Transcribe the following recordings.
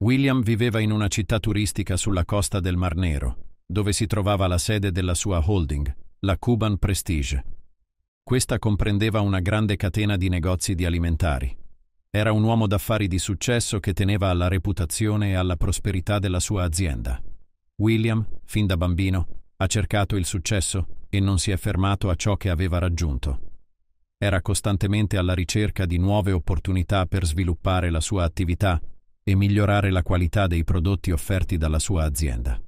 William viveva in una città turistica sulla costa del Mar Nero, dove si trovava la sede della sua holding, la Cuban Prestige. Questa comprendeva una grande catena di negozi di alimentari. Era un uomo d'affari di successo che teneva alla reputazione e alla prosperità della sua azienda. William, fin da bambino, ha cercato il successo e non si è fermato a ciò che aveva raggiunto. Era costantemente alla ricerca di nuove opportunità per sviluppare la sua attività e migliorare la qualità dei prodotti offerti dalla sua azienda.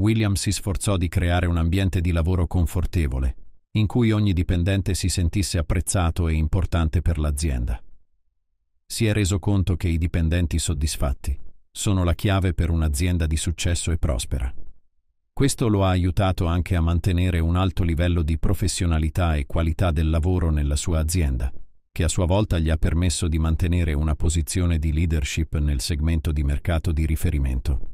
William si sforzò di creare un ambiente di lavoro confortevole, in cui ogni dipendente si sentisse apprezzato e importante per l'azienda. Si è reso conto che i dipendenti soddisfatti sono la chiave per un'azienda di successo e prospera. Questo lo ha aiutato anche a mantenere un alto livello di professionalità e qualità del lavoro nella sua azienda che a sua volta gli ha permesso di mantenere una posizione di leadership nel segmento di mercato di riferimento.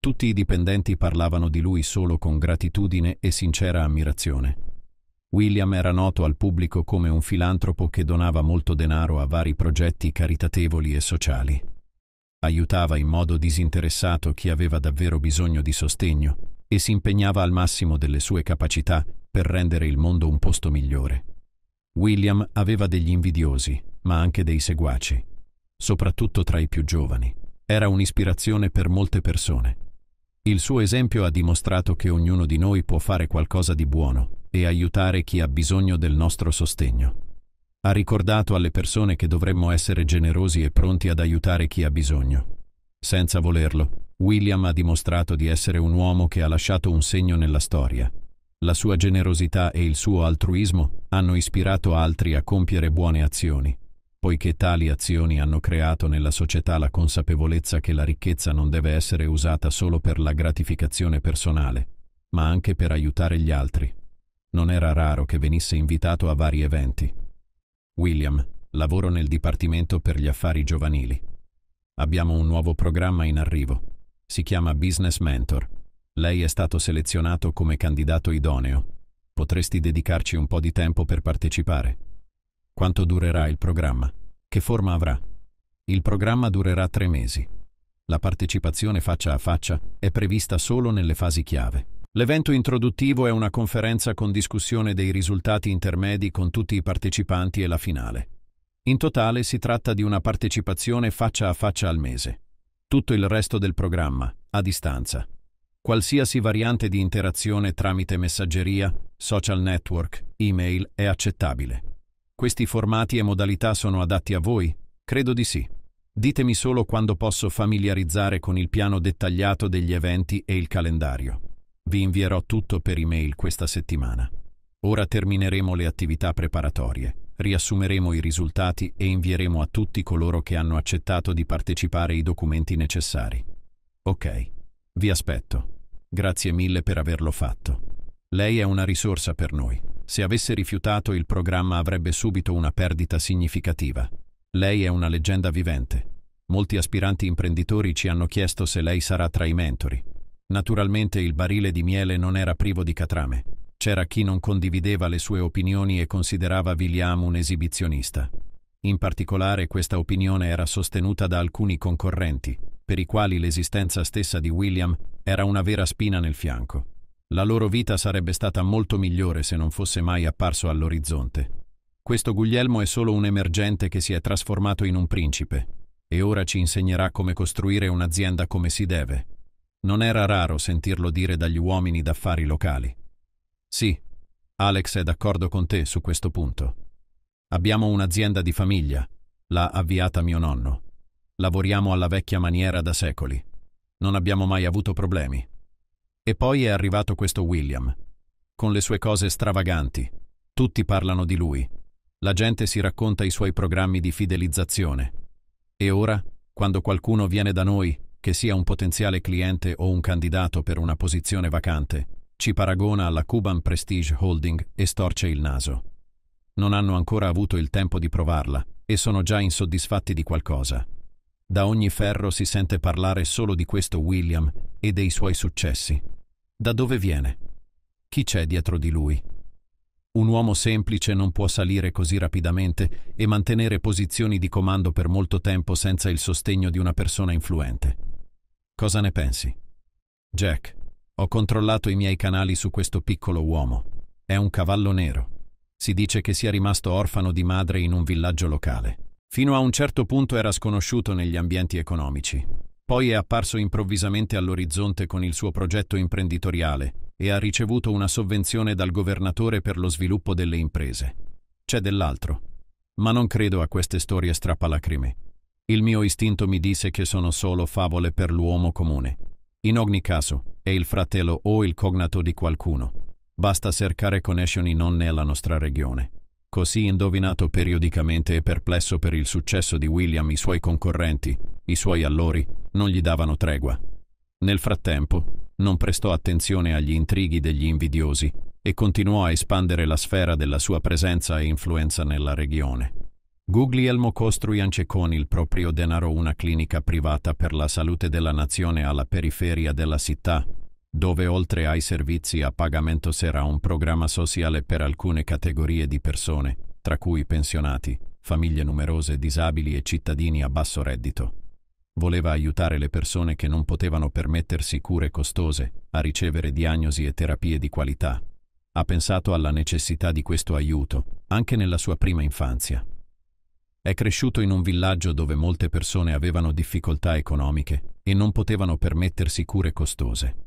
Tutti i dipendenti parlavano di lui solo con gratitudine e sincera ammirazione. William era noto al pubblico come un filantropo che donava molto denaro a vari progetti caritatevoli e sociali. Aiutava in modo disinteressato chi aveva davvero bisogno di sostegno e si impegnava al massimo delle sue capacità per rendere il mondo un posto migliore. William aveva degli invidiosi, ma anche dei seguaci, soprattutto tra i più giovani. Era un'ispirazione per molte persone. Il suo esempio ha dimostrato che ognuno di noi può fare qualcosa di buono e aiutare chi ha bisogno del nostro sostegno. Ha ricordato alle persone che dovremmo essere generosi e pronti ad aiutare chi ha bisogno. Senza volerlo, William ha dimostrato di essere un uomo che ha lasciato un segno nella storia la sua generosità e il suo altruismo hanno ispirato altri a compiere buone azioni, poiché tali azioni hanno creato nella società la consapevolezza che la ricchezza non deve essere usata solo per la gratificazione personale, ma anche per aiutare gli altri. Non era raro che venisse invitato a vari eventi. William, lavoro nel Dipartimento per gli Affari Giovanili. Abbiamo un nuovo programma in arrivo. Si chiama Business Mentor lei è stato selezionato come candidato idoneo. Potresti dedicarci un po' di tempo per partecipare. Quanto durerà il programma? Che forma avrà? Il programma durerà tre mesi. La partecipazione faccia a faccia è prevista solo nelle fasi chiave. L'evento introduttivo è una conferenza con discussione dei risultati intermedi con tutti i partecipanti e la finale. In totale si tratta di una partecipazione faccia a faccia al mese. Tutto il resto del programma, a distanza, Qualsiasi variante di interazione tramite messaggeria, social network, email è accettabile. Questi formati e modalità sono adatti a voi? Credo di sì. Ditemi solo quando posso familiarizzare con il piano dettagliato degli eventi e il calendario. Vi invierò tutto per email questa settimana. Ora termineremo le attività preparatorie, riassumeremo i risultati e invieremo a tutti coloro che hanno accettato di partecipare i documenti necessari. Ok, vi aspetto. Grazie mille per averlo fatto. Lei è una risorsa per noi. Se avesse rifiutato il programma avrebbe subito una perdita significativa. Lei è una leggenda vivente. Molti aspiranti imprenditori ci hanno chiesto se lei sarà tra i mentori. Naturalmente il barile di miele non era privo di catrame. C'era chi non condivideva le sue opinioni e considerava William un esibizionista. In particolare questa opinione era sostenuta da alcuni concorrenti, per i quali l'esistenza stessa di William era una vera spina nel fianco. La loro vita sarebbe stata molto migliore se non fosse mai apparso all'orizzonte. Questo Guglielmo è solo un emergente che si è trasformato in un principe e ora ci insegnerà come costruire un'azienda come si deve. Non era raro sentirlo dire dagli uomini d'affari locali. Sì, Alex è d'accordo con te su questo punto. Abbiamo un'azienda di famiglia, l'ha avviata mio nonno. Lavoriamo alla vecchia maniera da secoli. Non abbiamo mai avuto problemi. E poi è arrivato questo William, con le sue cose stravaganti. Tutti parlano di lui. La gente si racconta i suoi programmi di fidelizzazione. E ora, quando qualcuno viene da noi, che sia un potenziale cliente o un candidato per una posizione vacante, ci paragona alla Cuban Prestige Holding e storce il naso. Non hanno ancora avuto il tempo di provarla e sono già insoddisfatti di qualcosa. Da ogni ferro si sente parlare solo di questo William e dei suoi successi. Da dove viene? Chi c'è dietro di lui? Un uomo semplice non può salire così rapidamente e mantenere posizioni di comando per molto tempo senza il sostegno di una persona influente. Cosa ne pensi? Jack, ho controllato i miei canali su questo piccolo uomo. È un cavallo nero. Si dice che sia rimasto orfano di madre in un villaggio locale. Fino a un certo punto era sconosciuto negli ambienti economici. Poi è apparso improvvisamente all'orizzonte con il suo progetto imprenditoriale e ha ricevuto una sovvenzione dal governatore per lo sviluppo delle imprese. C'è dell'altro. Ma non credo a queste storie strappalacrime. Il mio istinto mi disse che sono solo favole per l'uomo comune. In ogni caso, è il fratello o il cognato di qualcuno. Basta cercare connessioni non nella nostra regione così indovinato periodicamente e perplesso per il successo di William i suoi concorrenti, i suoi allori, non gli davano tregua. Nel frattempo, non prestò attenzione agli intrighi degli invidiosi e continuò a espandere la sfera della sua presenza e influenza nella regione. Guglielmo costruì anche con il proprio denaro una clinica privata per la salute della nazione alla periferia della città, dove oltre ai servizi a pagamento sarà un programma sociale per alcune categorie di persone, tra cui pensionati, famiglie numerose, disabili e cittadini a basso reddito. Voleva aiutare le persone che non potevano permettersi cure costose a ricevere diagnosi e terapie di qualità. Ha pensato alla necessità di questo aiuto anche nella sua prima infanzia. È cresciuto in un villaggio dove molte persone avevano difficoltà economiche e non potevano permettersi cure costose.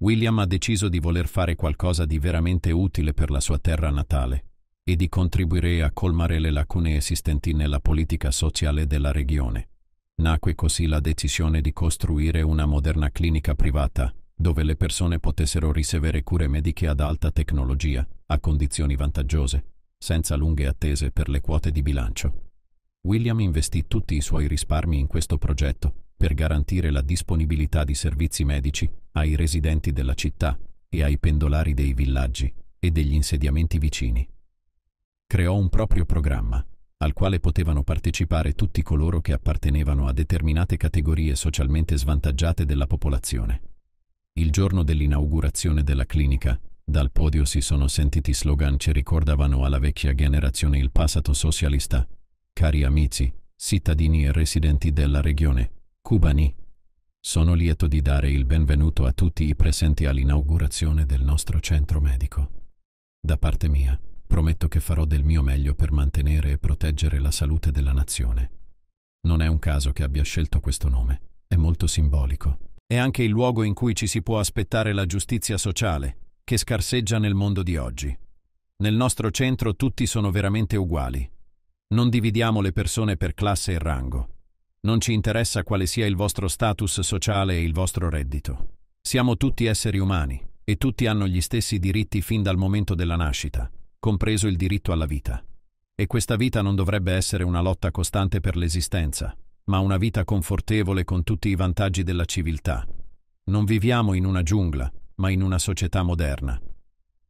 William ha deciso di voler fare qualcosa di veramente utile per la sua terra natale e di contribuire a colmare le lacune esistenti nella politica sociale della regione. Nacque così la decisione di costruire una moderna clinica privata, dove le persone potessero ricevere cure mediche ad alta tecnologia, a condizioni vantaggiose, senza lunghe attese per le quote di bilancio. William investì tutti i suoi risparmi in questo progetto per garantire la disponibilità di servizi medici ai residenti della città e ai pendolari dei villaggi e degli insediamenti vicini. Creò un proprio programma, al quale potevano partecipare tutti coloro che appartenevano a determinate categorie socialmente svantaggiate della popolazione. Il giorno dell'inaugurazione della clinica, dal podio si sono sentiti slogan che ricordavano alla vecchia generazione il passato socialista. Cari amici, cittadini e residenti della regione, cubani. Sono lieto di dare il benvenuto a tutti i presenti all'inaugurazione del nostro centro medico. Da parte mia, prometto che farò del mio meglio per mantenere e proteggere la salute della nazione. Non è un caso che abbia scelto questo nome, è molto simbolico. È anche il luogo in cui ci si può aspettare la giustizia sociale, che scarseggia nel mondo di oggi. Nel nostro centro tutti sono veramente uguali. Non dividiamo le persone per classe e rango. Non ci interessa quale sia il vostro status sociale e il vostro reddito. Siamo tutti esseri umani e tutti hanno gli stessi diritti fin dal momento della nascita, compreso il diritto alla vita. E questa vita non dovrebbe essere una lotta costante per l'esistenza, ma una vita confortevole con tutti i vantaggi della civiltà. Non viviamo in una giungla, ma in una società moderna.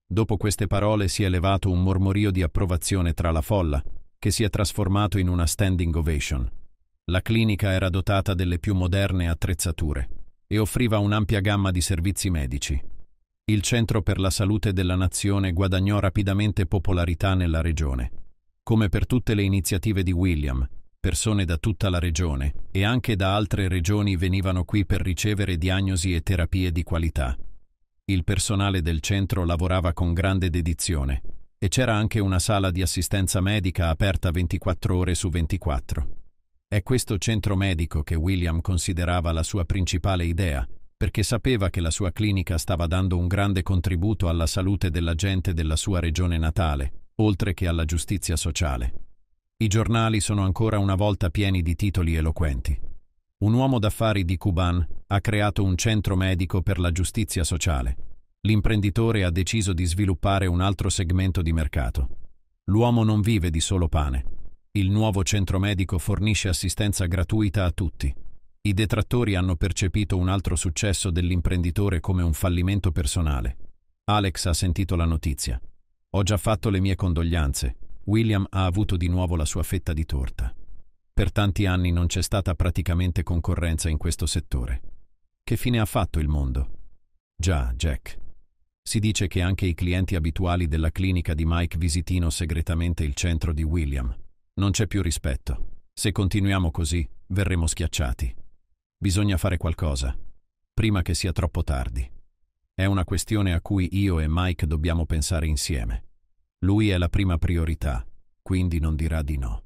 Dopo queste parole si è levato un mormorio di approvazione tra la folla, che si è trasformato in una standing ovation. La clinica era dotata delle più moderne attrezzature e offriva un'ampia gamma di servizi medici. Il Centro per la Salute della Nazione guadagnò rapidamente popolarità nella regione. Come per tutte le iniziative di William, persone da tutta la regione e anche da altre regioni venivano qui per ricevere diagnosi e terapie di qualità. Il personale del centro lavorava con grande dedizione e c'era anche una sala di assistenza medica aperta 24 ore su 24. È questo centro medico che William considerava la sua principale idea, perché sapeva che la sua clinica stava dando un grande contributo alla salute della gente della sua regione natale, oltre che alla giustizia sociale. I giornali sono ancora una volta pieni di titoli eloquenti. Un uomo d'affari di Kuban ha creato un centro medico per la giustizia sociale. L'imprenditore ha deciso di sviluppare un altro segmento di mercato. L'uomo non vive di solo pane, il nuovo centro medico fornisce assistenza gratuita a tutti. I detrattori hanno percepito un altro successo dell'imprenditore come un fallimento personale. Alex ha sentito la notizia. Ho già fatto le mie condoglianze. William ha avuto di nuovo la sua fetta di torta. Per tanti anni non c'è stata praticamente concorrenza in questo settore. Che fine ha fatto il mondo? Già, Jack. Si dice che anche i clienti abituali della clinica di Mike visitino segretamente il centro di William non c'è più rispetto. Se continuiamo così, verremo schiacciati. Bisogna fare qualcosa, prima che sia troppo tardi. È una questione a cui io e Mike dobbiamo pensare insieme. Lui è la prima priorità, quindi non dirà di no.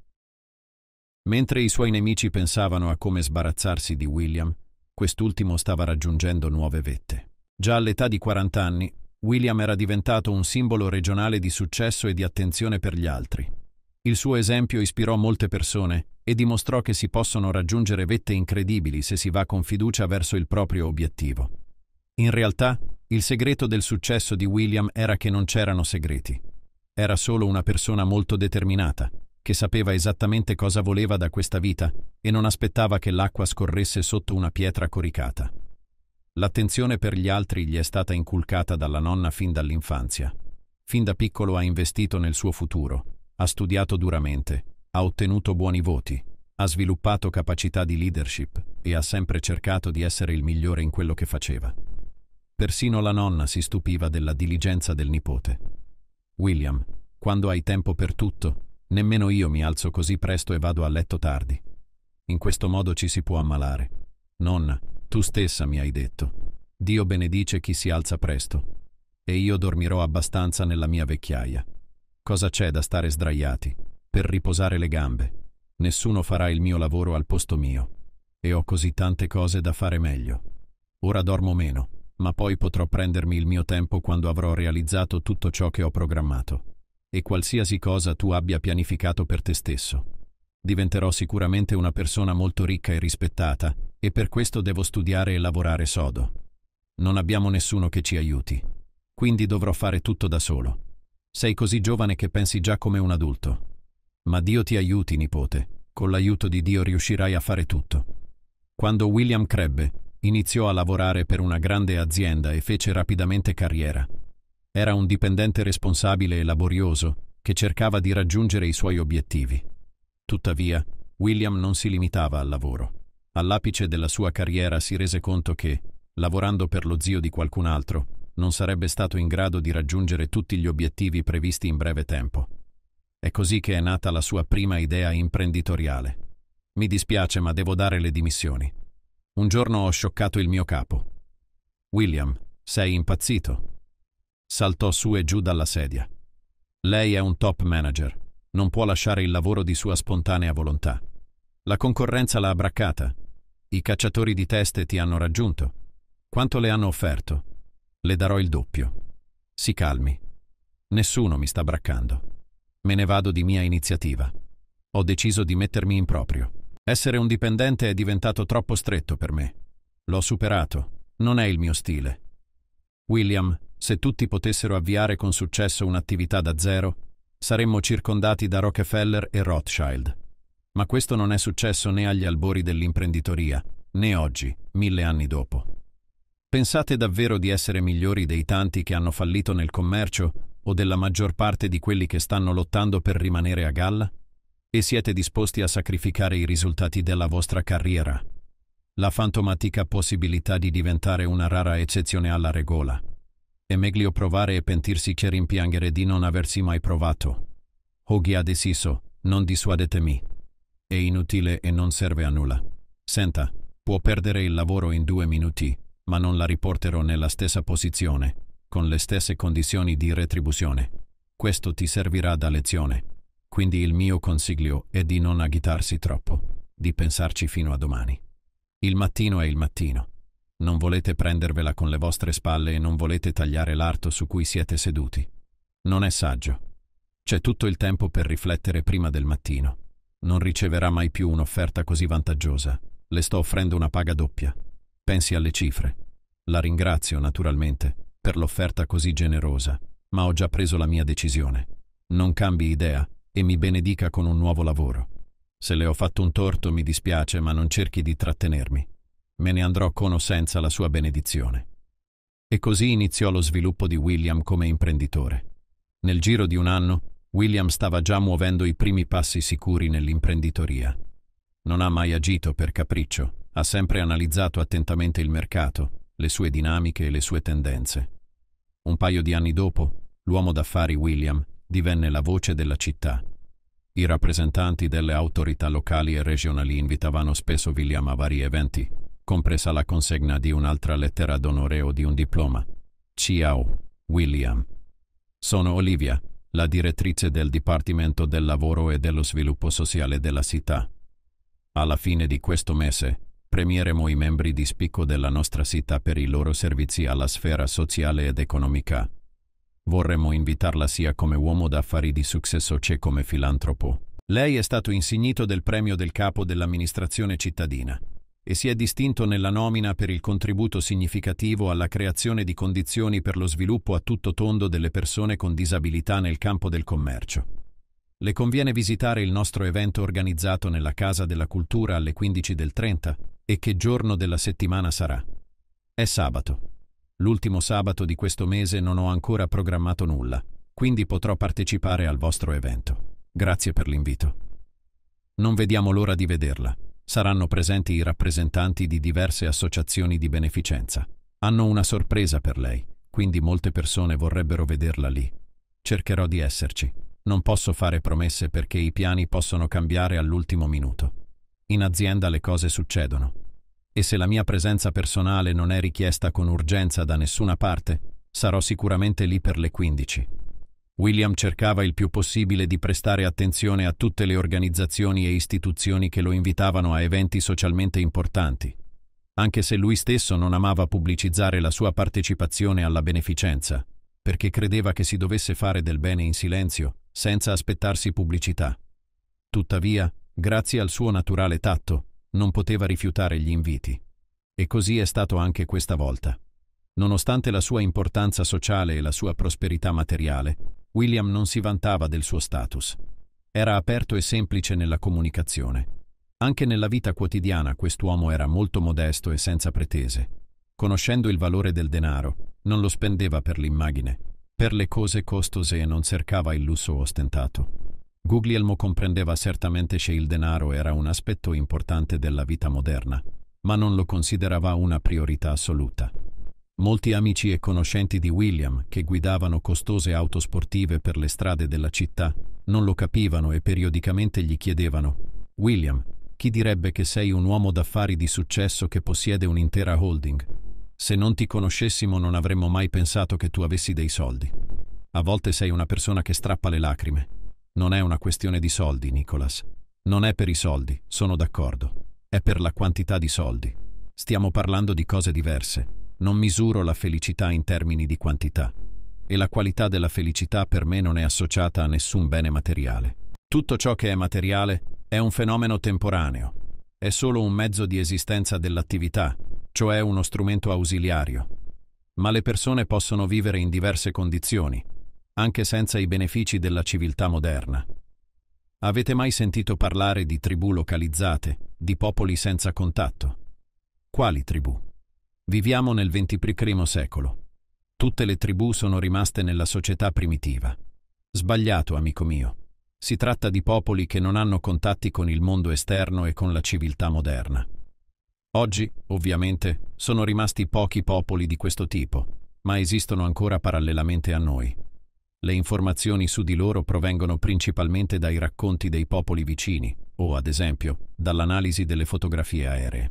Mentre i suoi nemici pensavano a come sbarazzarsi di William, quest'ultimo stava raggiungendo nuove vette. Già all'età di 40 anni, William era diventato un simbolo regionale di successo e di attenzione per gli altri. Il suo esempio ispirò molte persone e dimostrò che si possono raggiungere vette incredibili se si va con fiducia verso il proprio obiettivo. In realtà, il segreto del successo di William era che non c'erano segreti. Era solo una persona molto determinata, che sapeva esattamente cosa voleva da questa vita e non aspettava che l'acqua scorresse sotto una pietra coricata. L'attenzione per gli altri gli è stata inculcata dalla nonna fin dall'infanzia. Fin da piccolo ha investito nel suo futuro ha studiato duramente, ha ottenuto buoni voti, ha sviluppato capacità di leadership e ha sempre cercato di essere il migliore in quello che faceva. Persino la nonna si stupiva della diligenza del nipote. William, quando hai tempo per tutto, nemmeno io mi alzo così presto e vado a letto tardi. In questo modo ci si può ammalare. Nonna, tu stessa mi hai detto. Dio benedice chi si alza presto. E io dormirò abbastanza nella mia vecchiaia. Cosa c'è da stare sdraiati, per riposare le gambe? Nessuno farà il mio lavoro al posto mio, e ho così tante cose da fare meglio. Ora dormo meno, ma poi potrò prendermi il mio tempo quando avrò realizzato tutto ciò che ho programmato. E qualsiasi cosa tu abbia pianificato per te stesso. Diventerò sicuramente una persona molto ricca e rispettata, e per questo devo studiare e lavorare sodo. Non abbiamo nessuno che ci aiuti. Quindi dovrò fare tutto da solo. Sei così giovane che pensi già come un adulto. Ma Dio ti aiuti, nipote. Con l'aiuto di Dio riuscirai a fare tutto. Quando William crebbe, iniziò a lavorare per una grande azienda e fece rapidamente carriera. Era un dipendente responsabile e laborioso che cercava di raggiungere i suoi obiettivi. Tuttavia, William non si limitava al lavoro. All'apice della sua carriera si rese conto che, lavorando per lo zio di qualcun altro, non sarebbe stato in grado di raggiungere tutti gli obiettivi previsti in breve tempo. È così che è nata la sua prima idea imprenditoriale. Mi dispiace, ma devo dare le dimissioni. Un giorno ho scioccato il mio capo. William, sei impazzito? Saltò su e giù dalla sedia. Lei è un top manager, non può lasciare il lavoro di sua spontanea volontà. La concorrenza l'ha abbraccata. I cacciatori di teste ti hanno raggiunto. Quanto le hanno offerto? Le darò il doppio. Si calmi. Nessuno mi sta braccando. Me ne vado di mia iniziativa. Ho deciso di mettermi in proprio. Essere un dipendente è diventato troppo stretto per me. L'ho superato. Non è il mio stile. William, se tutti potessero avviare con successo un'attività da zero, saremmo circondati da Rockefeller e Rothschild. Ma questo non è successo né agli albori dell'imprenditoria, né oggi, mille anni dopo. Pensate davvero di essere migliori dei tanti che hanno fallito nel commercio o della maggior parte di quelli che stanno lottando per rimanere a galla? E siete disposti a sacrificare i risultati della vostra carriera? La fantomatica possibilità di diventare una rara eccezione alla regola. È meglio provare e pentirsi che rimpiangere di non aversi mai provato. Hoggy ha deciso, non dissuadetemi. È inutile e non serve a nulla. Senta, può perdere il lavoro in due minuti ma non la riporterò nella stessa posizione, con le stesse condizioni di retribuzione. Questo ti servirà da lezione. Quindi il mio consiglio è di non agitarsi troppo, di pensarci fino a domani. Il mattino è il mattino. Non volete prendervela con le vostre spalle e non volete tagliare l'arto su cui siete seduti. Non è saggio. C'è tutto il tempo per riflettere prima del mattino. Non riceverà mai più un'offerta così vantaggiosa. Le sto offrendo una paga doppia, Pensi alle cifre. La ringrazio, naturalmente, per l'offerta così generosa, ma ho già preso la mia decisione. Non cambi idea e mi benedica con un nuovo lavoro. Se le ho fatto un torto mi dispiace, ma non cerchi di trattenermi. Me ne andrò con o senza la sua benedizione. E così iniziò lo sviluppo di William come imprenditore. Nel giro di un anno, William stava già muovendo i primi passi sicuri nell'imprenditoria. Non ha mai agito per capriccio, ha sempre analizzato attentamente il mercato, le sue dinamiche e le sue tendenze. Un paio di anni dopo, l'uomo d'affari William divenne la voce della città. I rappresentanti delle autorità locali e regionali invitavano spesso William a vari eventi, compresa la consegna di un'altra lettera d'onore o di un diploma. Ciao, William. Sono Olivia, la direttrice del Dipartimento del Lavoro e dello Sviluppo Sociale della città. Alla fine di questo mese, Premieremo i membri di spicco della nostra città per i loro servizi alla sfera sociale ed economica. Vorremmo invitarla sia come uomo d'affari di successo che come filantropo. Lei è stato insignito del premio del capo dell'amministrazione cittadina e si è distinto nella nomina per il contributo significativo alla creazione di condizioni per lo sviluppo a tutto tondo delle persone con disabilità nel campo del commercio. Le conviene visitare il nostro evento organizzato nella Casa della Cultura alle 15 del 30 e che giorno della settimana sarà. È sabato. L'ultimo sabato di questo mese non ho ancora programmato nulla, quindi potrò partecipare al vostro evento. Grazie per l'invito. Non vediamo l'ora di vederla. Saranno presenti i rappresentanti di diverse associazioni di beneficenza. Hanno una sorpresa per lei, quindi molte persone vorrebbero vederla lì. Cercherò di esserci. Non posso fare promesse perché i piani possono cambiare all'ultimo minuto. In azienda le cose succedono. E se la mia presenza personale non è richiesta con urgenza da nessuna parte, sarò sicuramente lì per le 15. William cercava il più possibile di prestare attenzione a tutte le organizzazioni e istituzioni che lo invitavano a eventi socialmente importanti, anche se lui stesso non amava pubblicizzare la sua partecipazione alla beneficenza, perché credeva che si dovesse fare del bene in silenzio, senza aspettarsi pubblicità. Tuttavia, Grazie al suo naturale tatto, non poteva rifiutare gli inviti. E così è stato anche questa volta. Nonostante la sua importanza sociale e la sua prosperità materiale, William non si vantava del suo status. Era aperto e semplice nella comunicazione. Anche nella vita quotidiana quest'uomo era molto modesto e senza pretese. Conoscendo il valore del denaro, non lo spendeva per l'immagine, per le cose costose e non cercava il lusso ostentato. Guglielmo comprendeva certamente che il denaro era un aspetto importante della vita moderna, ma non lo considerava una priorità assoluta. Molti amici e conoscenti di William, che guidavano costose auto sportive per le strade della città, non lo capivano e periodicamente gli chiedevano «William, chi direbbe che sei un uomo d'affari di successo che possiede un'intera holding? Se non ti conoscessimo non avremmo mai pensato che tu avessi dei soldi. A volte sei una persona che strappa le lacrime, non è una questione di soldi, Nicholas. Non è per i soldi, sono d'accordo. È per la quantità di soldi. Stiamo parlando di cose diverse. Non misuro la felicità in termini di quantità. E la qualità della felicità per me non è associata a nessun bene materiale. Tutto ciò che è materiale è un fenomeno temporaneo. È solo un mezzo di esistenza dell'attività, cioè uno strumento ausiliario. Ma le persone possono vivere in diverse condizioni, anche senza i benefici della civiltà moderna. Avete mai sentito parlare di tribù localizzate, di popoli senza contatto? Quali tribù? Viviamo nel XXI secolo. Tutte le tribù sono rimaste nella società primitiva. Sbagliato, amico mio. Si tratta di popoli che non hanno contatti con il mondo esterno e con la civiltà moderna. Oggi, ovviamente, sono rimasti pochi popoli di questo tipo, ma esistono ancora parallelamente a noi. Le informazioni su di loro provengono principalmente dai racconti dei popoli vicini o, ad esempio, dall'analisi delle fotografie aeree.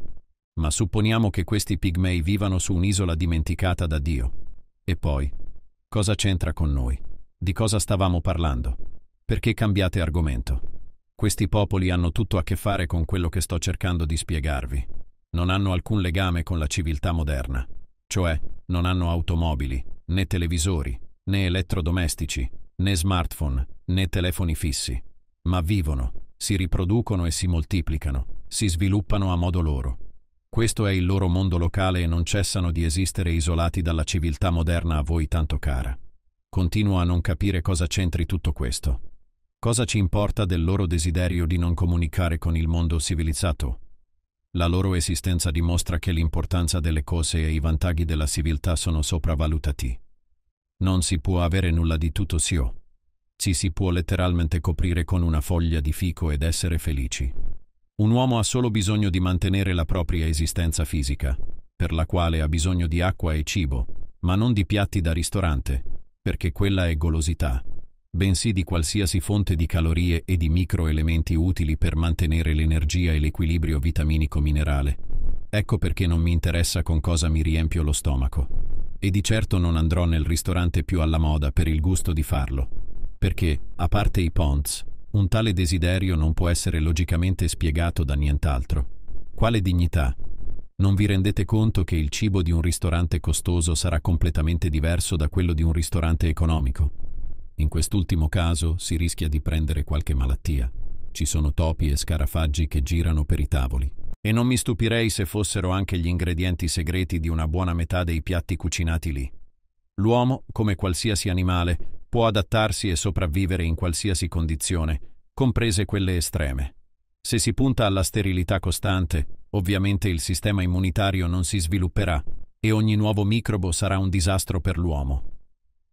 Ma supponiamo che questi pigmei vivano su un'isola dimenticata da Dio. E poi, cosa c'entra con noi? Di cosa stavamo parlando? Perché cambiate argomento? Questi popoli hanno tutto a che fare con quello che sto cercando di spiegarvi. Non hanno alcun legame con la civiltà moderna, cioè non hanno automobili, né televisori, né elettrodomestici, né smartphone, né telefoni fissi, ma vivono, si riproducono e si moltiplicano, si sviluppano a modo loro. Questo è il loro mondo locale e non cessano di esistere isolati dalla civiltà moderna a voi tanto cara. Continuo a non capire cosa c'entri tutto questo. Cosa ci importa del loro desiderio di non comunicare con il mondo civilizzato? La loro esistenza dimostra che l'importanza delle cose e i vantaggi della civiltà sono sopravvalutati. Non si può avere nulla di tutto ciò. Ci si può letteralmente coprire con una foglia di fico ed essere felici. Un uomo ha solo bisogno di mantenere la propria esistenza fisica, per la quale ha bisogno di acqua e cibo, ma non di piatti da ristorante, perché quella è golosità, bensì di qualsiasi fonte di calorie e di microelementi utili per mantenere l'energia e l'equilibrio vitaminico-minerale. Ecco perché non mi interessa con cosa mi riempio lo stomaco. E di certo non andrò nel ristorante più alla moda per il gusto di farlo, perché, a parte i Ponts, un tale desiderio non può essere logicamente spiegato da nient'altro. Quale dignità? Non vi rendete conto che il cibo di un ristorante costoso sarà completamente diverso da quello di un ristorante economico? In quest'ultimo caso si rischia di prendere qualche malattia. Ci sono topi e scarafaggi che girano per i tavoli. E non mi stupirei se fossero anche gli ingredienti segreti di una buona metà dei piatti cucinati lì. L'uomo, come qualsiasi animale, può adattarsi e sopravvivere in qualsiasi condizione, comprese quelle estreme. Se si punta alla sterilità costante, ovviamente il sistema immunitario non si svilupperà e ogni nuovo microbo sarà un disastro per l'uomo.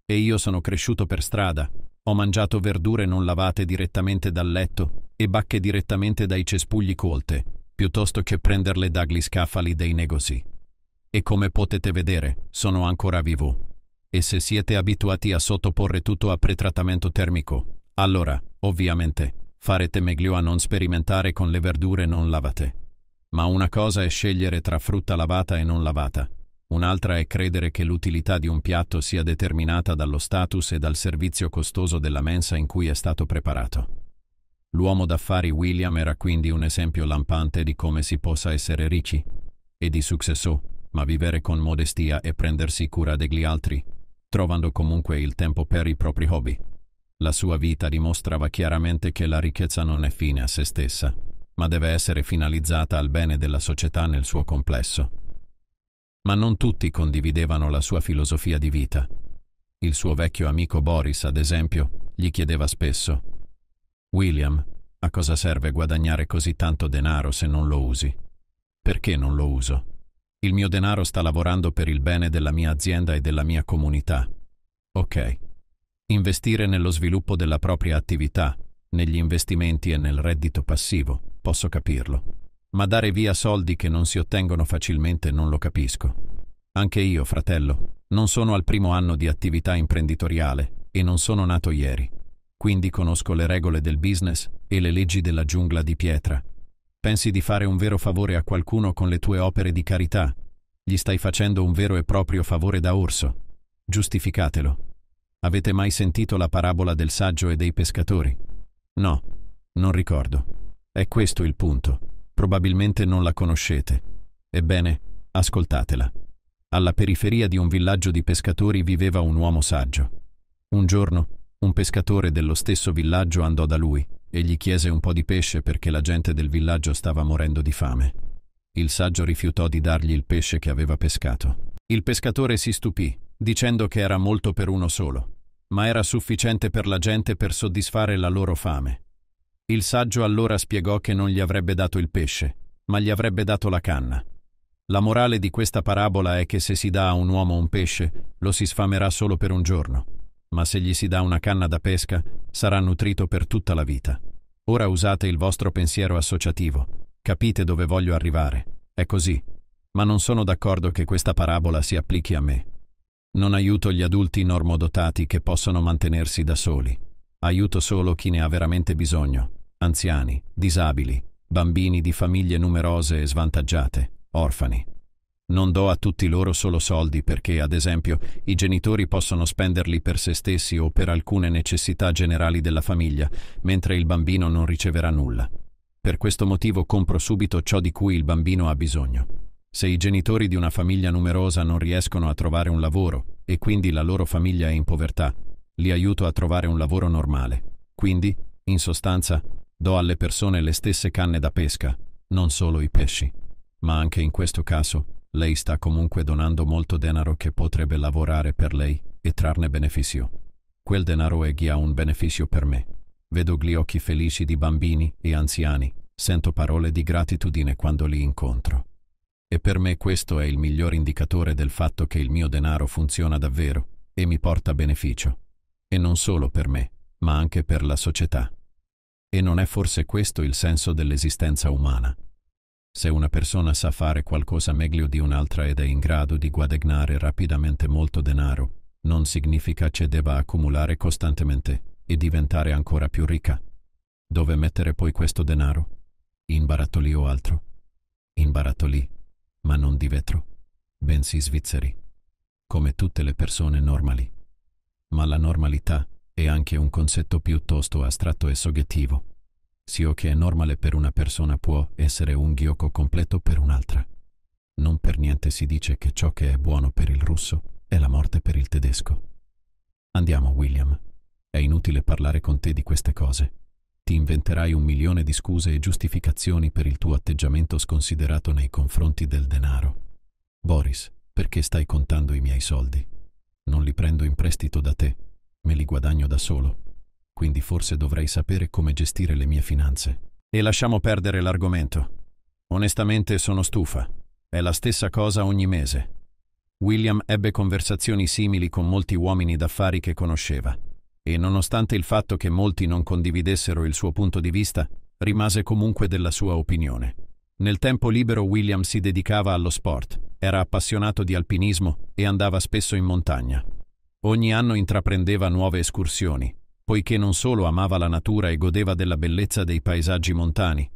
E io sono cresciuto per strada, ho mangiato verdure non lavate direttamente dal letto e bacche direttamente dai cespugli colte, piuttosto che prenderle dagli scaffali dei negozi. E come potete vedere, sono ancora vivo. E se siete abituati a sottoporre tutto a pretrattamento termico, allora, ovviamente, farete meglio a non sperimentare con le verdure non lavate. Ma una cosa è scegliere tra frutta lavata e non lavata, un'altra è credere che l'utilità di un piatto sia determinata dallo status e dal servizio costoso della mensa in cui è stato preparato. L'uomo d'affari William era quindi un esempio lampante di come si possa essere ricchi e di successo, ma vivere con modestia e prendersi cura degli altri, trovando comunque il tempo per i propri hobby. La sua vita dimostrava chiaramente che la ricchezza non è fine a se stessa, ma deve essere finalizzata al bene della società nel suo complesso. Ma non tutti condividevano la sua filosofia di vita. Il suo vecchio amico Boris, ad esempio, gli chiedeva spesso William, a cosa serve guadagnare così tanto denaro se non lo usi? Perché non lo uso? Il mio denaro sta lavorando per il bene della mia azienda e della mia comunità. Ok. Investire nello sviluppo della propria attività, negli investimenti e nel reddito passivo, posso capirlo. Ma dare via soldi che non si ottengono facilmente non lo capisco. Anche io, fratello, non sono al primo anno di attività imprenditoriale e non sono nato ieri quindi conosco le regole del business e le leggi della giungla di pietra. Pensi di fare un vero favore a qualcuno con le tue opere di carità? Gli stai facendo un vero e proprio favore da orso. Giustificatelo. Avete mai sentito la parabola del saggio e dei pescatori? No, non ricordo. È questo il punto. Probabilmente non la conoscete. Ebbene, ascoltatela. Alla periferia di un villaggio di pescatori viveva un uomo saggio. Un giorno, un pescatore dello stesso villaggio andò da lui e gli chiese un po' di pesce perché la gente del villaggio stava morendo di fame. Il saggio rifiutò di dargli il pesce che aveva pescato. Il pescatore si stupì, dicendo che era molto per uno solo, ma era sufficiente per la gente per soddisfare la loro fame. Il saggio allora spiegò che non gli avrebbe dato il pesce, ma gli avrebbe dato la canna. La morale di questa parabola è che se si dà a un uomo un pesce, lo si sfamerà solo per un giorno ma se gli si dà una canna da pesca sarà nutrito per tutta la vita. Ora usate il vostro pensiero associativo, capite dove voglio arrivare, è così, ma non sono d'accordo che questa parabola si applichi a me. Non aiuto gli adulti normodotati che possono mantenersi da soli. Aiuto solo chi ne ha veramente bisogno, anziani, disabili, bambini di famiglie numerose e svantaggiate, orfani. Non do a tutti loro solo soldi perché, ad esempio, i genitori possono spenderli per se stessi o per alcune necessità generali della famiglia, mentre il bambino non riceverà nulla. Per questo motivo compro subito ciò di cui il bambino ha bisogno. Se i genitori di una famiglia numerosa non riescono a trovare un lavoro e quindi la loro famiglia è in povertà, li aiuto a trovare un lavoro normale. Quindi, in sostanza, do alle persone le stesse canne da pesca, non solo i pesci. Ma anche in questo caso lei sta comunque donando molto denaro che potrebbe lavorare per lei e trarne beneficio. Quel denaro è ghia un beneficio per me. Vedo gli occhi felici di bambini e anziani, sento parole di gratitudine quando li incontro. E per me questo è il miglior indicatore del fatto che il mio denaro funziona davvero e mi porta beneficio. E non solo per me, ma anche per la società. E non è forse questo il senso dell'esistenza umana. Se una persona sa fare qualcosa meglio di un'altra ed è in grado di guadagnare rapidamente molto denaro, non significa che debba accumulare costantemente e diventare ancora più ricca. Dove mettere poi questo denaro? In barattoli o altro? In barattoli, ma non di vetro, bensì svizzeri, come tutte le persone normali. Ma la normalità è anche un concetto piuttosto astratto e soggettivo Sio che è normale per una persona può essere un ghiocco completo per un'altra. Non per niente si dice che ciò che è buono per il russo è la morte per il tedesco. Andiamo, William. È inutile parlare con te di queste cose. Ti inventerai un milione di scuse e giustificazioni per il tuo atteggiamento sconsiderato nei confronti del denaro. Boris, perché stai contando i miei soldi? Non li prendo in prestito da te, me li guadagno da solo quindi forse dovrei sapere come gestire le mie finanze. E lasciamo perdere l'argomento. Onestamente sono stufa. È la stessa cosa ogni mese. William ebbe conversazioni simili con molti uomini d'affari che conosceva, e nonostante il fatto che molti non condividessero il suo punto di vista, rimase comunque della sua opinione. Nel tempo libero William si dedicava allo sport, era appassionato di alpinismo e andava spesso in montagna. Ogni anno intraprendeva nuove escursioni, poiché non solo amava la natura e godeva della bellezza dei paesaggi montani,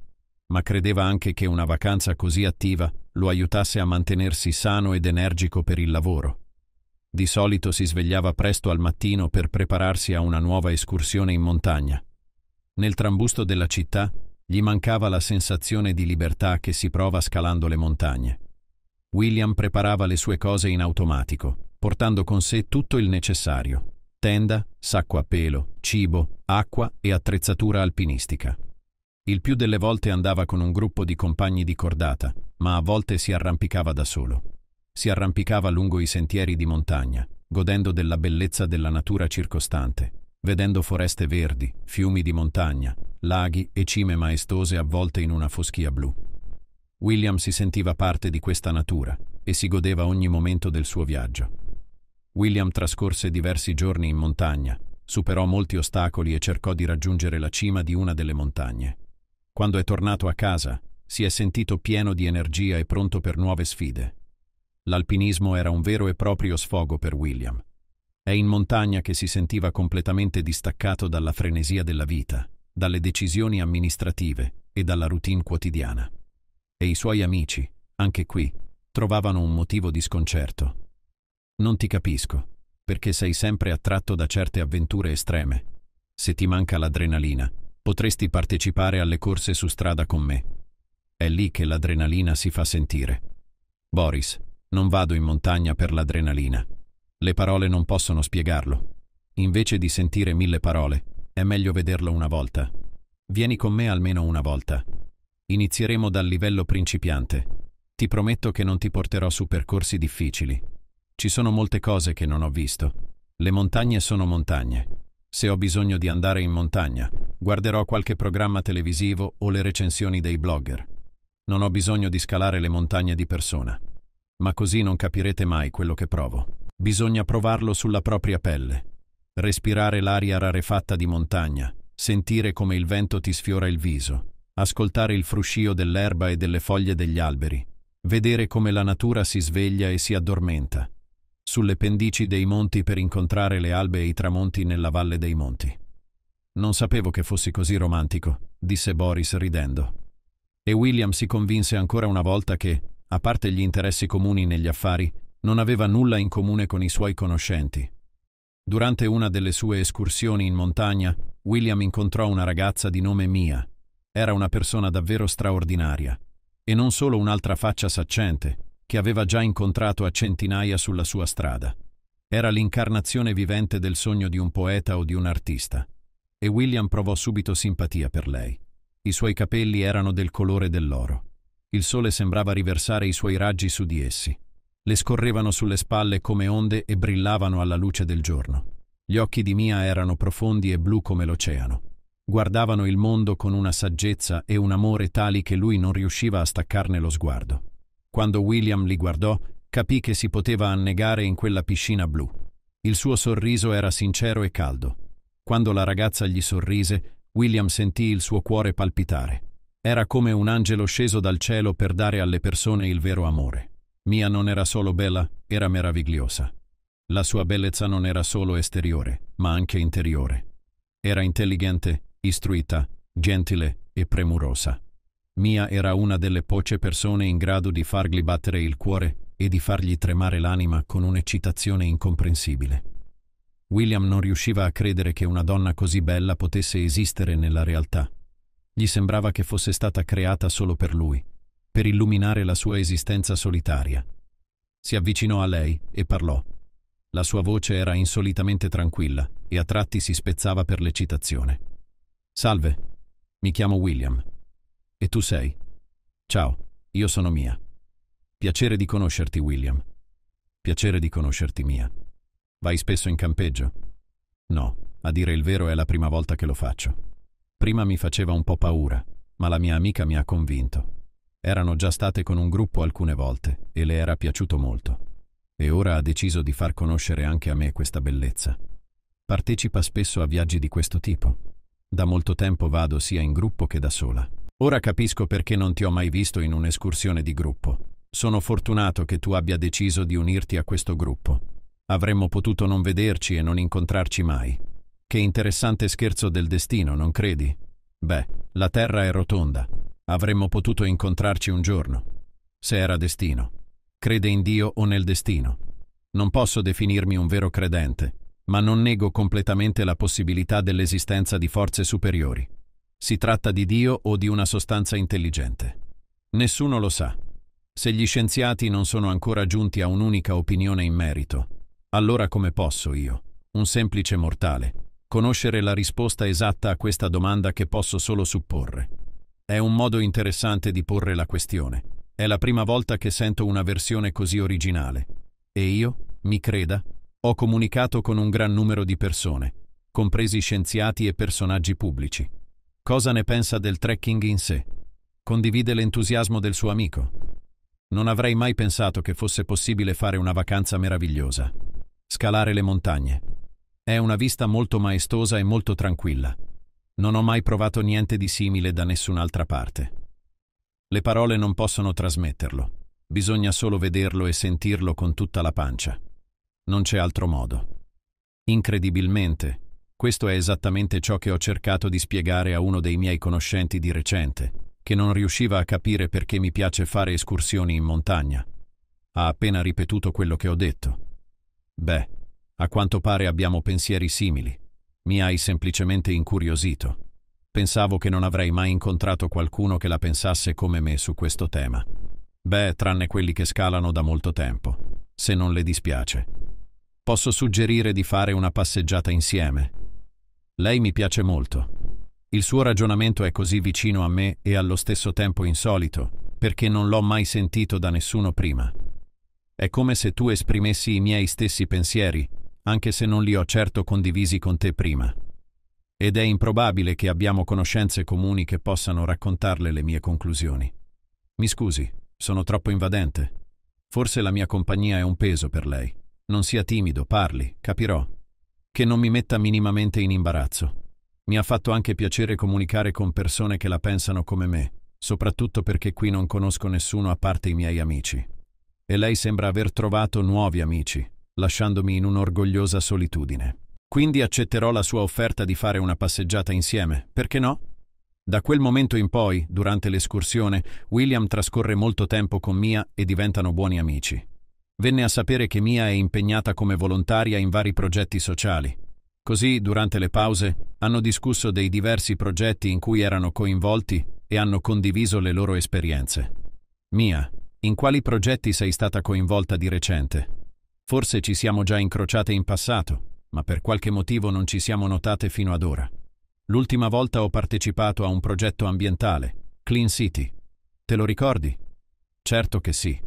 ma credeva anche che una vacanza così attiva lo aiutasse a mantenersi sano ed energico per il lavoro. Di solito si svegliava presto al mattino per prepararsi a una nuova escursione in montagna. Nel trambusto della città gli mancava la sensazione di libertà che si prova scalando le montagne. William preparava le sue cose in automatico, portando con sé tutto il necessario, tenda, sacco a pelo, cibo, acqua e attrezzatura alpinistica. Il più delle volte andava con un gruppo di compagni di cordata, ma a volte si arrampicava da solo. Si arrampicava lungo i sentieri di montagna, godendo della bellezza della natura circostante, vedendo foreste verdi, fiumi di montagna, laghi e cime maestose avvolte in una foschia blu. William si sentiva parte di questa natura e si godeva ogni momento del suo viaggio. William trascorse diversi giorni in montagna, superò molti ostacoli e cercò di raggiungere la cima di una delle montagne. Quando è tornato a casa, si è sentito pieno di energia e pronto per nuove sfide. L'alpinismo era un vero e proprio sfogo per William. È in montagna che si sentiva completamente distaccato dalla frenesia della vita, dalle decisioni amministrative e dalla routine quotidiana. E i suoi amici, anche qui, trovavano un motivo di sconcerto. Non ti capisco, perché sei sempre attratto da certe avventure estreme. Se ti manca l'adrenalina, potresti partecipare alle corse su strada con me. È lì che l'adrenalina si fa sentire. Boris, non vado in montagna per l'adrenalina. Le parole non possono spiegarlo. Invece di sentire mille parole, è meglio vederlo una volta. Vieni con me almeno una volta. Inizieremo dal livello principiante. Ti prometto che non ti porterò su percorsi difficili, ci sono molte cose che non ho visto. Le montagne sono montagne. Se ho bisogno di andare in montagna, guarderò qualche programma televisivo o le recensioni dei blogger. Non ho bisogno di scalare le montagne di persona. Ma così non capirete mai quello che provo. Bisogna provarlo sulla propria pelle. Respirare l'aria rarefatta di montagna, sentire come il vento ti sfiora il viso, ascoltare il fruscio dell'erba e delle foglie degli alberi, vedere come la natura si sveglia e si addormenta sulle pendici dei monti per incontrare le albe e i tramonti nella valle dei monti. Non sapevo che fossi così romantico, disse Boris ridendo. E William si convinse ancora una volta che, a parte gli interessi comuni negli affari, non aveva nulla in comune con i suoi conoscenti. Durante una delle sue escursioni in montagna, William incontrò una ragazza di nome Mia. Era una persona davvero straordinaria, e non solo un'altra faccia saccente, che aveva già incontrato a centinaia sulla sua strada. Era l'incarnazione vivente del sogno di un poeta o di un artista, e William provò subito simpatia per lei. I suoi capelli erano del colore dell'oro. Il sole sembrava riversare i suoi raggi su di essi. Le scorrevano sulle spalle come onde e brillavano alla luce del giorno. Gli occhi di Mia erano profondi e blu come l'oceano. Guardavano il mondo con una saggezza e un amore tali che lui non riusciva a staccarne lo sguardo. Quando William li guardò, capì che si poteva annegare in quella piscina blu. Il suo sorriso era sincero e caldo. Quando la ragazza gli sorrise, William sentì il suo cuore palpitare. Era come un angelo sceso dal cielo per dare alle persone il vero amore. Mia non era solo bella, era meravigliosa. La sua bellezza non era solo esteriore, ma anche interiore. Era intelligente, istruita, gentile e premurosa. Mia era una delle poche persone in grado di fargli battere il cuore e di fargli tremare l'anima con un'eccitazione incomprensibile. William non riusciva a credere che una donna così bella potesse esistere nella realtà. Gli sembrava che fosse stata creata solo per lui, per illuminare la sua esistenza solitaria. Si avvicinò a lei e parlò. La sua voce era insolitamente tranquilla e a tratti si spezzava per l'eccitazione. Salve, mi chiamo William. E tu sei? Ciao, io sono Mia. Piacere di conoscerti, William. Piacere di conoscerti, Mia. Vai spesso in campeggio? No, a dire il vero è la prima volta che lo faccio. Prima mi faceva un po' paura, ma la mia amica mi ha convinto. Erano già state con un gruppo alcune volte e le era piaciuto molto. E ora ha deciso di far conoscere anche a me questa bellezza. Partecipa spesso a viaggi di questo tipo. Da molto tempo vado sia in gruppo che da sola. Ora capisco perché non ti ho mai visto in un'escursione di gruppo. Sono fortunato che tu abbia deciso di unirti a questo gruppo. Avremmo potuto non vederci e non incontrarci mai. Che interessante scherzo del destino, non credi? Beh, la Terra è rotonda. Avremmo potuto incontrarci un giorno. Se era destino. Crede in Dio o nel destino. Non posso definirmi un vero credente, ma non nego completamente la possibilità dell'esistenza di forze superiori si tratta di Dio o di una sostanza intelligente. Nessuno lo sa. Se gli scienziati non sono ancora giunti a un'unica opinione in merito, allora come posso io, un semplice mortale, conoscere la risposta esatta a questa domanda che posso solo supporre? È un modo interessante di porre la questione. È la prima volta che sento una versione così originale. E io, mi creda, ho comunicato con un gran numero di persone, compresi scienziati e personaggi pubblici. Cosa ne pensa del trekking in sé? Condivide l'entusiasmo del suo amico. Non avrei mai pensato che fosse possibile fare una vacanza meravigliosa. Scalare le montagne. È una vista molto maestosa e molto tranquilla. Non ho mai provato niente di simile da nessun'altra parte. Le parole non possono trasmetterlo. Bisogna solo vederlo e sentirlo con tutta la pancia. Non c'è altro modo. Incredibilmente, questo è esattamente ciò che ho cercato di spiegare a uno dei miei conoscenti di recente, che non riusciva a capire perché mi piace fare escursioni in montagna. Ha appena ripetuto quello che ho detto. Beh, a quanto pare abbiamo pensieri simili. Mi hai semplicemente incuriosito. Pensavo che non avrei mai incontrato qualcuno che la pensasse come me su questo tema. Beh, tranne quelli che scalano da molto tempo, se non le dispiace. Posso suggerire di fare una passeggiata insieme, lei mi piace molto. Il suo ragionamento è così vicino a me e allo stesso tempo insolito, perché non l'ho mai sentito da nessuno prima. È come se tu esprimessi i miei stessi pensieri, anche se non li ho certo condivisi con te prima. Ed è improbabile che abbiamo conoscenze comuni che possano raccontarle le mie conclusioni. Mi scusi, sono troppo invadente. Forse la mia compagnia è un peso per lei. Non sia timido, parli, capirò che non mi metta minimamente in imbarazzo. Mi ha fatto anche piacere comunicare con persone che la pensano come me, soprattutto perché qui non conosco nessuno a parte i miei amici. E lei sembra aver trovato nuovi amici, lasciandomi in un'orgogliosa solitudine. Quindi accetterò la sua offerta di fare una passeggiata insieme, perché no? Da quel momento in poi, durante l'escursione, William trascorre molto tempo con Mia e diventano buoni amici venne a sapere che Mia è impegnata come volontaria in vari progetti sociali. Così, durante le pause, hanno discusso dei diversi progetti in cui erano coinvolti e hanno condiviso le loro esperienze. Mia, in quali progetti sei stata coinvolta di recente? Forse ci siamo già incrociate in passato, ma per qualche motivo non ci siamo notate fino ad ora. L'ultima volta ho partecipato a un progetto ambientale, Clean City. Te lo ricordi? Certo che sì.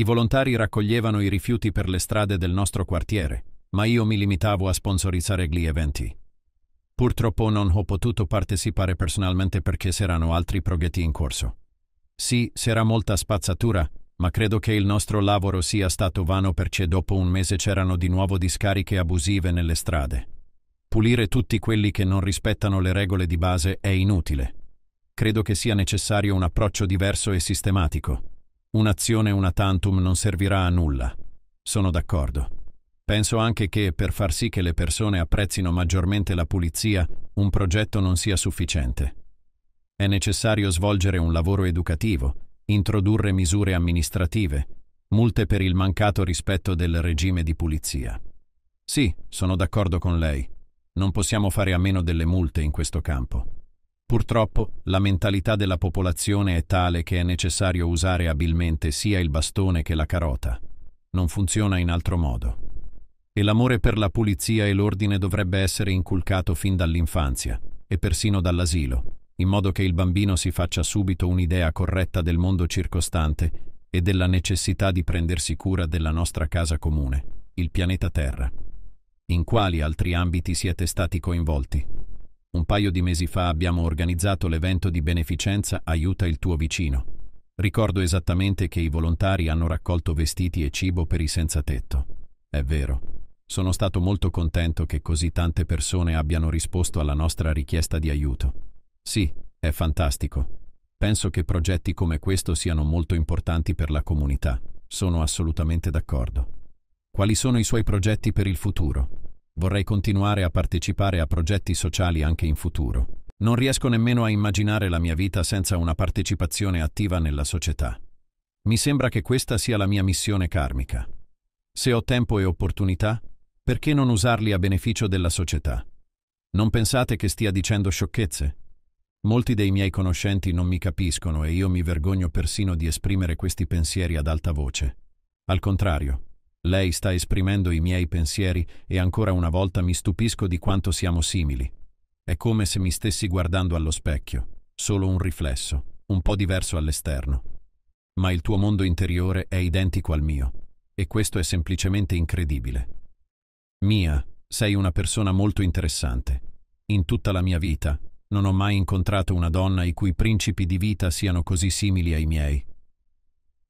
I volontari raccoglievano i rifiuti per le strade del nostro quartiere, ma io mi limitavo a sponsorizzare gli eventi. Purtroppo non ho potuto partecipare personalmente perché c'erano altri progetti in corso. Sì, c'era molta spazzatura, ma credo che il nostro lavoro sia stato vano perché dopo un mese c'erano di nuovo discariche abusive nelle strade. Pulire tutti quelli che non rispettano le regole di base è inutile. Credo che sia necessario un approccio diverso e sistematico. Un'azione una tantum non servirà a nulla. Sono d'accordo. Penso anche che, per far sì che le persone apprezzino maggiormente la pulizia, un progetto non sia sufficiente. È necessario svolgere un lavoro educativo, introdurre misure amministrative, multe per il mancato rispetto del regime di pulizia. Sì, sono d'accordo con lei. Non possiamo fare a meno delle multe in questo campo. Purtroppo la mentalità della popolazione è tale che è necessario usare abilmente sia il bastone che la carota. Non funziona in altro modo. E l'amore per la pulizia e l'ordine dovrebbe essere inculcato fin dall'infanzia e persino dall'asilo, in modo che il bambino si faccia subito un'idea corretta del mondo circostante e della necessità di prendersi cura della nostra casa comune, il pianeta Terra. In quali altri ambiti siete stati coinvolti? Un paio di mesi fa abbiamo organizzato l'evento di beneficenza Aiuta il tuo vicino. Ricordo esattamente che i volontari hanno raccolto vestiti e cibo per i senza tetto. È vero. Sono stato molto contento che così tante persone abbiano risposto alla nostra richiesta di aiuto. Sì, è fantastico. Penso che progetti come questo siano molto importanti per la comunità. Sono assolutamente d'accordo. Quali sono i suoi progetti per il futuro? Vorrei continuare a partecipare a progetti sociali anche in futuro. Non riesco nemmeno a immaginare la mia vita senza una partecipazione attiva nella società. Mi sembra che questa sia la mia missione karmica. Se ho tempo e opportunità, perché non usarli a beneficio della società? Non pensate che stia dicendo sciocchezze? Molti dei miei conoscenti non mi capiscono e io mi vergogno persino di esprimere questi pensieri ad alta voce. Al contrario, lei sta esprimendo i miei pensieri e ancora una volta mi stupisco di quanto siamo simili. È come se mi stessi guardando allo specchio, solo un riflesso, un po' diverso all'esterno. Ma il tuo mondo interiore è identico al mio, e questo è semplicemente incredibile. Mia, sei una persona molto interessante. In tutta la mia vita non ho mai incontrato una donna i cui principi di vita siano così simili ai miei.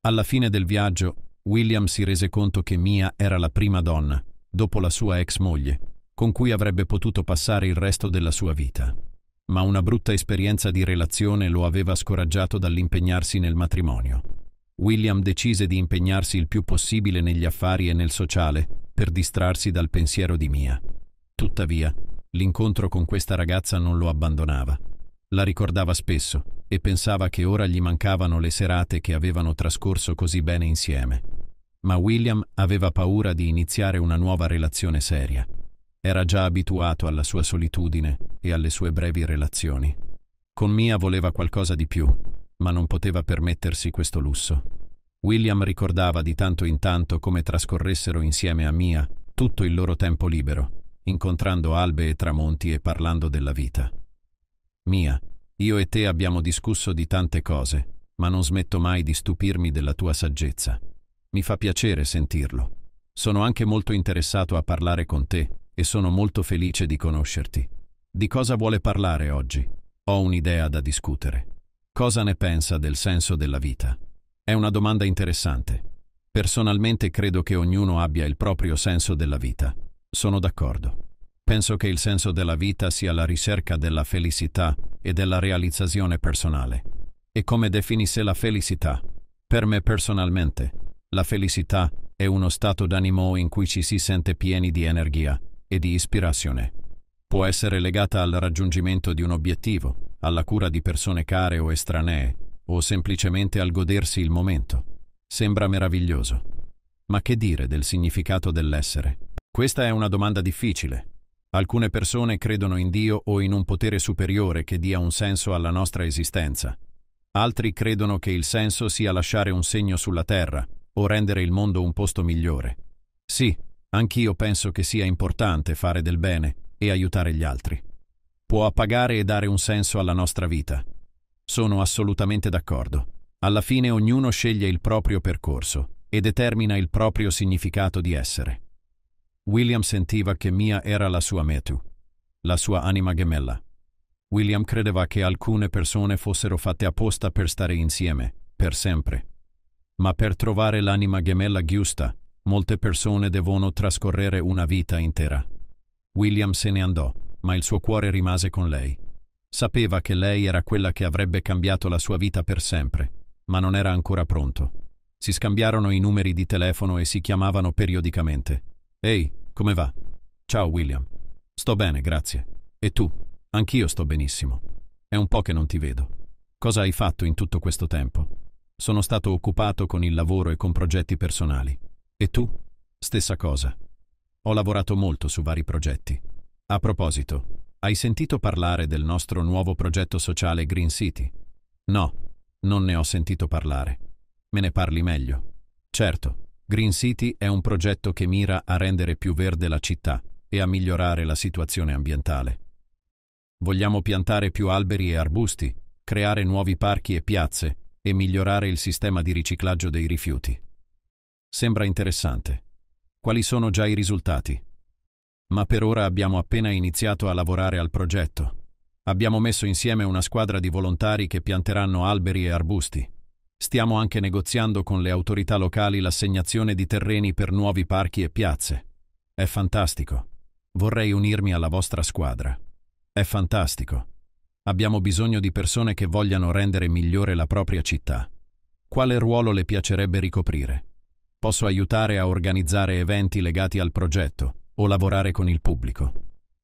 Alla fine del viaggio William si rese conto che Mia era la prima donna, dopo la sua ex moglie, con cui avrebbe potuto passare il resto della sua vita. Ma una brutta esperienza di relazione lo aveva scoraggiato dall'impegnarsi nel matrimonio. William decise di impegnarsi il più possibile negli affari e nel sociale, per distrarsi dal pensiero di Mia. Tuttavia, l'incontro con questa ragazza non lo abbandonava la ricordava spesso e pensava che ora gli mancavano le serate che avevano trascorso così bene insieme. Ma William aveva paura di iniziare una nuova relazione seria. Era già abituato alla sua solitudine e alle sue brevi relazioni. Con Mia voleva qualcosa di più, ma non poteva permettersi questo lusso. William ricordava di tanto in tanto come trascorressero insieme a Mia tutto il loro tempo libero, incontrando albe e tramonti e parlando della vita. Mia, io e te abbiamo discusso di tante cose, ma non smetto mai di stupirmi della tua saggezza. Mi fa piacere sentirlo. Sono anche molto interessato a parlare con te e sono molto felice di conoscerti. Di cosa vuole parlare oggi? Ho un'idea da discutere. Cosa ne pensa del senso della vita? È una domanda interessante. Personalmente credo che ognuno abbia il proprio senso della vita. Sono d'accordo. Penso che il senso della vita sia la ricerca della felicità e della realizzazione personale. E come definisse la felicità? Per me personalmente, la felicità è uno stato d'animo in cui ci si sente pieni di energia e di ispirazione. Può essere legata al raggiungimento di un obiettivo, alla cura di persone care o estranee, o semplicemente al godersi il momento. Sembra meraviglioso. Ma che dire del significato dell'essere? Questa è una domanda difficile, Alcune persone credono in Dio o in un potere superiore che dia un senso alla nostra esistenza. Altri credono che il senso sia lasciare un segno sulla terra o rendere il mondo un posto migliore. Sì, anch'io penso che sia importante fare del bene e aiutare gli altri. Può appagare e dare un senso alla nostra vita. Sono assolutamente d'accordo. Alla fine ognuno sceglie il proprio percorso e determina il proprio significato di essere. William sentiva che Mia era la sua Metu, la sua anima gemella. William credeva che alcune persone fossero fatte apposta per stare insieme, per sempre. Ma per trovare l'anima gemella giusta, molte persone devono trascorrere una vita intera. William se ne andò, ma il suo cuore rimase con lei. Sapeva che lei era quella che avrebbe cambiato la sua vita per sempre, ma non era ancora pronto. Si scambiarono i numeri di telefono e si chiamavano periodicamente. Ehi, come va? Ciao William. Sto bene, grazie. E tu? Anch'io sto benissimo. È un po' che non ti vedo. Cosa hai fatto in tutto questo tempo? Sono stato occupato con il lavoro e con progetti personali. E tu? Stessa cosa. Ho lavorato molto su vari progetti. A proposito, hai sentito parlare del nostro nuovo progetto sociale Green City? No, non ne ho sentito parlare. Me ne parli meglio. Certo, Green City è un progetto che mira a rendere più verde la città e a migliorare la situazione ambientale. Vogliamo piantare più alberi e arbusti, creare nuovi parchi e piazze e migliorare il sistema di riciclaggio dei rifiuti. Sembra interessante. Quali sono già i risultati? Ma per ora abbiamo appena iniziato a lavorare al progetto. Abbiamo messo insieme una squadra di volontari che pianteranno alberi e arbusti Stiamo anche negoziando con le autorità locali l'assegnazione di terreni per nuovi parchi e piazze. È fantastico. Vorrei unirmi alla vostra squadra. È fantastico. Abbiamo bisogno di persone che vogliano rendere migliore la propria città. Quale ruolo le piacerebbe ricoprire? Posso aiutare a organizzare eventi legati al progetto o lavorare con il pubblico.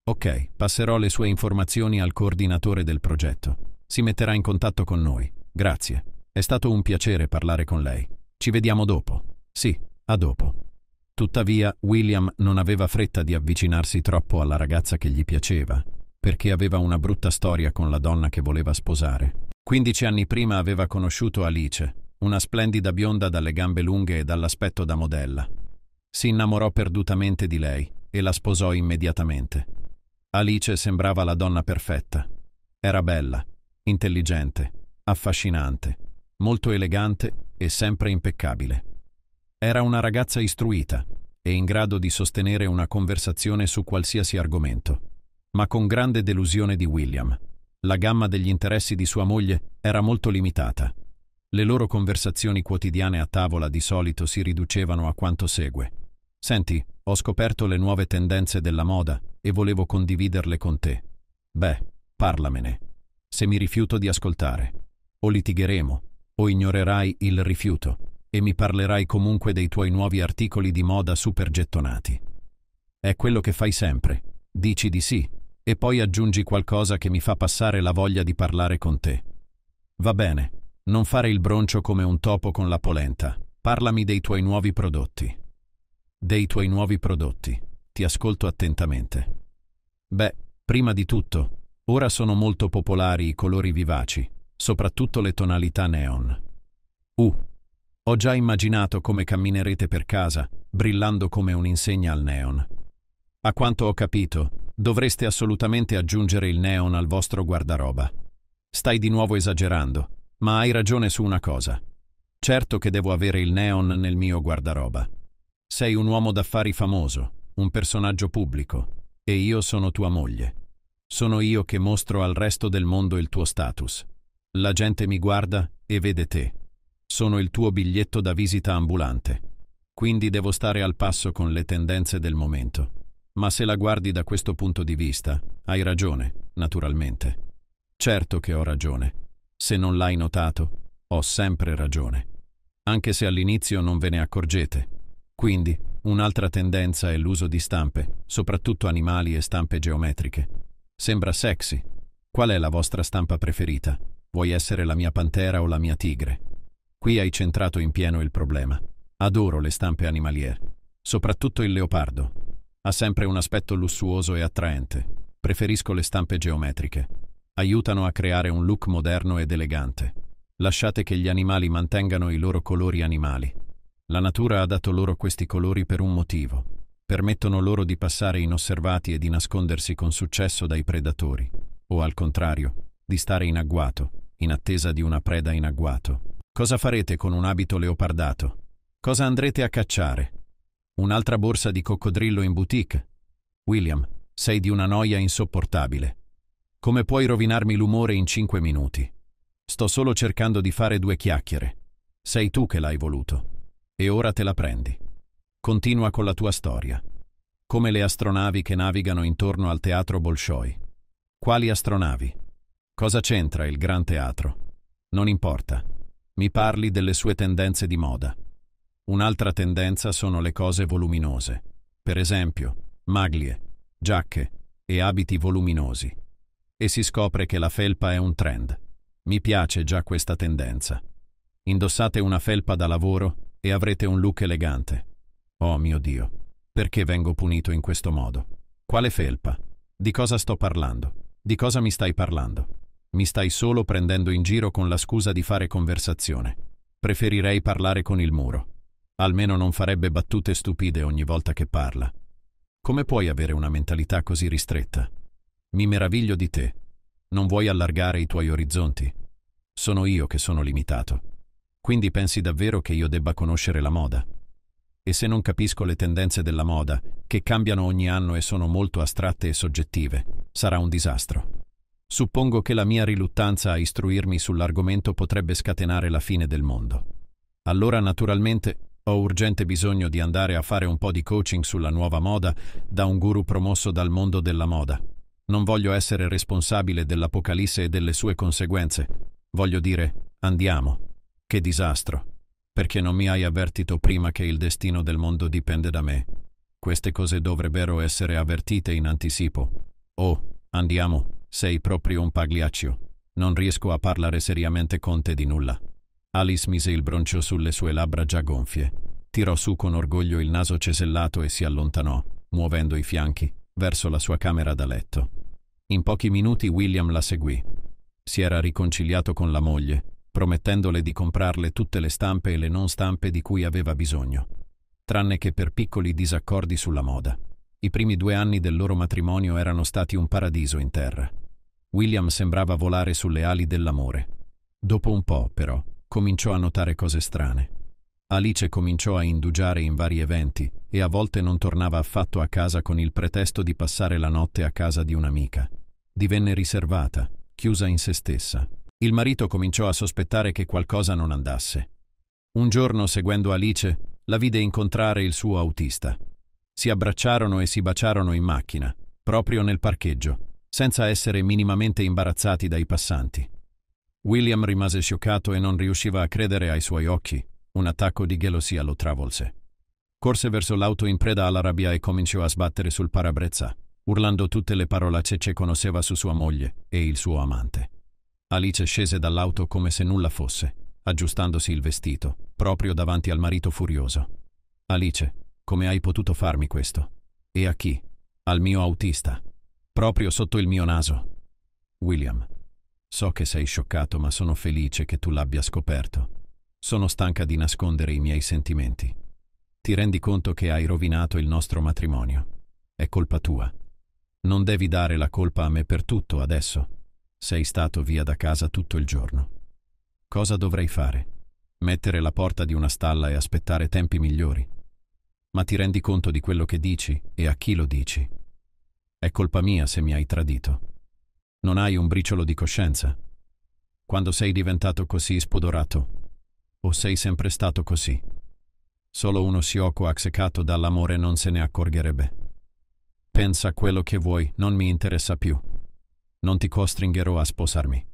Ok, passerò le sue informazioni al coordinatore del progetto. Si metterà in contatto con noi. Grazie. È stato un piacere parlare con lei. Ci vediamo dopo. Sì, a dopo. Tuttavia, William non aveva fretta di avvicinarsi troppo alla ragazza che gli piaceva, perché aveva una brutta storia con la donna che voleva sposare. Quindici anni prima aveva conosciuto Alice, una splendida bionda dalle gambe lunghe e dall'aspetto da modella. Si innamorò perdutamente di lei e la sposò immediatamente. Alice sembrava la donna perfetta. Era bella, intelligente, affascinante molto elegante e sempre impeccabile. Era una ragazza istruita e in grado di sostenere una conversazione su qualsiasi argomento, ma con grande delusione di William. La gamma degli interessi di sua moglie era molto limitata. Le loro conversazioni quotidiane a tavola di solito si riducevano a quanto segue. Senti, ho scoperto le nuove tendenze della moda e volevo condividerle con te. Beh, parlamene. Se mi rifiuto di ascoltare, o litigheremo o ignorerai il rifiuto e mi parlerai comunque dei tuoi nuovi articoli di moda super gettonati. È quello che fai sempre, dici di sì e poi aggiungi qualcosa che mi fa passare la voglia di parlare con te. Va bene, non fare il broncio come un topo con la polenta, parlami dei tuoi nuovi prodotti. Dei tuoi nuovi prodotti, ti ascolto attentamente. Beh, prima di tutto, ora sono molto popolari i colori vivaci, soprattutto le tonalità neon. Uh, ho già immaginato come camminerete per casa, brillando come un'insegna al neon. A quanto ho capito, dovreste assolutamente aggiungere il neon al vostro guardaroba. Stai di nuovo esagerando, ma hai ragione su una cosa. Certo che devo avere il neon nel mio guardaroba. Sei un uomo d'affari famoso, un personaggio pubblico, e io sono tua moglie. Sono io che mostro al resto del mondo il tuo status. La gente mi guarda e vede te. Sono il tuo biglietto da visita ambulante. Quindi devo stare al passo con le tendenze del momento. Ma se la guardi da questo punto di vista, hai ragione, naturalmente. Certo che ho ragione. Se non l'hai notato, ho sempre ragione. Anche se all'inizio non ve ne accorgete. Quindi, un'altra tendenza è l'uso di stampe, soprattutto animali e stampe geometriche. Sembra sexy. Qual è la vostra stampa preferita? Vuoi essere la mia pantera o la mia tigre? Qui hai centrato in pieno il problema. Adoro le stampe animaliere, soprattutto il leopardo. Ha sempre un aspetto lussuoso e attraente. Preferisco le stampe geometriche. Aiutano a creare un look moderno ed elegante. Lasciate che gli animali mantengano i loro colori animali. La natura ha dato loro questi colori per un motivo. Permettono loro di passare inosservati e di nascondersi con successo dai predatori, o al contrario, di stare in agguato, in attesa di una preda in agguato. Cosa farete con un abito leopardato? Cosa andrete a cacciare? Un'altra borsa di coccodrillo in boutique? William, sei di una noia insopportabile. Come puoi rovinarmi l'umore in cinque minuti? Sto solo cercando di fare due chiacchiere. Sei tu che l'hai voluto. E ora te la prendi. Continua con la tua storia. Come le astronavi che navigano intorno al teatro Bolshoi. Quali astronavi? Cosa c'entra il gran teatro? Non importa. Mi parli delle sue tendenze di moda. Un'altra tendenza sono le cose voluminose. Per esempio, maglie, giacche e abiti voluminosi. E si scopre che la felpa è un trend. Mi piace già questa tendenza. Indossate una felpa da lavoro e avrete un look elegante. Oh mio Dio, perché vengo punito in questo modo? Quale felpa? Di cosa sto parlando? Di cosa mi stai parlando? Mi stai solo prendendo in giro con la scusa di fare conversazione. Preferirei parlare con il muro. Almeno non farebbe battute stupide ogni volta che parla. Come puoi avere una mentalità così ristretta? Mi meraviglio di te. Non vuoi allargare i tuoi orizzonti. Sono io che sono limitato. Quindi pensi davvero che io debba conoscere la moda? E se non capisco le tendenze della moda, che cambiano ogni anno e sono molto astratte e soggettive, sarà un disastro. Suppongo che la mia riluttanza a istruirmi sull'argomento potrebbe scatenare la fine del mondo. Allora, naturalmente, ho urgente bisogno di andare a fare un po' di coaching sulla nuova moda da un guru promosso dal mondo della moda. Non voglio essere responsabile dell'apocalisse e delle sue conseguenze. Voglio dire, andiamo. Che disastro. Perché non mi hai avvertito prima che il destino del mondo dipende da me. Queste cose dovrebbero essere avvertite in anticipo. Oh, andiamo. Sei proprio un pagliaccio. Non riesco a parlare seriamente con te di nulla. Alice mise il broncio sulle sue labbra già gonfie. Tirò su con orgoglio il naso cesellato e si allontanò, muovendo i fianchi, verso la sua camera da letto. In pochi minuti William la seguì. Si era riconciliato con la moglie, promettendole di comprarle tutte le stampe e le non stampe di cui aveva bisogno, tranne che per piccoli disaccordi sulla moda. I primi due anni del loro matrimonio erano stati un paradiso in terra. William sembrava volare sulle ali dell'amore. Dopo un po', però, cominciò a notare cose strane. Alice cominciò a indugiare in vari eventi e a volte non tornava affatto a casa con il pretesto di passare la notte a casa di un'amica. Divenne riservata, chiusa in se stessa. Il marito cominciò a sospettare che qualcosa non andasse. Un giorno, seguendo Alice, la vide incontrare il suo autista. Si abbracciarono e si baciarono in macchina, proprio nel parcheggio, senza essere minimamente imbarazzati dai passanti. William rimase scioccato e non riusciva a credere ai suoi occhi. Un attacco di gelosia lo travolse. Corse verso l'auto in preda alla rabbia e cominciò a sbattere sul parabrezza, urlando tutte le parolacce che conosceva su sua moglie e il suo amante. Alice scese dall'auto come se nulla fosse, aggiustandosi il vestito, proprio davanti al marito furioso. Alice, come hai potuto farmi questo? E a chi? Al mio autista proprio sotto il mio naso. William, so che sei scioccato, ma sono felice che tu l'abbia scoperto. Sono stanca di nascondere i miei sentimenti. Ti rendi conto che hai rovinato il nostro matrimonio. È colpa tua. Non devi dare la colpa a me per tutto adesso. Sei stato via da casa tutto il giorno. Cosa dovrei fare? Mettere la porta di una stalla e aspettare tempi migliori. Ma ti rendi conto di quello che dici e a chi lo dici? È colpa mia se mi hai tradito. Non hai un briciolo di coscienza. Quando sei diventato così spodorato? O sei sempre stato così? Solo uno sioco axecato dall'amore non se ne accorgerebbe. Pensa quello che vuoi, non mi interessa più. Non ti costringerò a sposarmi.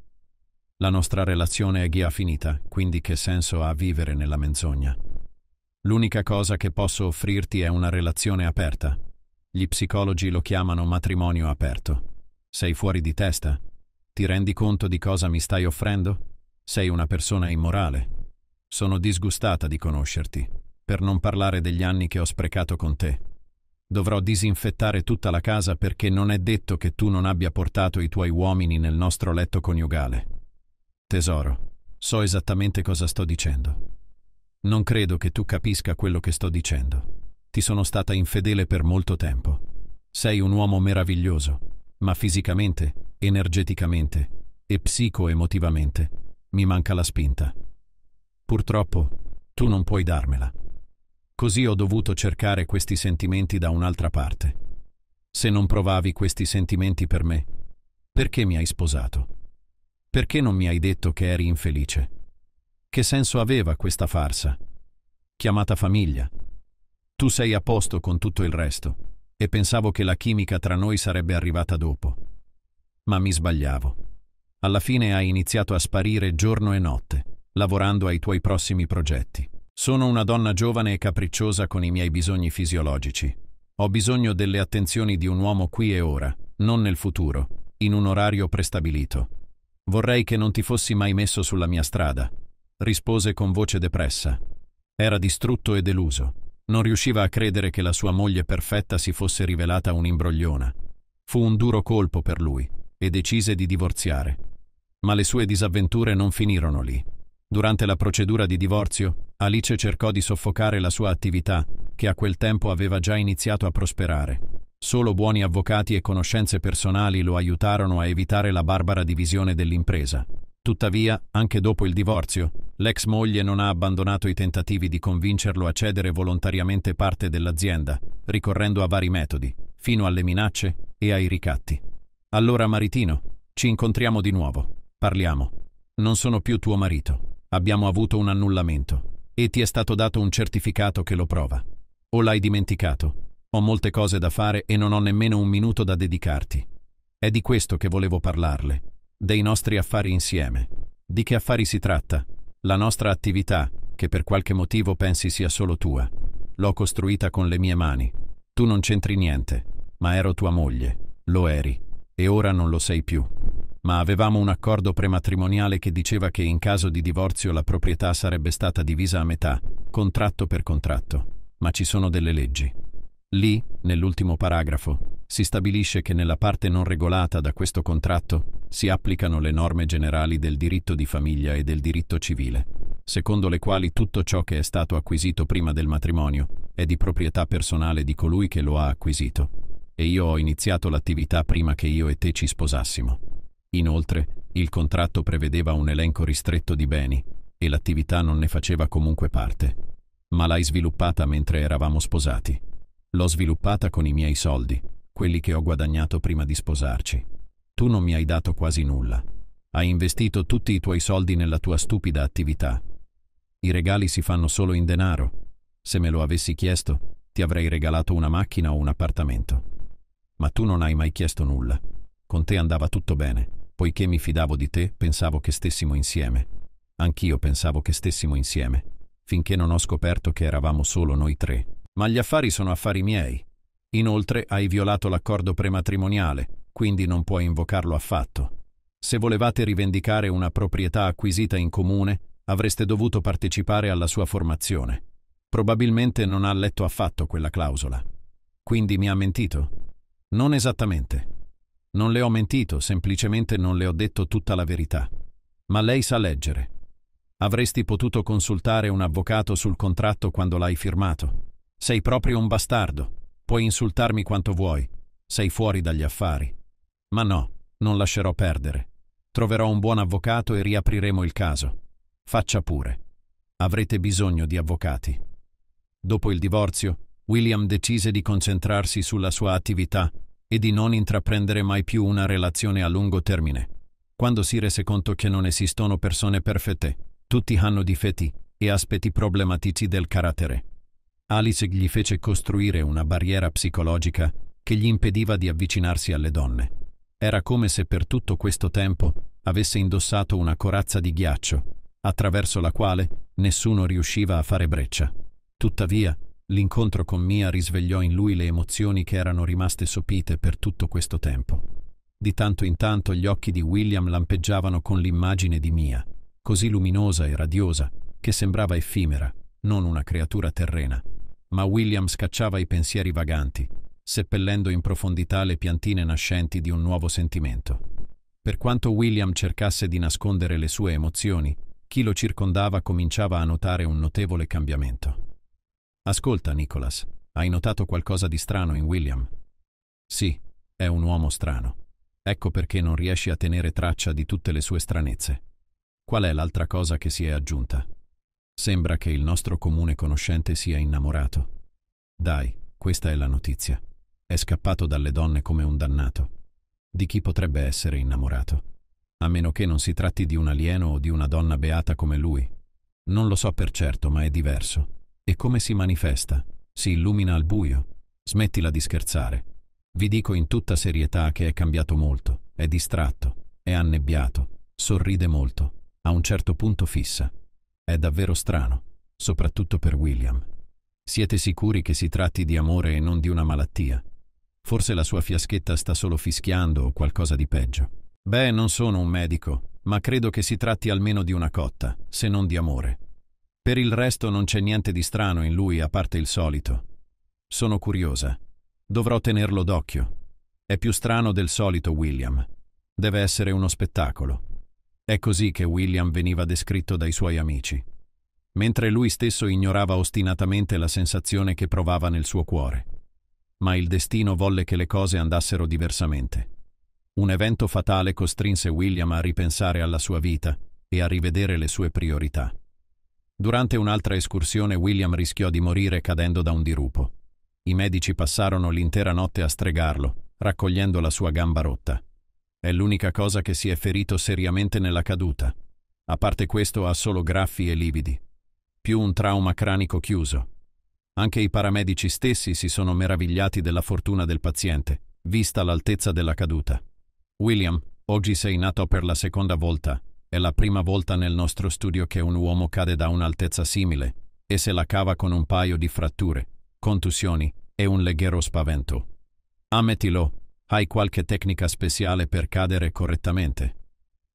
La nostra relazione è ghia finita, quindi che senso ha vivere nella menzogna? L'unica cosa che posso offrirti è una relazione aperta, gli psicologi lo chiamano matrimonio aperto. Sei fuori di testa? Ti rendi conto di cosa mi stai offrendo? Sei una persona immorale. Sono disgustata di conoscerti, per non parlare degli anni che ho sprecato con te. Dovrò disinfettare tutta la casa perché non è detto che tu non abbia portato i tuoi uomini nel nostro letto coniugale. Tesoro, so esattamente cosa sto dicendo. Non credo che tu capisca quello che sto dicendo. Ti sono stata infedele per molto tempo. Sei un uomo meraviglioso, ma fisicamente, energeticamente e psicoemotivamente mi manca la spinta. Purtroppo, tu non puoi darmela. Così ho dovuto cercare questi sentimenti da un'altra parte. Se non provavi questi sentimenti per me, perché mi hai sposato? Perché non mi hai detto che eri infelice? Che senso aveva questa farsa? Chiamata famiglia, tu sei a posto con tutto il resto e pensavo che la chimica tra noi sarebbe arrivata dopo. Ma mi sbagliavo. Alla fine hai iniziato a sparire giorno e notte, lavorando ai tuoi prossimi progetti. Sono una donna giovane e capricciosa con i miei bisogni fisiologici. Ho bisogno delle attenzioni di un uomo qui e ora, non nel futuro, in un orario prestabilito. Vorrei che non ti fossi mai messo sulla mia strada, rispose con voce depressa. Era distrutto e deluso. Non riusciva a credere che la sua moglie perfetta si fosse rivelata un'imbrogliona. Fu un duro colpo per lui e decise di divorziare. Ma le sue disavventure non finirono lì. Durante la procedura di divorzio, Alice cercò di soffocare la sua attività, che a quel tempo aveva già iniziato a prosperare. Solo buoni avvocati e conoscenze personali lo aiutarono a evitare la barbara divisione dell'impresa. Tuttavia, anche dopo il divorzio, l'ex moglie non ha abbandonato i tentativi di convincerlo a cedere volontariamente parte dell'azienda, ricorrendo a vari metodi, fino alle minacce e ai ricatti. Allora Maritino, ci incontriamo di nuovo, parliamo. Non sono più tuo marito, abbiamo avuto un annullamento e ti è stato dato un certificato che lo prova. O l'hai dimenticato, ho molte cose da fare e non ho nemmeno un minuto da dedicarti. È di questo che volevo parlarle dei nostri affari insieme. Di che affari si tratta? La nostra attività, che per qualche motivo pensi sia solo tua. L'ho costruita con le mie mani. Tu non c'entri niente, ma ero tua moglie, lo eri, e ora non lo sei più. Ma avevamo un accordo prematrimoniale che diceva che in caso di divorzio la proprietà sarebbe stata divisa a metà, contratto per contratto. Ma ci sono delle leggi. Lì, nell'ultimo paragrafo, si stabilisce che nella parte non regolata da questo contratto si applicano le norme generali del diritto di famiglia e del diritto civile, secondo le quali tutto ciò che è stato acquisito prima del matrimonio è di proprietà personale di colui che lo ha acquisito, e io ho iniziato l'attività prima che io e te ci sposassimo. Inoltre, il contratto prevedeva un elenco ristretto di beni, e l'attività non ne faceva comunque parte, ma l'hai sviluppata mentre eravamo sposati. L'ho sviluppata con i miei soldi, quelli che ho guadagnato prima di sposarci. Tu non mi hai dato quasi nulla. Hai investito tutti i tuoi soldi nella tua stupida attività. I regali si fanno solo in denaro. Se me lo avessi chiesto, ti avrei regalato una macchina o un appartamento. Ma tu non hai mai chiesto nulla. Con te andava tutto bene. Poiché mi fidavo di te, pensavo che stessimo insieme. Anch'io pensavo che stessimo insieme, finché non ho scoperto che eravamo solo noi tre. Ma gli affari sono affari miei. Inoltre hai violato l'accordo prematrimoniale, quindi non può invocarlo affatto. Se volevate rivendicare una proprietà acquisita in comune, avreste dovuto partecipare alla sua formazione. Probabilmente non ha letto affatto quella clausola. Quindi mi ha mentito? Non esattamente. Non le ho mentito, semplicemente non le ho detto tutta la verità. Ma lei sa leggere. Avresti potuto consultare un avvocato sul contratto quando l'hai firmato. Sei proprio un bastardo. Puoi insultarmi quanto vuoi. Sei fuori dagli affari. Ma no, non lascerò perdere. Troverò un buon avvocato e riapriremo il caso. Faccia pure. Avrete bisogno di avvocati. Dopo il divorzio, William decise di concentrarsi sulla sua attività e di non intraprendere mai più una relazione a lungo termine. Quando si rese conto che non esistono persone perfette, tutti hanno difetti e aspetti problematici del carattere. Alice gli fece costruire una barriera psicologica che gli impediva di avvicinarsi alle donne. Era come se per tutto questo tempo avesse indossato una corazza di ghiaccio, attraverso la quale nessuno riusciva a fare breccia. Tuttavia, l'incontro con Mia risvegliò in lui le emozioni che erano rimaste sopite per tutto questo tempo. Di tanto in tanto gli occhi di William lampeggiavano con l'immagine di Mia, così luminosa e radiosa, che sembrava effimera, non una creatura terrena. Ma William scacciava i pensieri vaganti, seppellendo in profondità le piantine nascenti di un nuovo sentimento. Per quanto William cercasse di nascondere le sue emozioni, chi lo circondava cominciava a notare un notevole cambiamento. Ascolta, Nicholas, hai notato qualcosa di strano in William? Sì, è un uomo strano. Ecco perché non riesci a tenere traccia di tutte le sue stranezze. Qual è l'altra cosa che si è aggiunta? Sembra che il nostro comune conoscente sia innamorato. Dai, questa è la notizia. È scappato dalle donne come un dannato. Di chi potrebbe essere innamorato? A meno che non si tratti di un alieno o di una donna beata come lui. Non lo so per certo, ma è diverso. E come si manifesta? Si illumina al buio? Smettila di scherzare. Vi dico in tutta serietà che è cambiato molto, è distratto, è annebbiato, sorride molto, a un certo punto fissa. È davvero strano, soprattutto per William. Siete sicuri che si tratti di amore e non di una malattia? Forse la sua fiaschetta sta solo fischiando o qualcosa di peggio. Beh, non sono un medico, ma credo che si tratti almeno di una cotta, se non di amore. Per il resto non c'è niente di strano in lui a parte il solito. Sono curiosa. Dovrò tenerlo d'occhio. È più strano del solito William. Deve essere uno spettacolo. È così che William veniva descritto dai suoi amici, mentre lui stesso ignorava ostinatamente la sensazione che provava nel suo cuore ma il destino volle che le cose andassero diversamente. Un evento fatale costrinse William a ripensare alla sua vita e a rivedere le sue priorità. Durante un'altra escursione William rischiò di morire cadendo da un dirupo. I medici passarono l'intera notte a stregarlo, raccogliendo la sua gamba rotta. È l'unica cosa che si è ferito seriamente nella caduta. A parte questo ha solo graffi e lividi. Più un trauma cranico chiuso, anche i paramedici stessi si sono meravigliati della fortuna del paziente, vista l'altezza della caduta. William, oggi sei nato per la seconda volta. È la prima volta nel nostro studio che un uomo cade da un'altezza simile e se la cava con un paio di fratture, contusioni e un leggero spavento. Ammettilo, hai qualche tecnica speciale per cadere correttamente.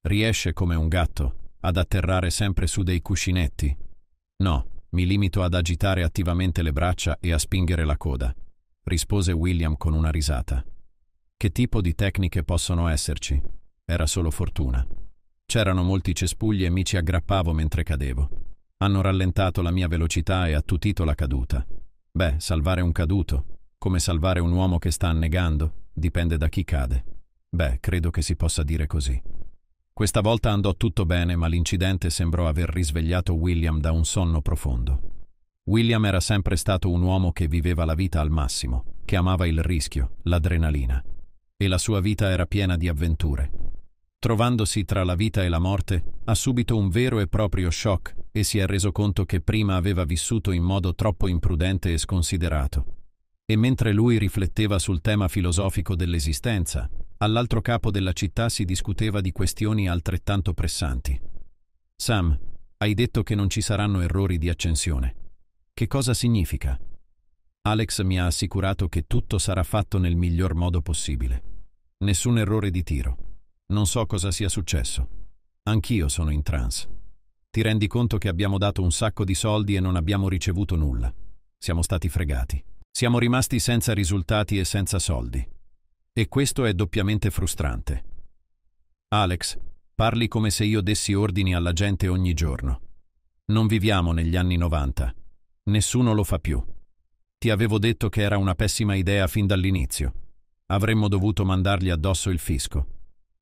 Riesce come un gatto ad atterrare sempre su dei cuscinetti. No, mi limito ad agitare attivamente le braccia e a spingere la coda, rispose William con una risata. Che tipo di tecniche possono esserci? Era solo fortuna. C'erano molti cespugli e mi ci aggrappavo mentre cadevo. Hanno rallentato la mia velocità e attutito la caduta. Beh, salvare un caduto, come salvare un uomo che sta annegando, dipende da chi cade. Beh, credo che si possa dire così. Questa volta andò tutto bene, ma l'incidente sembrò aver risvegliato William da un sonno profondo. William era sempre stato un uomo che viveva la vita al massimo, che amava il rischio, l'adrenalina. E la sua vita era piena di avventure. Trovandosi tra la vita e la morte, ha subito un vero e proprio shock e si è reso conto che prima aveva vissuto in modo troppo imprudente e sconsiderato. E mentre lui rifletteva sul tema filosofico dell'esistenza, All'altro capo della città si discuteva di questioni altrettanto pressanti. Sam, hai detto che non ci saranno errori di accensione. Che cosa significa? Alex mi ha assicurato che tutto sarà fatto nel miglior modo possibile. Nessun errore di tiro. Non so cosa sia successo. Anch'io sono in trance. Ti rendi conto che abbiamo dato un sacco di soldi e non abbiamo ricevuto nulla. Siamo stati fregati. Siamo rimasti senza risultati e senza soldi. E questo è doppiamente frustrante. Alex, parli come se io dessi ordini alla gente ogni giorno. Non viviamo negli anni 90. Nessuno lo fa più. Ti avevo detto che era una pessima idea fin dall'inizio. Avremmo dovuto mandargli addosso il fisco,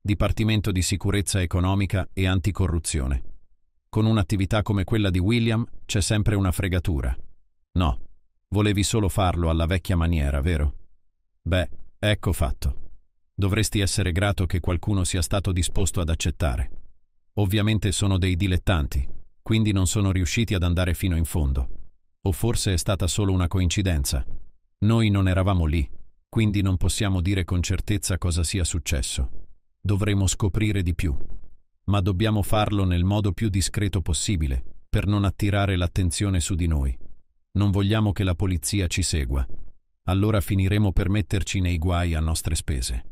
Dipartimento di Sicurezza Economica e Anticorruzione. Con un'attività come quella di William c'è sempre una fregatura. No, volevi solo farlo alla vecchia maniera, vero? Beh, Ecco fatto. Dovresti essere grato che qualcuno sia stato disposto ad accettare. Ovviamente sono dei dilettanti, quindi non sono riusciti ad andare fino in fondo. O forse è stata solo una coincidenza. Noi non eravamo lì, quindi non possiamo dire con certezza cosa sia successo. Dovremo scoprire di più. Ma dobbiamo farlo nel modo più discreto possibile, per non attirare l'attenzione su di noi. Non vogliamo che la polizia ci segua allora finiremo per metterci nei guai a nostre spese.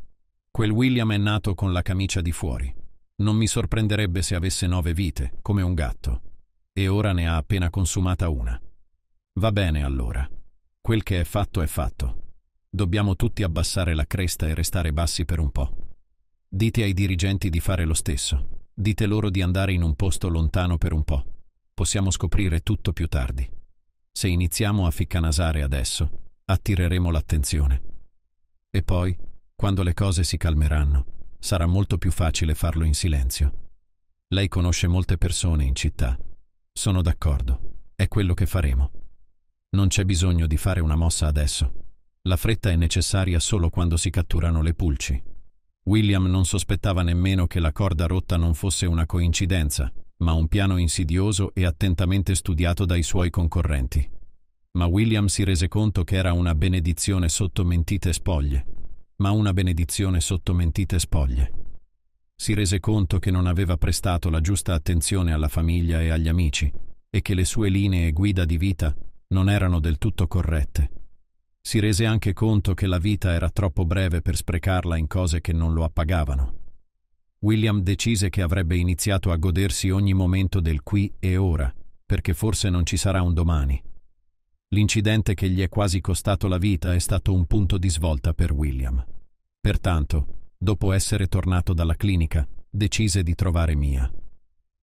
Quel William è nato con la camicia di fuori. Non mi sorprenderebbe se avesse nove vite, come un gatto, e ora ne ha appena consumata una. Va bene allora. Quel che è fatto è fatto. Dobbiamo tutti abbassare la cresta e restare bassi per un po'. Dite ai dirigenti di fare lo stesso. Dite loro di andare in un posto lontano per un po'. Possiamo scoprire tutto più tardi. Se iniziamo a ficcanasare adesso, attireremo l'attenzione. E poi, quando le cose si calmeranno, sarà molto più facile farlo in silenzio. Lei conosce molte persone in città. Sono d'accordo, è quello che faremo. Non c'è bisogno di fare una mossa adesso. La fretta è necessaria solo quando si catturano le pulci. William non sospettava nemmeno che la corda rotta non fosse una coincidenza, ma un piano insidioso e attentamente studiato dai suoi concorrenti ma William si rese conto che era una benedizione sotto mentite spoglie, ma una benedizione sotto mentite spoglie. Si rese conto che non aveva prestato la giusta attenzione alla famiglia e agli amici e che le sue linee guida di vita non erano del tutto corrette. Si rese anche conto che la vita era troppo breve per sprecarla in cose che non lo appagavano. William decise che avrebbe iniziato a godersi ogni momento del qui e ora, perché forse non ci sarà un domani L'incidente che gli è quasi costato la vita è stato un punto di svolta per William. Pertanto, dopo essere tornato dalla clinica, decise di trovare Mia.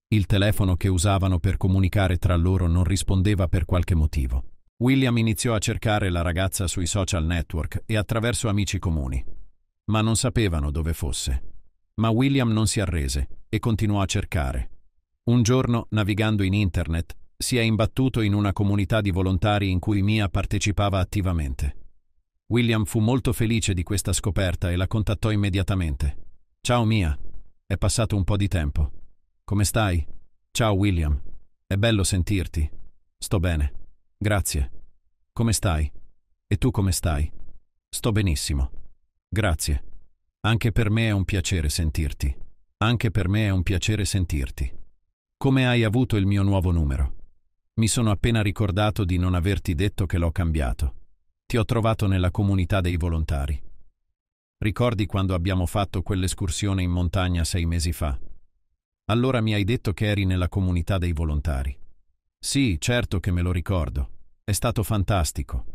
Il telefono che usavano per comunicare tra loro non rispondeva per qualche motivo. William iniziò a cercare la ragazza sui social network e attraverso amici comuni, ma non sapevano dove fosse. Ma William non si arrese e continuò a cercare. Un giorno, navigando in internet, si è imbattuto in una comunità di volontari in cui Mia partecipava attivamente. William fu molto felice di questa scoperta e la contattò immediatamente. Ciao Mia, è passato un po' di tempo. Come stai? Ciao William, è bello sentirti. Sto bene. Grazie. Come stai? E tu come stai? Sto benissimo. Grazie. Anche per me è un piacere sentirti. Anche per me è un piacere sentirti. Come hai avuto il mio nuovo numero? Mi sono appena ricordato di non averti detto che l'ho cambiato. Ti ho trovato nella comunità dei volontari. Ricordi quando abbiamo fatto quell'escursione in montagna sei mesi fa? Allora mi hai detto che eri nella comunità dei volontari. Sì, certo che me lo ricordo. È stato fantastico.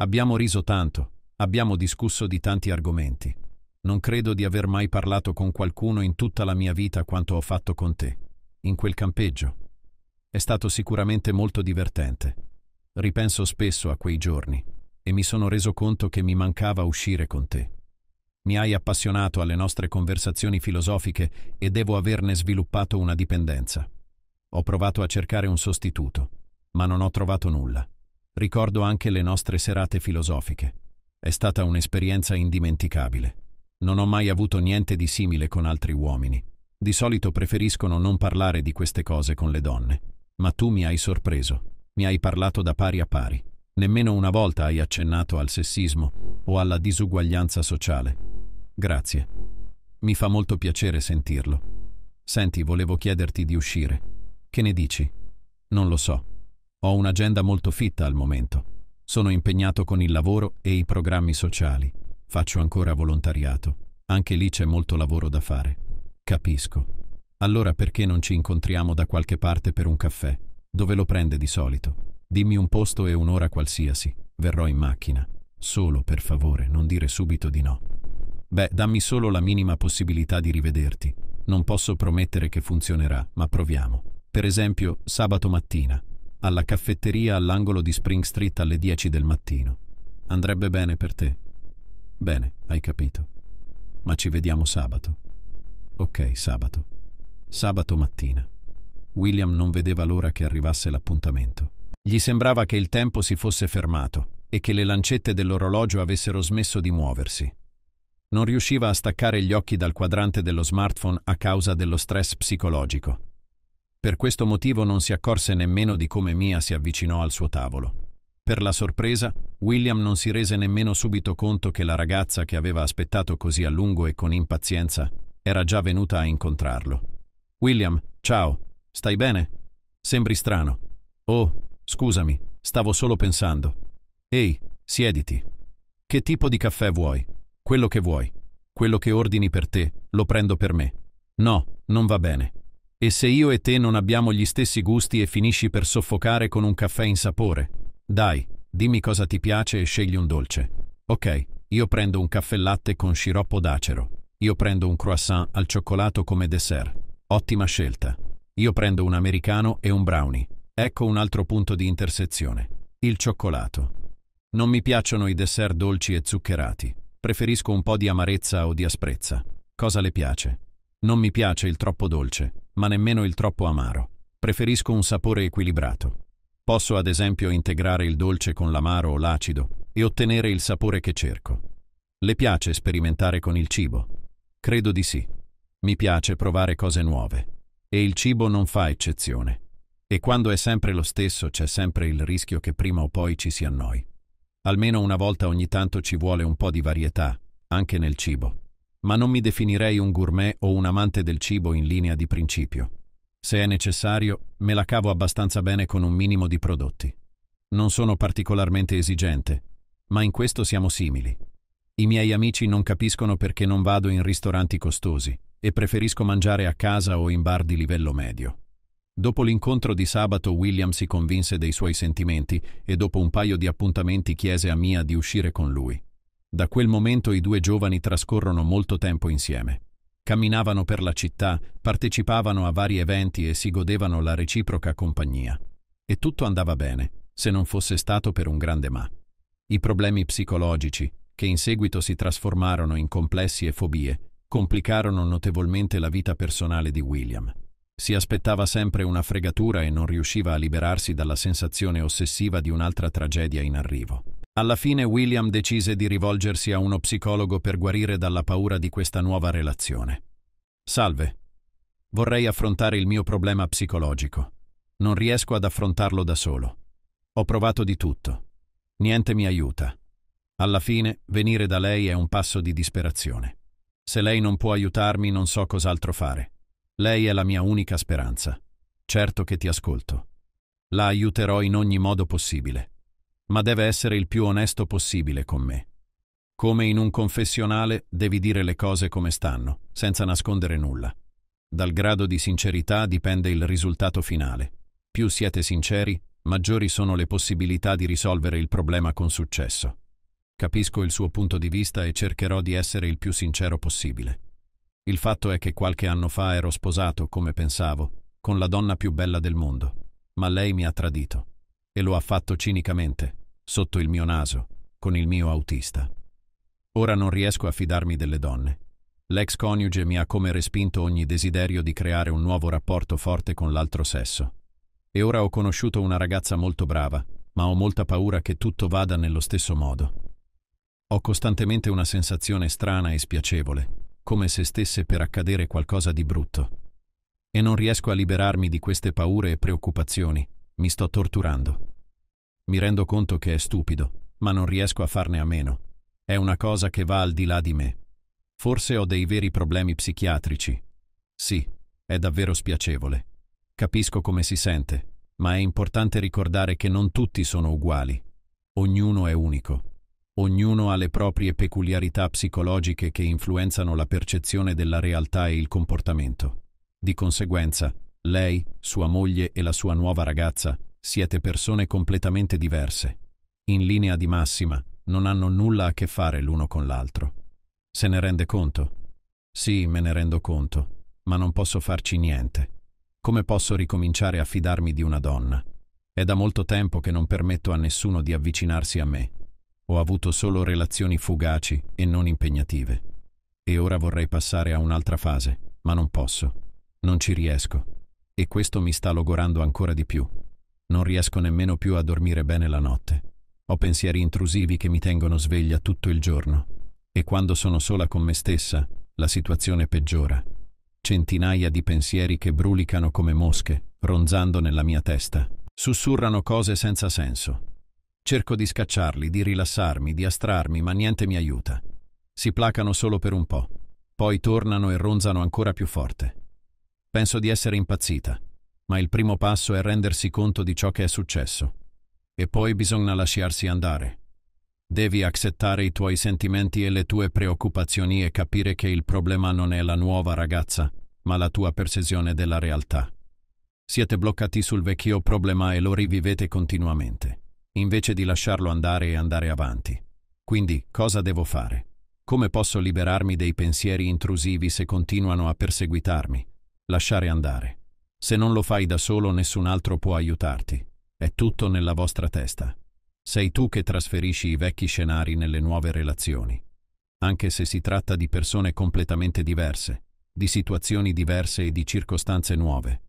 Abbiamo riso tanto, abbiamo discusso di tanti argomenti. Non credo di aver mai parlato con qualcuno in tutta la mia vita quanto ho fatto con te, in quel campeggio. È stato sicuramente molto divertente. Ripenso spesso a quei giorni e mi sono reso conto che mi mancava uscire con te. Mi hai appassionato alle nostre conversazioni filosofiche e devo averne sviluppato una dipendenza. Ho provato a cercare un sostituto, ma non ho trovato nulla. Ricordo anche le nostre serate filosofiche. È stata un'esperienza indimenticabile. Non ho mai avuto niente di simile con altri uomini. Di solito preferiscono non parlare di queste cose con le donne ma tu mi hai sorpreso, mi hai parlato da pari a pari. Nemmeno una volta hai accennato al sessismo o alla disuguaglianza sociale. Grazie. Mi fa molto piacere sentirlo. Senti, volevo chiederti di uscire. Che ne dici? Non lo so. Ho un'agenda molto fitta al momento. Sono impegnato con il lavoro e i programmi sociali. Faccio ancora volontariato. Anche lì c'è molto lavoro da fare. Capisco. Allora perché non ci incontriamo da qualche parte per un caffè? Dove lo prende di solito? Dimmi un posto e un'ora qualsiasi. Verrò in macchina. Solo, per favore, non dire subito di no. Beh, dammi solo la minima possibilità di rivederti. Non posso promettere che funzionerà, ma proviamo. Per esempio, sabato mattina, alla caffetteria all'angolo di Spring Street alle 10 del mattino. Andrebbe bene per te. Bene, hai capito. Ma ci vediamo sabato. Ok, sabato. Sabato mattina. William non vedeva l'ora che arrivasse l'appuntamento. Gli sembrava che il tempo si fosse fermato e che le lancette dell'orologio avessero smesso di muoversi. Non riusciva a staccare gli occhi dal quadrante dello smartphone a causa dello stress psicologico. Per questo motivo non si accorse nemmeno di come Mia si avvicinò al suo tavolo. Per la sorpresa, William non si rese nemmeno subito conto che la ragazza che aveva aspettato così a lungo e con impazienza era già venuta a incontrarlo. William, ciao, stai bene? Sembri strano. Oh, scusami, stavo solo pensando. Ehi, siediti. Che tipo di caffè vuoi? Quello che vuoi. Quello che ordini per te, lo prendo per me. No, non va bene. E se io e te non abbiamo gli stessi gusti e finisci per soffocare con un caffè in sapore? Dai, dimmi cosa ti piace e scegli un dolce. Ok, io prendo un caffè latte con sciroppo d'acero. Io prendo un croissant al cioccolato come dessert. Ottima scelta. Io prendo un americano e un brownie. Ecco un altro punto di intersezione. Il cioccolato. Non mi piacciono i dessert dolci e zuccherati. Preferisco un po' di amarezza o di asprezza. Cosa le piace? Non mi piace il troppo dolce, ma nemmeno il troppo amaro. Preferisco un sapore equilibrato. Posso ad esempio integrare il dolce con l'amaro o l'acido e ottenere il sapore che cerco. Le piace sperimentare con il cibo? Credo di sì. Mi piace provare cose nuove e il cibo non fa eccezione. E quando è sempre lo stesso c'è sempre il rischio che prima o poi ci si annoi. Almeno una volta ogni tanto ci vuole un po' di varietà, anche nel cibo. Ma non mi definirei un gourmet o un amante del cibo in linea di principio. Se è necessario, me la cavo abbastanza bene con un minimo di prodotti. Non sono particolarmente esigente, ma in questo siamo simili. I miei amici non capiscono perché non vado in ristoranti costosi e preferisco mangiare a casa o in bar di livello medio. Dopo l'incontro di sabato William si convinse dei suoi sentimenti e dopo un paio di appuntamenti chiese a Mia di uscire con lui. Da quel momento i due giovani trascorrono molto tempo insieme. Camminavano per la città, partecipavano a vari eventi e si godevano la reciproca compagnia. E tutto andava bene, se non fosse stato per un grande ma. I problemi psicologici, che in seguito si trasformarono in complessi e fobie, complicarono notevolmente la vita personale di William. Si aspettava sempre una fregatura e non riusciva a liberarsi dalla sensazione ossessiva di un'altra tragedia in arrivo. Alla fine William decise di rivolgersi a uno psicologo per guarire dalla paura di questa nuova relazione. Salve, vorrei affrontare il mio problema psicologico. Non riesco ad affrontarlo da solo. Ho provato di tutto. Niente mi aiuta. Alla fine, venire da lei è un passo di disperazione. Se lei non può aiutarmi, non so cos'altro fare. Lei è la mia unica speranza. Certo che ti ascolto. La aiuterò in ogni modo possibile. Ma deve essere il più onesto possibile con me. Come in un confessionale, devi dire le cose come stanno, senza nascondere nulla. Dal grado di sincerità dipende il risultato finale. Più siete sinceri, maggiori sono le possibilità di risolvere il problema con successo. Capisco il suo punto di vista e cercherò di essere il più sincero possibile. Il fatto è che qualche anno fa ero sposato, come pensavo, con la donna più bella del mondo, ma lei mi ha tradito. E lo ha fatto cinicamente, sotto il mio naso, con il mio autista. Ora non riesco a fidarmi delle donne. L'ex coniuge mi ha come respinto ogni desiderio di creare un nuovo rapporto forte con l'altro sesso. E ora ho conosciuto una ragazza molto brava, ma ho molta paura che tutto vada nello stesso modo. Ho costantemente una sensazione strana e spiacevole, come se stesse per accadere qualcosa di brutto. E non riesco a liberarmi di queste paure e preoccupazioni, mi sto torturando. Mi rendo conto che è stupido, ma non riesco a farne a meno. È una cosa che va al di là di me. Forse ho dei veri problemi psichiatrici. Sì, è davvero spiacevole. Capisco come si sente, ma è importante ricordare che non tutti sono uguali. Ognuno è unico. Ognuno ha le proprie peculiarità psicologiche che influenzano la percezione della realtà e il comportamento. Di conseguenza, lei, sua moglie e la sua nuova ragazza siete persone completamente diverse. In linea di massima, non hanno nulla a che fare l'uno con l'altro. Se ne rende conto? Sì, me ne rendo conto, ma non posso farci niente. Come posso ricominciare a fidarmi di una donna? È da molto tempo che non permetto a nessuno di avvicinarsi a me. Ho avuto solo relazioni fugaci e non impegnative. E ora vorrei passare a un'altra fase, ma non posso. Non ci riesco. E questo mi sta logorando ancora di più. Non riesco nemmeno più a dormire bene la notte. Ho pensieri intrusivi che mi tengono sveglia tutto il giorno. E quando sono sola con me stessa, la situazione peggiora. Centinaia di pensieri che brulicano come mosche, ronzando nella mia testa. Sussurrano cose senza senso, Cerco di scacciarli, di rilassarmi, di astrarmi, ma niente mi aiuta. Si placano solo per un po', poi tornano e ronzano ancora più forte. Penso di essere impazzita, ma il primo passo è rendersi conto di ciò che è successo. E poi bisogna lasciarsi andare. Devi accettare i tuoi sentimenti e le tue preoccupazioni e capire che il problema non è la nuova ragazza, ma la tua percezione della realtà. Siete bloccati sul vecchio problema e lo rivivete continuamente invece di lasciarlo andare e andare avanti. Quindi cosa devo fare? Come posso liberarmi dei pensieri intrusivi se continuano a perseguitarmi? Lasciare andare. Se non lo fai da solo nessun altro può aiutarti. È tutto nella vostra testa. Sei tu che trasferisci i vecchi scenari nelle nuove relazioni. Anche se si tratta di persone completamente diverse, di situazioni diverse e di circostanze nuove.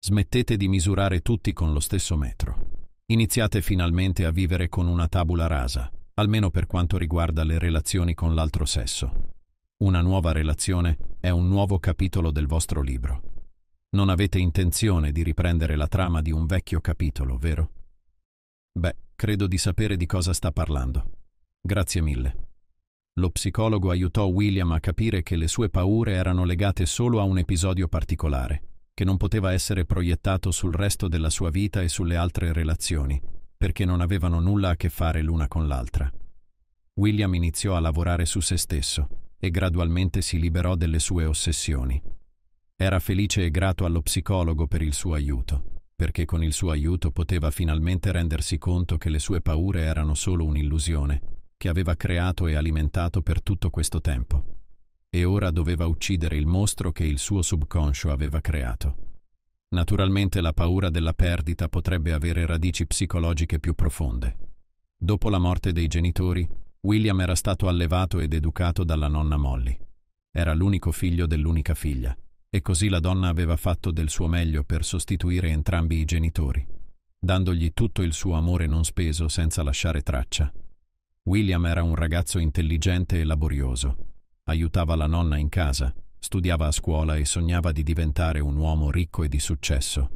Smettete di misurare tutti con lo stesso metro. Iniziate finalmente a vivere con una tabula rasa, almeno per quanto riguarda le relazioni con l'altro sesso. Una nuova relazione è un nuovo capitolo del vostro libro. Non avete intenzione di riprendere la trama di un vecchio capitolo, vero? Beh, credo di sapere di cosa sta parlando. Grazie mille. Lo psicologo aiutò William a capire che le sue paure erano legate solo a un episodio particolare, che non poteva essere proiettato sul resto della sua vita e sulle altre relazioni, perché non avevano nulla a che fare l'una con l'altra. William iniziò a lavorare su se stesso e gradualmente si liberò delle sue ossessioni. Era felice e grato allo psicologo per il suo aiuto, perché con il suo aiuto poteva finalmente rendersi conto che le sue paure erano solo un'illusione che aveva creato e alimentato per tutto questo tempo e ora doveva uccidere il mostro che il suo subconscio aveva creato. Naturalmente la paura della perdita potrebbe avere radici psicologiche più profonde. Dopo la morte dei genitori, William era stato allevato ed educato dalla nonna Molly. Era l'unico figlio dell'unica figlia, e così la donna aveva fatto del suo meglio per sostituire entrambi i genitori, dandogli tutto il suo amore non speso senza lasciare traccia. William era un ragazzo intelligente e laborioso, Aiutava la nonna in casa, studiava a scuola e sognava di diventare un uomo ricco e di successo.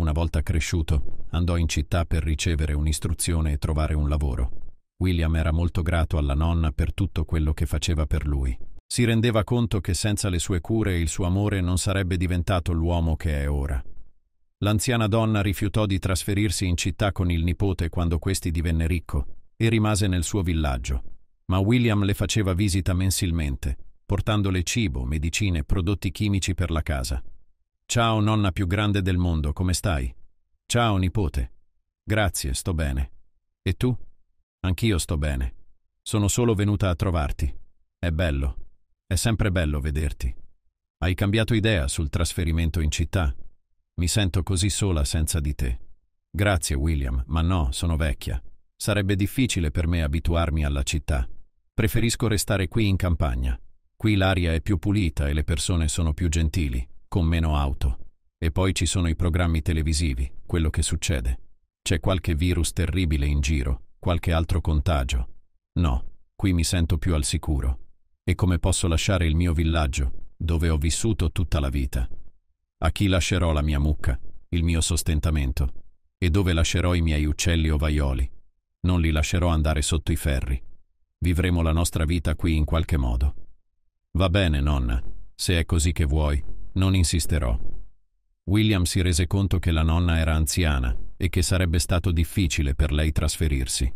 Una volta cresciuto, andò in città per ricevere un'istruzione e trovare un lavoro. William era molto grato alla nonna per tutto quello che faceva per lui. Si rendeva conto che senza le sue cure il suo amore non sarebbe diventato l'uomo che è ora. L'anziana donna rifiutò di trasferirsi in città con il nipote quando questi divenne ricco e rimase nel suo villaggio, ma William le faceva visita mensilmente, portandole cibo, medicine, prodotti chimici per la casa. Ciao nonna più grande del mondo, come stai? Ciao nipote. Grazie, sto bene. E tu? Anch'io sto bene. Sono solo venuta a trovarti. È bello. È sempre bello vederti. Hai cambiato idea sul trasferimento in città. Mi sento così sola senza di te. Grazie William, ma no, sono vecchia. Sarebbe difficile per me abituarmi alla città. Preferisco restare qui in campagna. Qui l'aria è più pulita e le persone sono più gentili, con meno auto. E poi ci sono i programmi televisivi, quello che succede. C'è qualche virus terribile in giro, qualche altro contagio. No, qui mi sento più al sicuro. E come posso lasciare il mio villaggio, dove ho vissuto tutta la vita? A chi lascerò la mia mucca, il mio sostentamento? E dove lascerò i miei uccelli o vaioli? Non li lascerò andare sotto i ferri. Vivremo la nostra vita qui in qualche modo. Va bene, nonna, se è così che vuoi, non insisterò. William si rese conto che la nonna era anziana e che sarebbe stato difficile per lei trasferirsi.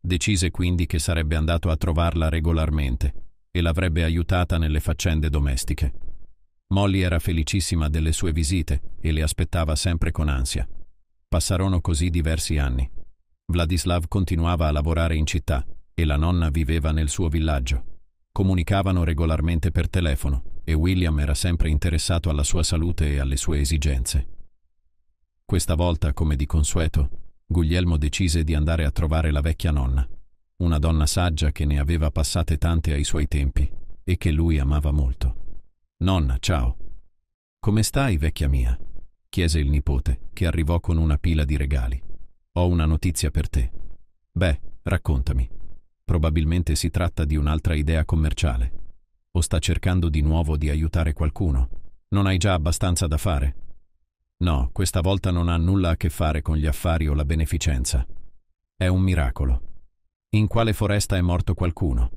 Decise quindi che sarebbe andato a trovarla regolarmente e l'avrebbe aiutata nelle faccende domestiche. Molly era felicissima delle sue visite e le aspettava sempre con ansia. Passarono così diversi anni. Vladislav continuava a lavorare in città e la nonna viveva nel suo villaggio. Comunicavano regolarmente per telefono e William era sempre interessato alla sua salute e alle sue esigenze. Questa volta, come di consueto, Guglielmo decise di andare a trovare la vecchia nonna, una donna saggia che ne aveva passate tante ai suoi tempi e che lui amava molto. Nonna, ciao. Come stai, vecchia mia? chiese il nipote, che arrivò con una pila di regali. Ho una notizia per te. Beh, raccontami. Probabilmente si tratta di un'altra idea commerciale. O sta cercando di nuovo di aiutare qualcuno. Non hai già abbastanza da fare? No, questa volta non ha nulla a che fare con gli affari o la beneficenza. È un miracolo. In quale foresta è morto qualcuno?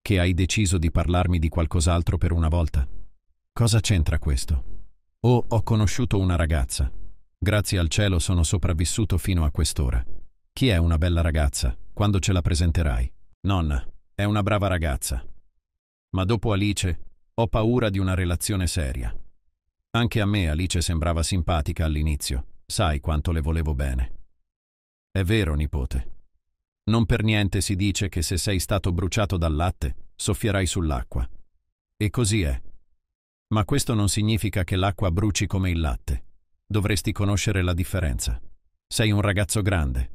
Che hai deciso di parlarmi di qualcos'altro per una volta? Cosa c'entra questo? Oh, ho conosciuto una ragazza. Grazie al cielo sono sopravvissuto fino a quest'ora. Chi è una bella ragazza? Quando ce la presenterai? Nonna, è una brava ragazza. Ma dopo Alice ho paura di una relazione seria. Anche a me Alice sembrava simpatica all'inizio, sai quanto le volevo bene. È vero, nipote. Non per niente si dice che se sei stato bruciato dal latte, soffierai sull'acqua. E così è. Ma questo non significa che l'acqua bruci come il latte. Dovresti conoscere la differenza. Sei un ragazzo grande.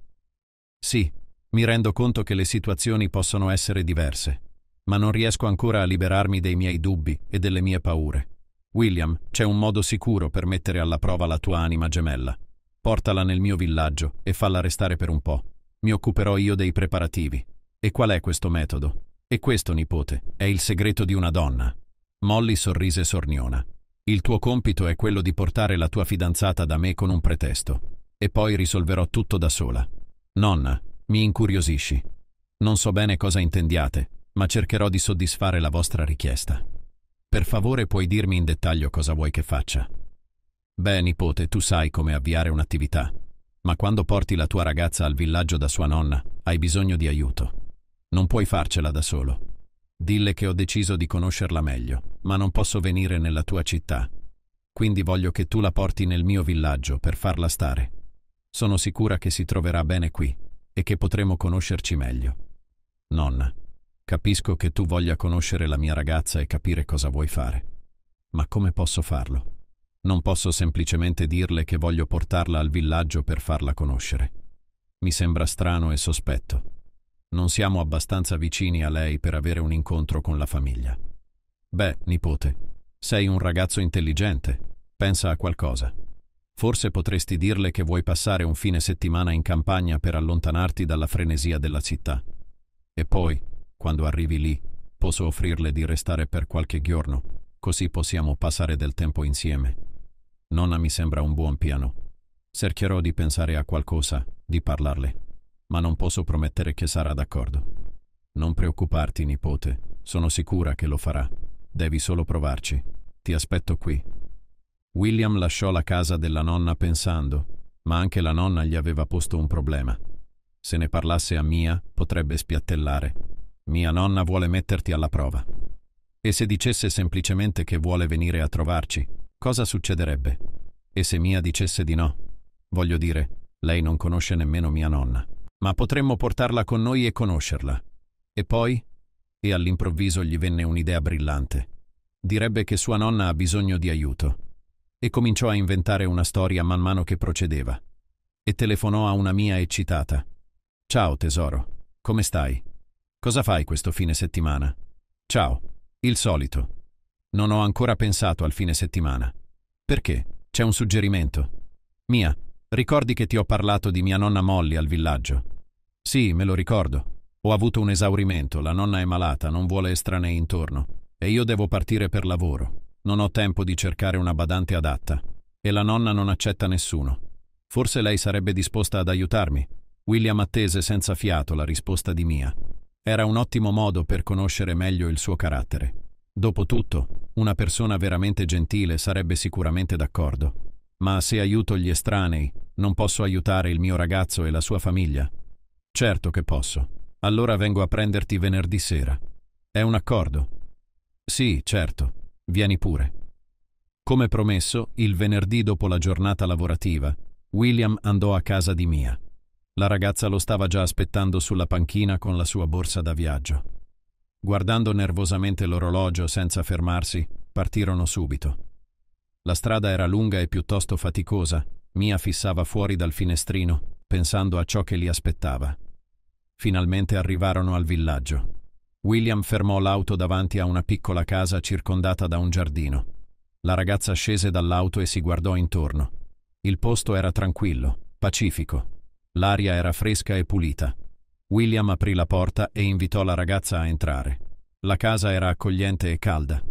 Sì, mi rendo conto che le situazioni possono essere diverse, ma non riesco ancora a liberarmi dei miei dubbi e delle mie paure. William, c'è un modo sicuro per mettere alla prova la tua anima gemella. Portala nel mio villaggio e falla restare per un po'. Mi occuperò io dei preparativi. E qual è questo metodo? E questo, nipote, è il segreto di una donna. Molly sorrise sorniona. Il tuo compito è quello di portare la tua fidanzata da me con un pretesto. E poi risolverò tutto da sola. Nonna, mi incuriosisci. Non so bene cosa intendiate, ma cercherò di soddisfare la vostra richiesta. Per favore puoi dirmi in dettaglio cosa vuoi che faccia. Beh, nipote, tu sai come avviare un'attività, ma quando porti la tua ragazza al villaggio da sua nonna, hai bisogno di aiuto. Non puoi farcela da solo. Dille che ho deciso di conoscerla meglio, ma non posso venire nella tua città. Quindi voglio che tu la porti nel mio villaggio per farla stare. Sono sicura che si troverà bene qui e che potremo conoscerci meglio. Nonna, capisco che tu voglia conoscere la mia ragazza e capire cosa vuoi fare, ma come posso farlo? Non posso semplicemente dirle che voglio portarla al villaggio per farla conoscere. Mi sembra strano e sospetto. Non siamo abbastanza vicini a lei per avere un incontro con la famiglia. Beh, nipote, sei un ragazzo intelligente, pensa a qualcosa. Forse potresti dirle che vuoi passare un fine settimana in campagna per allontanarti dalla frenesia della città. E poi, quando arrivi lì, posso offrirle di restare per qualche giorno, così possiamo passare del tempo insieme. Nonna mi sembra un buon piano. Cercherò di pensare a qualcosa, di parlarle, ma non posso promettere che sarà d'accordo. Non preoccuparti, nipote, sono sicura che lo farà. Devi solo provarci. Ti aspetto qui. William lasciò la casa della nonna pensando, ma anche la nonna gli aveva posto un problema. Se ne parlasse a Mia, potrebbe spiattellare. Mia nonna vuole metterti alla prova. E se dicesse semplicemente che vuole venire a trovarci, cosa succederebbe? E se Mia dicesse di no? Voglio dire, lei non conosce nemmeno mia nonna. Ma potremmo portarla con noi e conoscerla. E poi? E all'improvviso gli venne un'idea brillante. Direbbe che sua nonna ha bisogno di aiuto e cominciò a inventare una storia man mano che procedeva. E telefonò a una mia eccitata. Ciao tesoro, come stai? Cosa fai questo fine settimana? Ciao, il solito. Non ho ancora pensato al fine settimana. Perché? C'è un suggerimento. Mia, ricordi che ti ho parlato di mia nonna Molly al villaggio? Sì, me lo ricordo. Ho avuto un esaurimento, la nonna è malata, non vuole estranei intorno, e io devo partire per lavoro. Non ho tempo di cercare una badante adatta. E la nonna non accetta nessuno. Forse lei sarebbe disposta ad aiutarmi. William attese senza fiato la risposta di Mia. Era un ottimo modo per conoscere meglio il suo carattere. Dopotutto, una persona veramente gentile sarebbe sicuramente d'accordo. Ma se aiuto gli estranei, non posso aiutare il mio ragazzo e la sua famiglia? Certo che posso. Allora vengo a prenderti venerdì sera. È un accordo? Sì, certo. Vieni pure. Come promesso, il venerdì dopo la giornata lavorativa, William andò a casa di Mia. La ragazza lo stava già aspettando sulla panchina con la sua borsa da viaggio. Guardando nervosamente l'orologio senza fermarsi, partirono subito. La strada era lunga e piuttosto faticosa. Mia fissava fuori dal finestrino, pensando a ciò che li aspettava. Finalmente arrivarono al villaggio. William fermò l'auto davanti a una piccola casa circondata da un giardino. La ragazza scese dall'auto e si guardò intorno. Il posto era tranquillo, pacifico. L'aria era fresca e pulita. William aprì la porta e invitò la ragazza a entrare. La casa era accogliente e calda.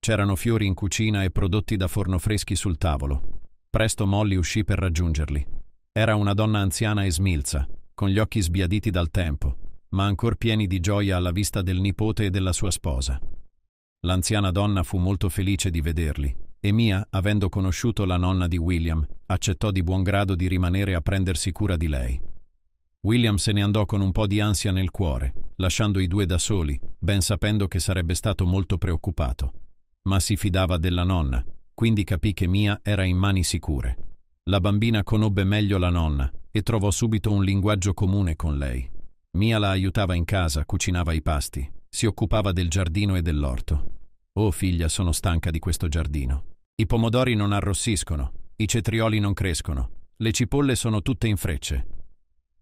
C'erano fiori in cucina e prodotti da forno freschi sul tavolo. Presto Molly uscì per raggiungerli. Era una donna anziana e smilza, con gli occhi sbiaditi dal tempo, ma ancor pieni di gioia alla vista del nipote e della sua sposa. L'anziana donna fu molto felice di vederli, e Mia, avendo conosciuto la nonna di William, accettò di buon grado di rimanere a prendersi cura di lei. William se ne andò con un po' di ansia nel cuore, lasciando i due da soli, ben sapendo che sarebbe stato molto preoccupato. Ma si fidava della nonna, quindi capì che Mia era in mani sicure. La bambina conobbe meglio la nonna e trovò subito un linguaggio comune con lei. Mia la aiutava in casa, cucinava i pasti, si occupava del giardino e dell'orto. Oh figlia, sono stanca di questo giardino. I pomodori non arrossiscono, i cetrioli non crescono, le cipolle sono tutte in frecce.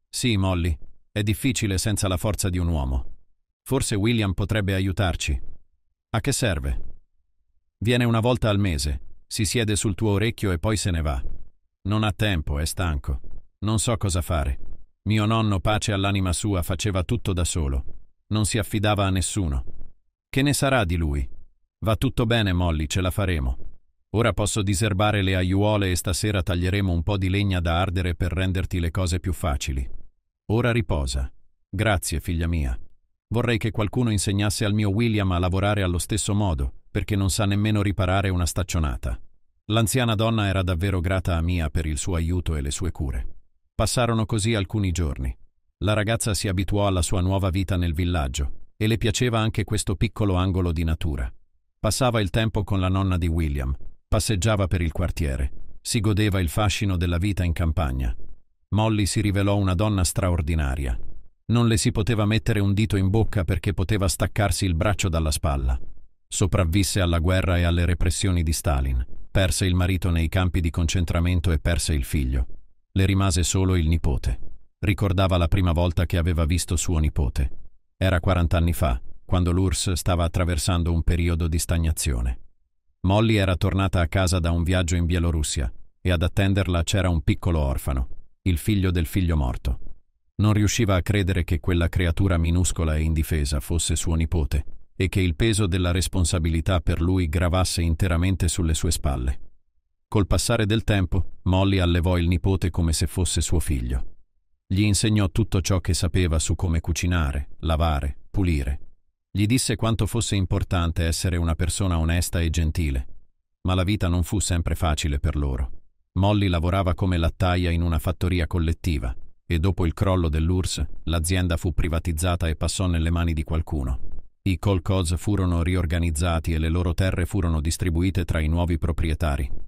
Sì, Molly, è difficile senza la forza di un uomo. Forse William potrebbe aiutarci. A che serve? Viene una volta al mese, si siede sul tuo orecchio e poi se ne va. Non ha tempo, è stanco. Non so cosa fare. Mio nonno, pace all'anima sua, faceva tutto da solo. Non si affidava a nessuno. Che ne sarà di lui? Va tutto bene, Molly, ce la faremo. Ora posso diserbare le aiuole e stasera taglieremo un po' di legna da ardere per renderti le cose più facili. Ora riposa. Grazie, figlia mia. Vorrei che qualcuno insegnasse al mio William a lavorare allo stesso modo, perché non sa nemmeno riparare una staccionata. L'anziana donna era davvero grata a Mia per il suo aiuto e le sue cure. Passarono così alcuni giorni. La ragazza si abituò alla sua nuova vita nel villaggio e le piaceva anche questo piccolo angolo di natura. Passava il tempo con la nonna di William, passeggiava per il quartiere, si godeva il fascino della vita in campagna. Molly si rivelò una donna straordinaria. Non le si poteva mettere un dito in bocca perché poteva staccarsi il braccio dalla spalla. Sopravvisse alla guerra e alle repressioni di Stalin, perse il marito nei campi di concentramento e perse il figlio. Le rimase solo il nipote. Ricordava la prima volta che aveva visto suo nipote. Era 40 anni fa, quando l'URSS stava attraversando un periodo di stagnazione. Molly era tornata a casa da un viaggio in Bielorussia e ad attenderla c'era un piccolo orfano, il figlio del figlio morto. Non riusciva a credere che quella creatura minuscola e indifesa fosse suo nipote e che il peso della responsabilità per lui gravasse interamente sulle sue spalle. Col passare del tempo, Molly allevò il nipote come se fosse suo figlio. Gli insegnò tutto ciò che sapeva su come cucinare, lavare, pulire. Gli disse quanto fosse importante essere una persona onesta e gentile. Ma la vita non fu sempre facile per loro. Molly lavorava come lattaia in una fattoria collettiva e dopo il crollo dell'URSS l'azienda fu privatizzata e passò nelle mani di qualcuno. I Colcos furono riorganizzati e le loro terre furono distribuite tra i nuovi proprietari.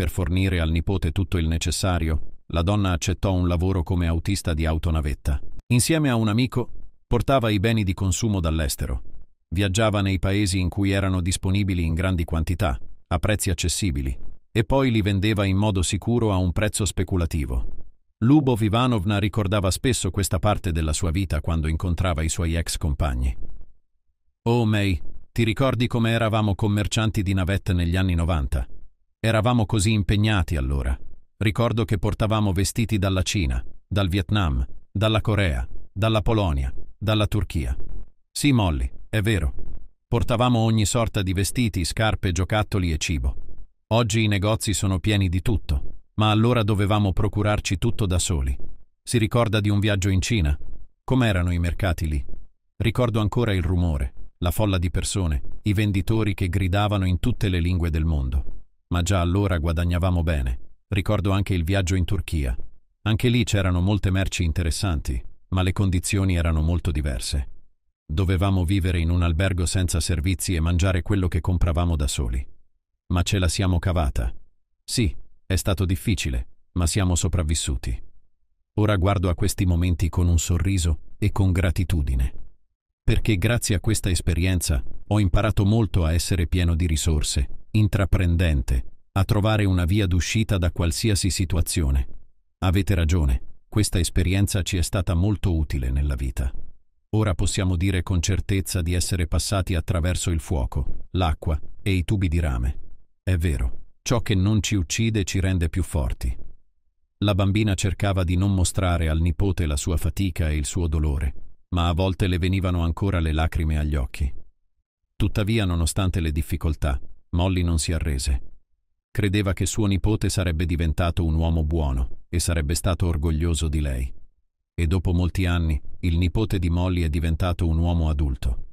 Per fornire al nipote tutto il necessario, la donna accettò un lavoro come autista di autonavetta. Insieme a un amico, portava i beni di consumo dall'estero. Viaggiava nei paesi in cui erano disponibili in grandi quantità, a prezzi accessibili, e poi li vendeva in modo sicuro a un prezzo speculativo. Lubo Ivanovna ricordava spesso questa parte della sua vita quando incontrava i suoi ex compagni. Oh May, ti ricordi come eravamo commercianti di navette negli anni 90? Eravamo così impegnati allora. Ricordo che portavamo vestiti dalla Cina, dal Vietnam, dalla Corea, dalla Polonia, dalla Turchia. Sì, Molly, è vero. Portavamo ogni sorta di vestiti, scarpe, giocattoli e cibo. Oggi i negozi sono pieni di tutto, ma allora dovevamo procurarci tutto da soli. Si ricorda di un viaggio in Cina? Com'erano i mercati lì? Ricordo ancora il rumore, la folla di persone, i venditori che gridavano in tutte le lingue del mondo ma già allora guadagnavamo bene. Ricordo anche il viaggio in Turchia. Anche lì c'erano molte merci interessanti, ma le condizioni erano molto diverse. Dovevamo vivere in un albergo senza servizi e mangiare quello che compravamo da soli. Ma ce la siamo cavata. Sì, è stato difficile, ma siamo sopravvissuti. Ora guardo a questi momenti con un sorriso e con gratitudine. Perché grazie a questa esperienza ho imparato molto a essere pieno di risorse intraprendente, a trovare una via d'uscita da qualsiasi situazione. Avete ragione, questa esperienza ci è stata molto utile nella vita. Ora possiamo dire con certezza di essere passati attraverso il fuoco, l'acqua e i tubi di rame. È vero, ciò che non ci uccide ci rende più forti. La bambina cercava di non mostrare al nipote la sua fatica e il suo dolore, ma a volte le venivano ancora le lacrime agli occhi. Tuttavia, nonostante le difficoltà, Molly non si arrese. Credeva che suo nipote sarebbe diventato un uomo buono e sarebbe stato orgoglioso di lei. E dopo molti anni, il nipote di Molly è diventato un uomo adulto.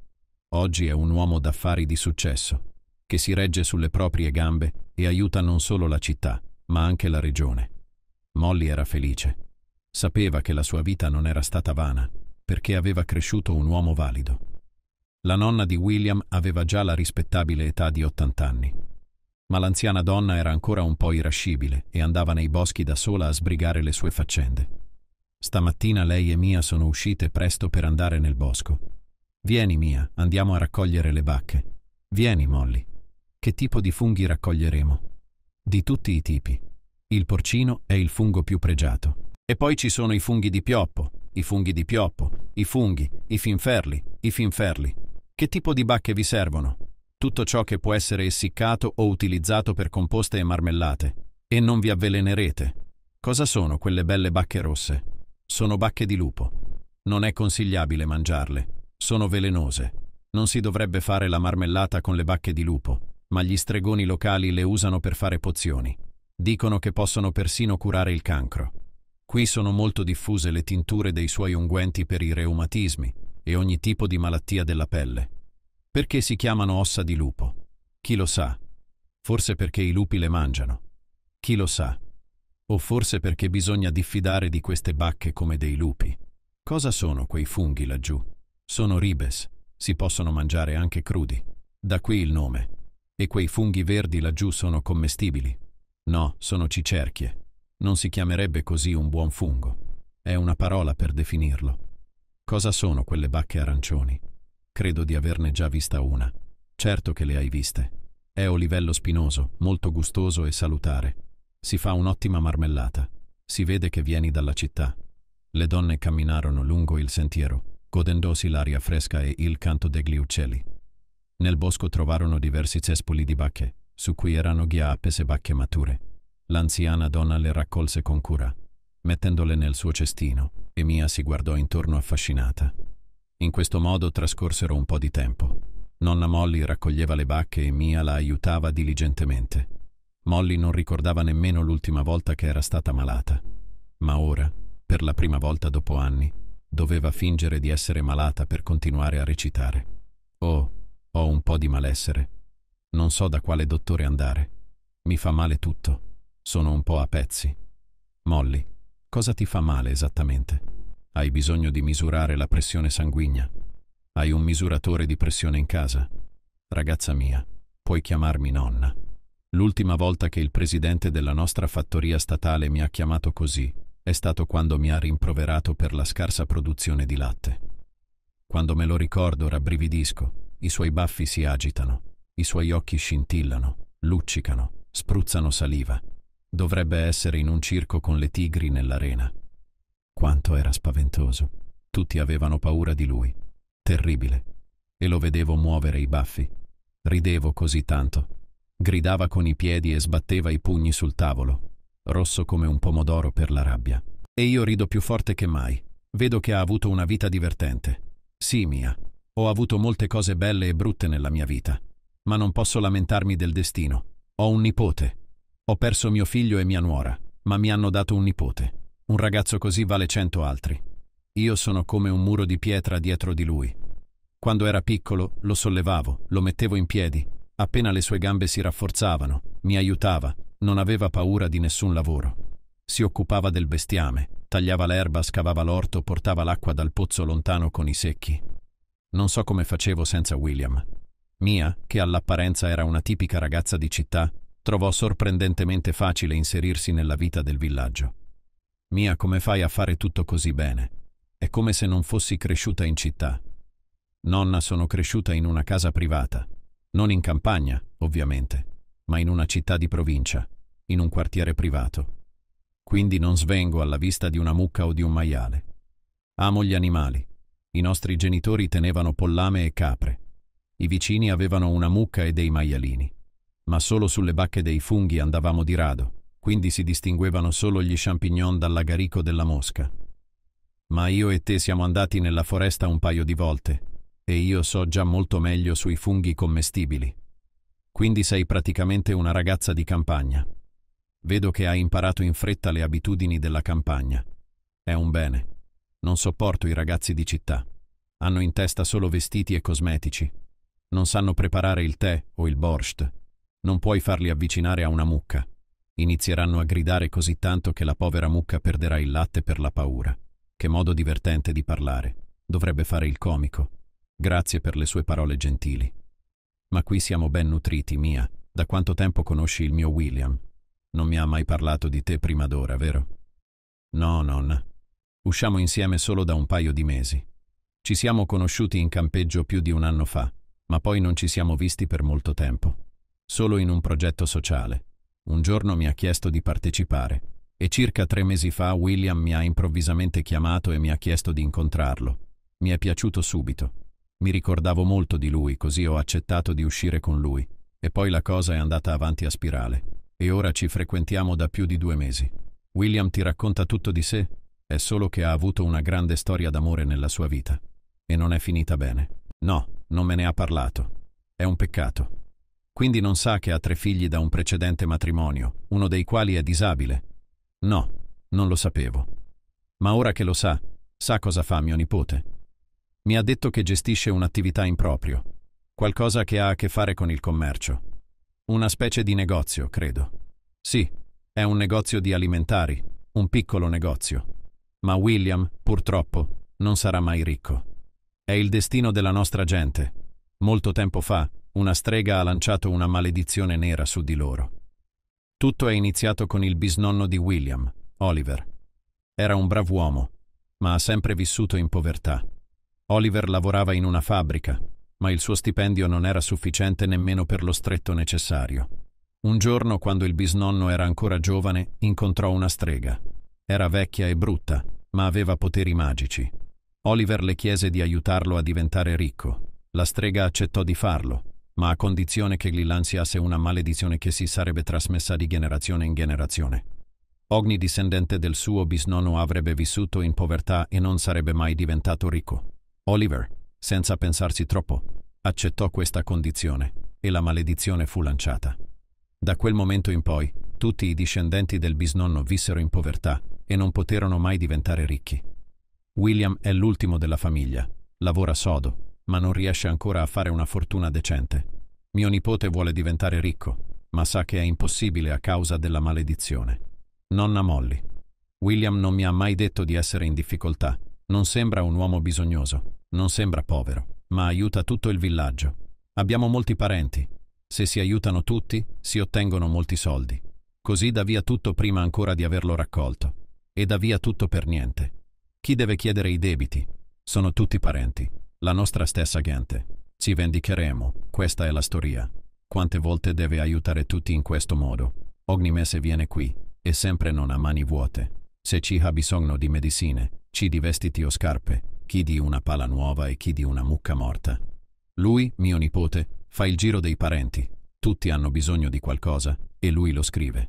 Oggi è un uomo d'affari di successo, che si regge sulle proprie gambe e aiuta non solo la città, ma anche la regione. Molly era felice. Sapeva che la sua vita non era stata vana, perché aveva cresciuto un uomo valido. La nonna di William aveva già la rispettabile età di 80 anni, ma l'anziana donna era ancora un po' irascibile e andava nei boschi da sola a sbrigare le sue faccende. Stamattina lei e Mia sono uscite presto per andare nel bosco. Vieni, Mia, andiamo a raccogliere le bacche. Vieni, Molly. Che tipo di funghi raccoglieremo? Di tutti i tipi. Il porcino è il fungo più pregiato. E poi ci sono i funghi di pioppo, i funghi di pioppo, i funghi, i finferli, i finferli, che tipo di bacche vi servono? Tutto ciò che può essere essiccato o utilizzato per composte e marmellate. E non vi avvelenerete. Cosa sono quelle belle bacche rosse? Sono bacche di lupo. Non è consigliabile mangiarle. Sono velenose. Non si dovrebbe fare la marmellata con le bacche di lupo, ma gli stregoni locali le usano per fare pozioni. Dicono che possono persino curare il cancro. Qui sono molto diffuse le tinture dei suoi unguenti per i reumatismi, e ogni tipo di malattia della pelle. Perché si chiamano ossa di lupo? Chi lo sa? Forse perché i lupi le mangiano. Chi lo sa? O forse perché bisogna diffidare di queste bacche come dei lupi. Cosa sono quei funghi laggiù? Sono ribes, si possono mangiare anche crudi. Da qui il nome. E quei funghi verdi laggiù sono commestibili. No, sono cicerchie. Non si chiamerebbe così un buon fungo. È una parola per definirlo. Cosa sono quelle bacche arancioni? Credo di averne già vista una. Certo che le hai viste. È olivello spinoso, molto gustoso e salutare. Si fa un'ottima marmellata. Si vede che vieni dalla città. Le donne camminarono lungo il sentiero, godendosi l'aria fresca e il canto degli uccelli. Nel bosco trovarono diversi cespoli di bacche, su cui erano ghiappe e bacche mature. L'anziana donna le raccolse con cura mettendole nel suo cestino, e Mia si guardò intorno affascinata. In questo modo trascorsero un po' di tempo. Nonna Molly raccoglieva le bacche e Mia la aiutava diligentemente. Molly non ricordava nemmeno l'ultima volta che era stata malata, ma ora, per la prima volta dopo anni, doveva fingere di essere malata per continuare a recitare. Oh, ho un po' di malessere. Non so da quale dottore andare. Mi fa male tutto. Sono un po' a pezzi. Molly, Cosa ti fa male esattamente? Hai bisogno di misurare la pressione sanguigna? Hai un misuratore di pressione in casa? Ragazza mia, puoi chiamarmi nonna. L'ultima volta che il presidente della nostra fattoria statale mi ha chiamato così è stato quando mi ha rimproverato per la scarsa produzione di latte. Quando me lo ricordo rabbrividisco, i suoi baffi si agitano, i suoi occhi scintillano, luccicano, spruzzano saliva. Dovrebbe essere in un circo con le tigri nell'arena. Quanto era spaventoso. Tutti avevano paura di lui. Terribile. E lo vedevo muovere i baffi. Ridevo così tanto. Gridava con i piedi e sbatteva i pugni sul tavolo, rosso come un pomodoro per la rabbia. E io rido più forte che mai. Vedo che ha avuto una vita divertente. Sì, mia. Ho avuto molte cose belle e brutte nella mia vita. Ma non posso lamentarmi del destino. Ho un nipote, ho perso mio figlio e mia nuora, ma mi hanno dato un nipote. Un ragazzo così vale cento altri. Io sono come un muro di pietra dietro di lui. Quando era piccolo lo sollevavo, lo mettevo in piedi. Appena le sue gambe si rafforzavano, mi aiutava, non aveva paura di nessun lavoro. Si occupava del bestiame, tagliava l'erba, scavava l'orto, portava l'acqua dal pozzo lontano con i secchi. Non so come facevo senza William. Mia, che all'apparenza era una tipica ragazza di città, Trovò sorprendentemente facile inserirsi nella vita del villaggio. Mia, come fai a fare tutto così bene? È come se non fossi cresciuta in città. Nonna sono cresciuta in una casa privata, non in campagna, ovviamente, ma in una città di provincia, in un quartiere privato. Quindi non svengo alla vista di una mucca o di un maiale. Amo gli animali. I nostri genitori tenevano pollame e capre. I vicini avevano una mucca e dei maialini ma solo sulle bacche dei funghi andavamo di rado, quindi si distinguevano solo gli champignon dall'agarico della mosca. Ma io e te siamo andati nella foresta un paio di volte, e io so già molto meglio sui funghi commestibili. Quindi sei praticamente una ragazza di campagna. Vedo che hai imparato in fretta le abitudini della campagna. È un bene. Non sopporto i ragazzi di città. Hanno in testa solo vestiti e cosmetici. Non sanno preparare il tè o il borscht non puoi farli avvicinare a una mucca. Inizieranno a gridare così tanto che la povera mucca perderà il latte per la paura. Che modo divertente di parlare. Dovrebbe fare il comico. Grazie per le sue parole gentili. Ma qui siamo ben nutriti, mia. Da quanto tempo conosci il mio William? Non mi ha mai parlato di te prima d'ora, vero? No, nonna. Usciamo insieme solo da un paio di mesi. Ci siamo conosciuti in campeggio più di un anno fa, ma poi non ci siamo visti per molto tempo solo in un progetto sociale. Un giorno mi ha chiesto di partecipare e circa tre mesi fa William mi ha improvvisamente chiamato e mi ha chiesto di incontrarlo. Mi è piaciuto subito. Mi ricordavo molto di lui, così ho accettato di uscire con lui. E poi la cosa è andata avanti a spirale. E ora ci frequentiamo da più di due mesi. William ti racconta tutto di sé, è solo che ha avuto una grande storia d'amore nella sua vita. E non è finita bene. No, non me ne ha parlato. È un peccato quindi non sa che ha tre figli da un precedente matrimonio, uno dei quali è disabile. No, non lo sapevo. Ma ora che lo sa, sa cosa fa mio nipote. Mi ha detto che gestisce un'attività in proprio, qualcosa che ha a che fare con il commercio. Una specie di negozio, credo. Sì, è un negozio di alimentari, un piccolo negozio. Ma William, purtroppo, non sarà mai ricco. È il destino della nostra gente. Molto tempo fa, una strega ha lanciato una maledizione nera su di loro. Tutto è iniziato con il bisnonno di William, Oliver. Era un brav'uomo, ma ha sempre vissuto in povertà. Oliver lavorava in una fabbrica, ma il suo stipendio non era sufficiente nemmeno per lo stretto necessario. Un giorno, quando il bisnonno era ancora giovane, incontrò una strega. Era vecchia e brutta, ma aveva poteri magici. Oliver le chiese di aiutarlo a diventare ricco. La strega accettò di farlo, ma a condizione che gli lanciasse una maledizione che si sarebbe trasmessa di generazione in generazione. Ogni discendente del suo bisnonno avrebbe vissuto in povertà e non sarebbe mai diventato ricco. Oliver, senza pensarci troppo, accettò questa condizione e la maledizione fu lanciata. Da quel momento in poi, tutti i discendenti del bisnonno vissero in povertà e non poterono mai diventare ricchi. William è l'ultimo della famiglia, lavora sodo ma non riesce ancora a fare una fortuna decente. Mio nipote vuole diventare ricco, ma sa che è impossibile a causa della maledizione. Nonna Molly. William non mi ha mai detto di essere in difficoltà. Non sembra un uomo bisognoso, non sembra povero, ma aiuta tutto il villaggio. Abbiamo molti parenti. Se si aiutano tutti, si ottengono molti soldi. Così dà via tutto prima ancora di averlo raccolto. E dà via tutto per niente. Chi deve chiedere i debiti? Sono tutti parenti la nostra stessa gente. Ci vendicheremo, questa è la storia. Quante volte deve aiutare tutti in questo modo? Ogni mese viene qui, e sempre non a mani vuote. Se ci ha bisogno di medicine, ci di vestiti o scarpe, chi di una pala nuova e chi di una mucca morta. Lui, mio nipote, fa il giro dei parenti. Tutti hanno bisogno di qualcosa, e lui lo scrive.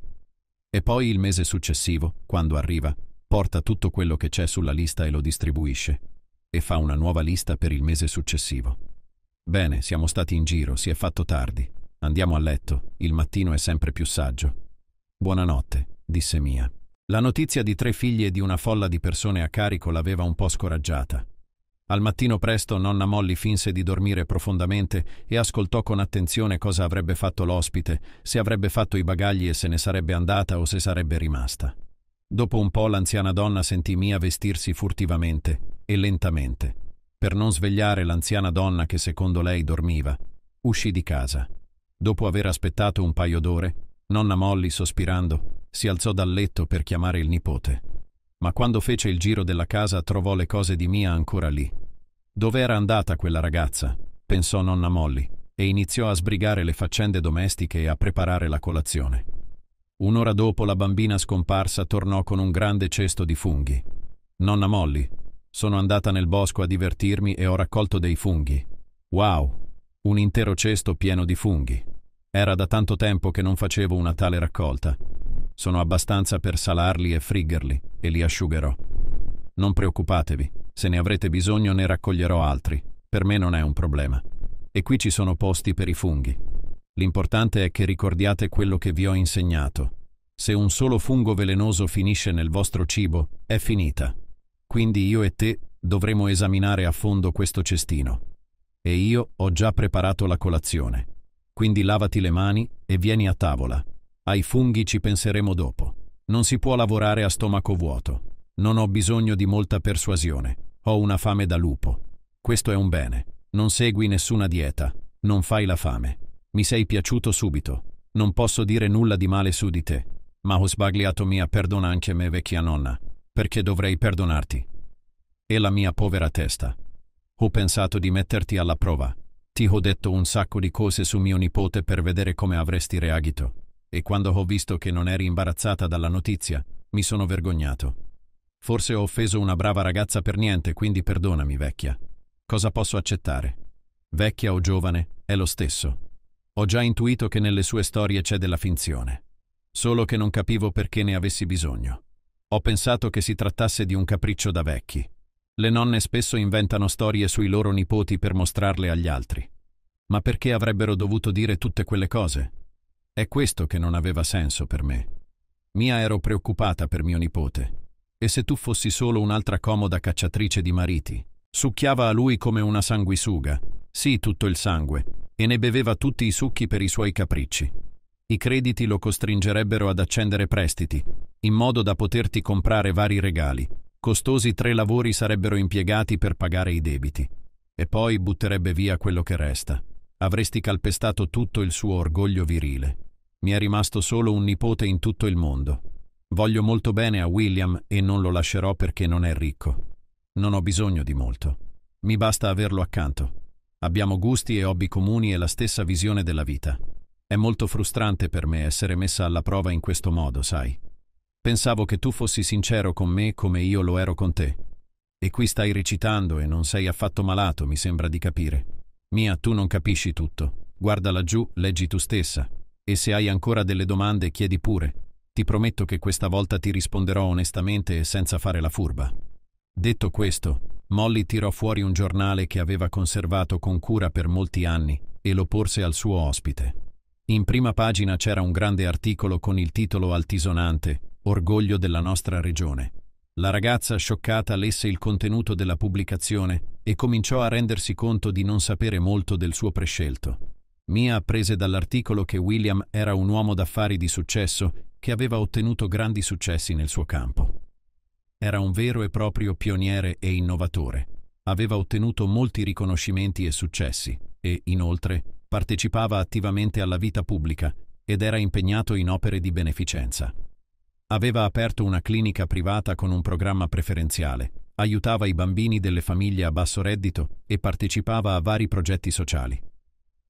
E poi il mese successivo, quando arriva, porta tutto quello che c'è sulla lista e lo distribuisce e fa una nuova lista per il mese successivo. Bene, siamo stati in giro, si è fatto tardi. Andiamo a letto, il mattino è sempre più saggio. Buonanotte, disse Mia. La notizia di tre figli e di una folla di persone a carico l'aveva un po' scoraggiata. Al mattino presto nonna Molly finse di dormire profondamente e ascoltò con attenzione cosa avrebbe fatto l'ospite, se avrebbe fatto i bagagli e se ne sarebbe andata o se sarebbe rimasta. Dopo un po' l'anziana donna sentì Mia vestirsi furtivamente e lentamente, per non svegliare l'anziana donna che secondo lei dormiva, uscì di casa. Dopo aver aspettato un paio d'ore, nonna Molly, sospirando, si alzò dal letto per chiamare il nipote. Ma quando fece il giro della casa trovò le cose di Mia ancora lì. Dove era andata quella ragazza? pensò nonna Molly e iniziò a sbrigare le faccende domestiche e a preparare la colazione. Un'ora dopo la bambina scomparsa tornò con un grande cesto di funghi. Nonna Molly, sono andata nel bosco a divertirmi e ho raccolto dei funghi. Wow! Un intero cesto pieno di funghi. Era da tanto tempo che non facevo una tale raccolta. Sono abbastanza per salarli e friggerli, e li asciugherò. Non preoccupatevi, se ne avrete bisogno ne raccoglierò altri, per me non è un problema. E qui ci sono posti per i funghi. L'importante è che ricordiate quello che vi ho insegnato. Se un solo fungo velenoso finisce nel vostro cibo, è finita. Quindi io e te dovremo esaminare a fondo questo cestino. E io ho già preparato la colazione. Quindi lavati le mani e vieni a tavola. Ai funghi ci penseremo dopo. Non si può lavorare a stomaco vuoto. Non ho bisogno di molta persuasione. Ho una fame da lupo. Questo è un bene. Non segui nessuna dieta. Non fai la fame. Mi sei piaciuto subito. Non posso dire nulla di male su di te. Ma ho sbagliato mia, perdona anche me vecchia nonna perché dovrei perdonarti. E la mia povera testa. Ho pensato di metterti alla prova. Ti ho detto un sacco di cose su mio nipote per vedere come avresti reagito. E quando ho visto che non eri imbarazzata dalla notizia, mi sono vergognato. Forse ho offeso una brava ragazza per niente, quindi perdonami, vecchia. Cosa posso accettare? Vecchia o giovane, è lo stesso. Ho già intuito che nelle sue storie c'è della finzione. Solo che non capivo perché ne avessi bisogno. Ho pensato che si trattasse di un capriccio da vecchi. Le nonne spesso inventano storie sui loro nipoti per mostrarle agli altri. Ma perché avrebbero dovuto dire tutte quelle cose? È questo che non aveva senso per me. Mia ero preoccupata per mio nipote. E se tu fossi solo un'altra comoda cacciatrice di mariti? Succhiava a lui come una sanguisuga. Sì, tutto il sangue. E ne beveva tutti i succhi per i suoi capricci. I crediti lo costringerebbero ad accendere prestiti, in modo da poterti comprare vari regali. Costosi tre lavori sarebbero impiegati per pagare i debiti. E poi butterebbe via quello che resta. Avresti calpestato tutto il suo orgoglio virile. Mi è rimasto solo un nipote in tutto il mondo. Voglio molto bene a William e non lo lascerò perché non è ricco. Non ho bisogno di molto. Mi basta averlo accanto. Abbiamo gusti e hobby comuni e la stessa visione della vita. È molto frustrante per me essere messa alla prova in questo modo, sai. Pensavo che tu fossi sincero con me come io lo ero con te. E qui stai recitando e non sei affatto malato, mi sembra di capire. Mia, tu non capisci tutto. Guarda laggiù, leggi tu stessa. E se hai ancora delle domande, chiedi pure. Ti prometto che questa volta ti risponderò onestamente e senza fare la furba. Detto questo, Molly tirò fuori un giornale che aveva conservato con cura per molti anni e lo porse al suo ospite. In prima pagina c'era un grande articolo con il titolo altisonante orgoglio della nostra regione. La ragazza scioccata lesse il contenuto della pubblicazione e cominciò a rendersi conto di non sapere molto del suo prescelto. Mia apprese dall'articolo che William era un uomo d'affari di successo che aveva ottenuto grandi successi nel suo campo. Era un vero e proprio pioniere e innovatore. Aveva ottenuto molti riconoscimenti e successi e, inoltre, partecipava attivamente alla vita pubblica ed era impegnato in opere di beneficenza. Aveva aperto una clinica privata con un programma preferenziale, aiutava i bambini delle famiglie a basso reddito e partecipava a vari progetti sociali.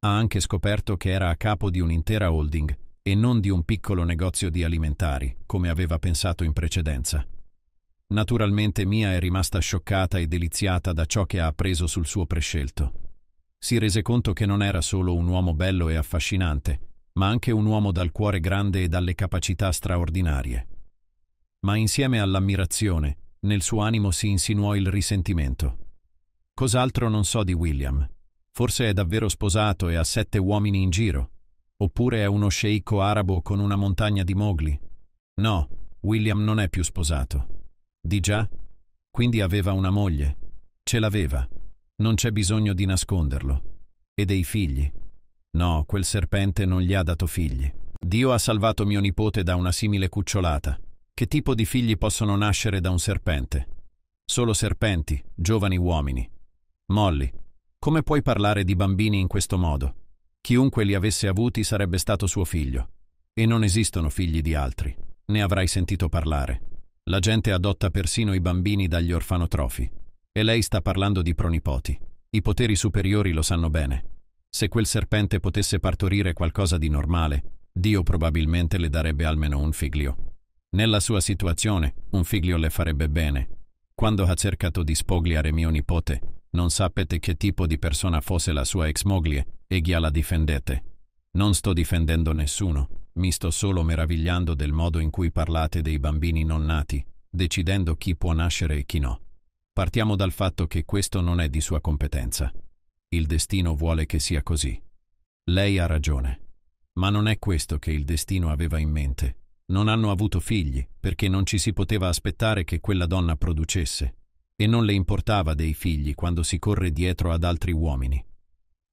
Ha anche scoperto che era a capo di un'intera holding e non di un piccolo negozio di alimentari, come aveva pensato in precedenza. Naturalmente Mia è rimasta scioccata e deliziata da ciò che ha appreso sul suo prescelto. Si rese conto che non era solo un uomo bello e affascinante, ma anche un uomo dal cuore grande e dalle capacità straordinarie. Ma insieme all'ammirazione, nel suo animo si insinuò il risentimento. Cos'altro non so di William. Forse è davvero sposato e ha sette uomini in giro. Oppure è uno sceicco arabo con una montagna di mogli. No, William non è più sposato. Di già? Quindi aveva una moglie. Ce l'aveva. Non c'è bisogno di nasconderlo. E dei figli. No, quel serpente non gli ha dato figli. Dio ha salvato mio nipote da una simile cucciolata. Che tipo di figli possono nascere da un serpente? Solo serpenti, giovani uomini. Molly, come puoi parlare di bambini in questo modo? Chiunque li avesse avuti sarebbe stato suo figlio. E non esistono figli di altri. Ne avrai sentito parlare. La gente adotta persino i bambini dagli orfanotrofi. E lei sta parlando di pronipoti. I poteri superiori lo sanno bene. Se quel serpente potesse partorire qualcosa di normale, Dio probabilmente le darebbe almeno un figlio. Nella sua situazione, un figlio le farebbe bene. Quando ha cercato di spogliare mio nipote, non sapete che tipo di persona fosse la sua ex moglie e chi la difendete. Non sto difendendo nessuno, mi sto solo meravigliando del modo in cui parlate dei bambini non nati, decidendo chi può nascere e chi no. Partiamo dal fatto che questo non è di sua competenza. Il destino vuole che sia così. Lei ha ragione. Ma non è questo che il destino aveva in mente. Non hanno avuto figli, perché non ci si poteva aspettare che quella donna producesse. E non le importava dei figli quando si corre dietro ad altri uomini.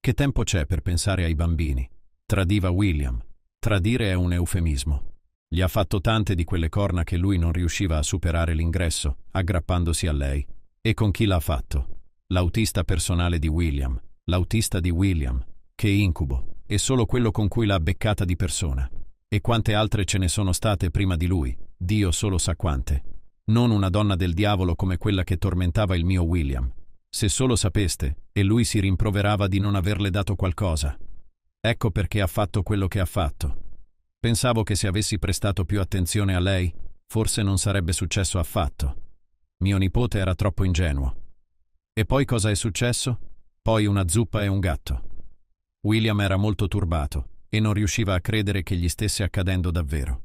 Che tempo c'è per pensare ai bambini? Tradiva William. Tradire è un eufemismo. Gli ha fatto tante di quelle corna che lui non riusciva a superare l'ingresso, aggrappandosi a lei. E con chi l'ha fatto? L'autista personale di William, l'autista di William, che incubo, e solo quello con cui l'ha beccata di persona. E quante altre ce ne sono state prima di lui, Dio solo sa quante. Non una donna del diavolo come quella che tormentava il mio William. Se solo sapeste, e lui si rimproverava di non averle dato qualcosa. Ecco perché ha fatto quello che ha fatto. Pensavo che se avessi prestato più attenzione a lei, forse non sarebbe successo affatto. Mio nipote era troppo ingenuo. E poi cosa è successo? poi una zuppa e un gatto. William era molto turbato e non riusciva a credere che gli stesse accadendo davvero.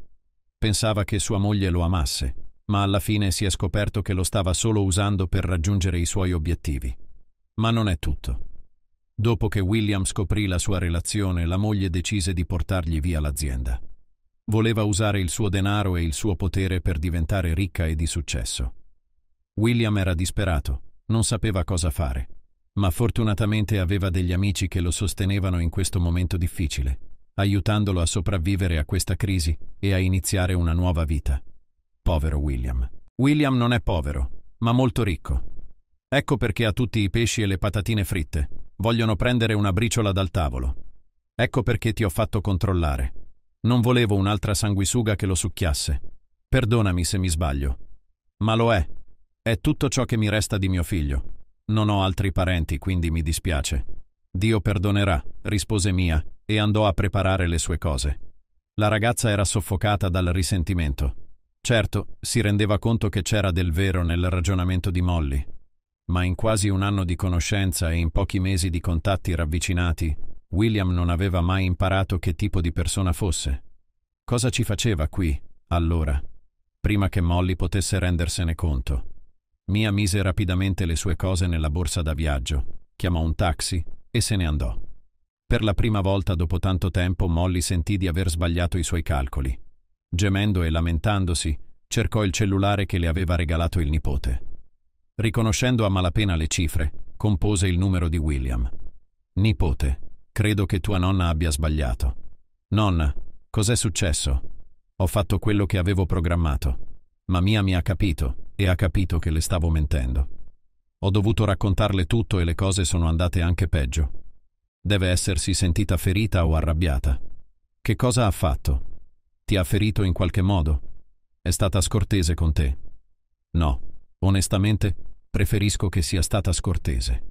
Pensava che sua moglie lo amasse, ma alla fine si è scoperto che lo stava solo usando per raggiungere i suoi obiettivi. Ma non è tutto. Dopo che William scoprì la sua relazione, la moglie decise di portargli via l'azienda. Voleva usare il suo denaro e il suo potere per diventare ricca e di successo. William era disperato, non sapeva cosa fare ma fortunatamente aveva degli amici che lo sostenevano in questo momento difficile, aiutandolo a sopravvivere a questa crisi e a iniziare una nuova vita. Povero William. William non è povero, ma molto ricco. Ecco perché ha tutti i pesci e le patatine fritte. Vogliono prendere una briciola dal tavolo. Ecco perché ti ho fatto controllare. Non volevo un'altra sanguisuga che lo succhiasse. Perdonami se mi sbaglio. Ma lo è. È tutto ciò che mi resta di mio figlio. Non ho altri parenti, quindi mi dispiace. Dio perdonerà, rispose Mia, e andò a preparare le sue cose. La ragazza era soffocata dal risentimento. Certo, si rendeva conto che c'era del vero nel ragionamento di Molly, ma in quasi un anno di conoscenza e in pochi mesi di contatti ravvicinati, William non aveva mai imparato che tipo di persona fosse. Cosa ci faceva qui, allora, prima che Molly potesse rendersene conto? Mia mise rapidamente le sue cose nella borsa da viaggio, chiamò un taxi e se ne andò. Per la prima volta dopo tanto tempo Molly sentì di aver sbagliato i suoi calcoli. Gemendo e lamentandosi, cercò il cellulare che le aveva regalato il nipote. Riconoscendo a malapena le cifre, compose il numero di William. Nipote, credo che tua nonna abbia sbagliato. Nonna, cos'è successo? Ho fatto quello che avevo programmato. Ma Mia mi ha capito e ha capito che le stavo mentendo. Ho dovuto raccontarle tutto e le cose sono andate anche peggio. Deve essersi sentita ferita o arrabbiata. Che cosa ha fatto? Ti ha ferito in qualche modo? È stata scortese con te? No, onestamente, preferisco che sia stata scortese.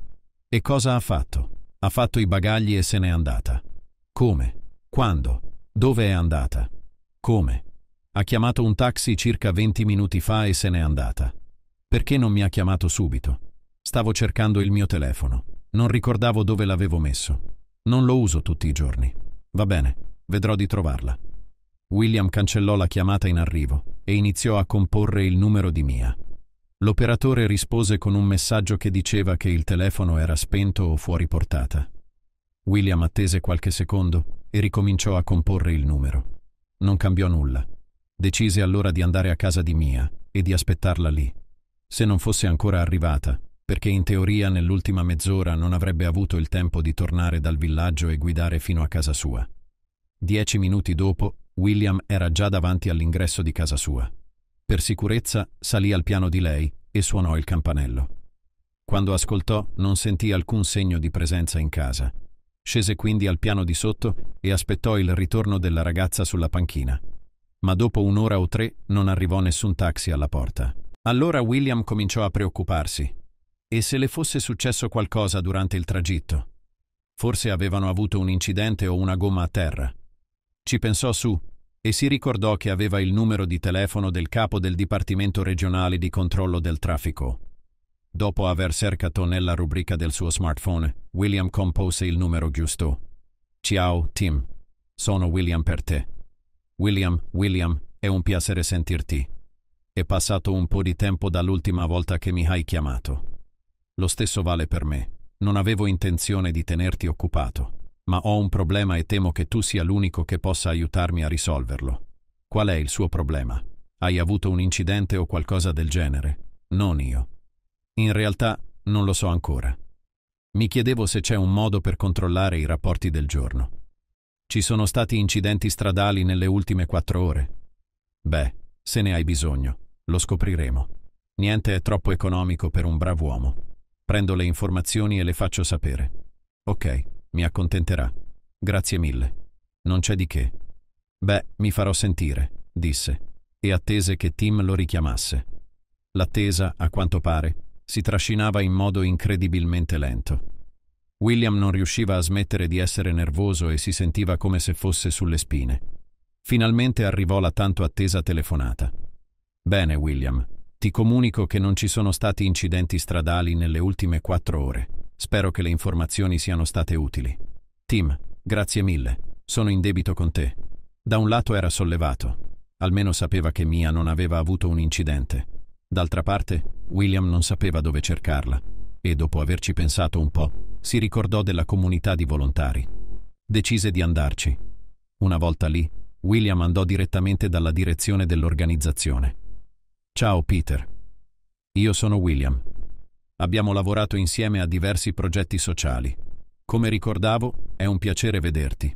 E cosa ha fatto? Ha fatto i bagagli e se n'è andata. Come? Quando? Dove è andata? Come? Ha chiamato un taxi circa 20 minuti fa e se n'è andata. Perché non mi ha chiamato subito? Stavo cercando il mio telefono. Non ricordavo dove l'avevo messo. Non lo uso tutti i giorni. Va bene, vedrò di trovarla. William cancellò la chiamata in arrivo e iniziò a comporre il numero di Mia. L'operatore rispose con un messaggio che diceva che il telefono era spento o fuori portata. William attese qualche secondo e ricominciò a comporre il numero. Non cambiò nulla. Decise allora di andare a casa di Mia e di aspettarla lì, se non fosse ancora arrivata, perché in teoria nell'ultima mezz'ora non avrebbe avuto il tempo di tornare dal villaggio e guidare fino a casa sua. Dieci minuti dopo, William era già davanti all'ingresso di casa sua. Per sicurezza salì al piano di lei e suonò il campanello. Quando ascoltò non sentì alcun segno di presenza in casa. Scese quindi al piano di sotto e aspettò il ritorno della ragazza sulla panchina ma dopo un'ora o tre non arrivò nessun taxi alla porta. Allora William cominciò a preoccuparsi. E se le fosse successo qualcosa durante il tragitto? Forse avevano avuto un incidente o una gomma a terra. Ci pensò su e si ricordò che aveva il numero di telefono del capo del Dipartimento regionale di controllo del traffico. Dopo aver cercato nella rubrica del suo smartphone, William compose il numero giusto. Ciao, Tim. Sono William per te. William, William, è un piacere sentirti. È passato un po' di tempo dall'ultima volta che mi hai chiamato. Lo stesso vale per me. Non avevo intenzione di tenerti occupato, ma ho un problema e temo che tu sia l'unico che possa aiutarmi a risolverlo. Qual è il suo problema? Hai avuto un incidente o qualcosa del genere? Non io. In realtà non lo so ancora. Mi chiedevo se c'è un modo per controllare i rapporti del giorno. Ci sono stati incidenti stradali nelle ultime quattro ore. Beh, se ne hai bisogno, lo scopriremo. Niente è troppo economico per un bravo uomo. Prendo le informazioni e le faccio sapere. Ok, mi accontenterà. Grazie mille. Non c'è di che. Beh, mi farò sentire, disse, e attese che Tim lo richiamasse. L'attesa, a quanto pare, si trascinava in modo incredibilmente lento. William non riusciva a smettere di essere nervoso e si sentiva come se fosse sulle spine. Finalmente arrivò la tanto attesa telefonata. Bene, William, ti comunico che non ci sono stati incidenti stradali nelle ultime quattro ore. Spero che le informazioni siano state utili. Tim, grazie mille. Sono in debito con te. Da un lato era sollevato. Almeno sapeva che Mia non aveva avuto un incidente. D'altra parte, William non sapeva dove cercarla. E dopo averci pensato un po', si ricordò della comunità di volontari. Decise di andarci. Una volta lì, William andò direttamente dalla direzione dell'organizzazione. Ciao Peter. Io sono William. Abbiamo lavorato insieme a diversi progetti sociali. Come ricordavo, è un piacere vederti.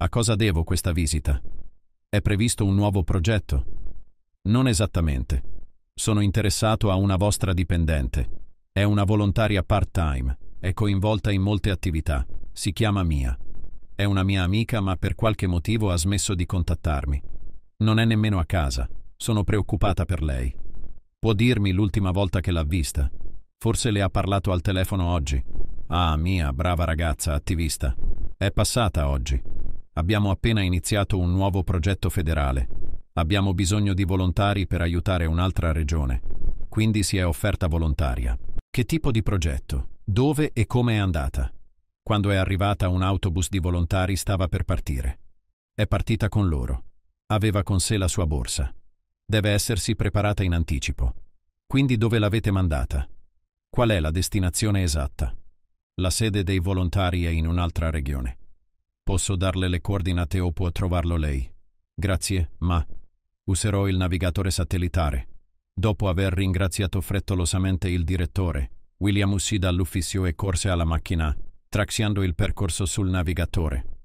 A cosa devo questa visita? È previsto un nuovo progetto? Non esattamente. Sono interessato a una vostra dipendente. È una volontaria part-time è coinvolta in molte attività. Si chiama Mia. È una mia amica ma per qualche motivo ha smesso di contattarmi. Non è nemmeno a casa. Sono preoccupata per lei. Può dirmi l'ultima volta che l'ha vista? Forse le ha parlato al telefono oggi. Ah, mia, brava ragazza, attivista. È passata oggi. Abbiamo appena iniziato un nuovo progetto federale. Abbiamo bisogno di volontari per aiutare un'altra regione. Quindi si è offerta volontaria. Che tipo di progetto? Dove e come è andata? Quando è arrivata un autobus di volontari stava per partire. È partita con loro. Aveva con sé la sua borsa. Deve essersi preparata in anticipo. Quindi dove l'avete mandata? Qual è la destinazione esatta? La sede dei volontari è in un'altra regione. Posso darle le coordinate o può trovarlo lei? Grazie, ma userò il navigatore satellitare. Dopo aver ringraziato frettolosamente il direttore, William uscì dall'ufficio e corse alla macchina, traxiando il percorso sul navigatore.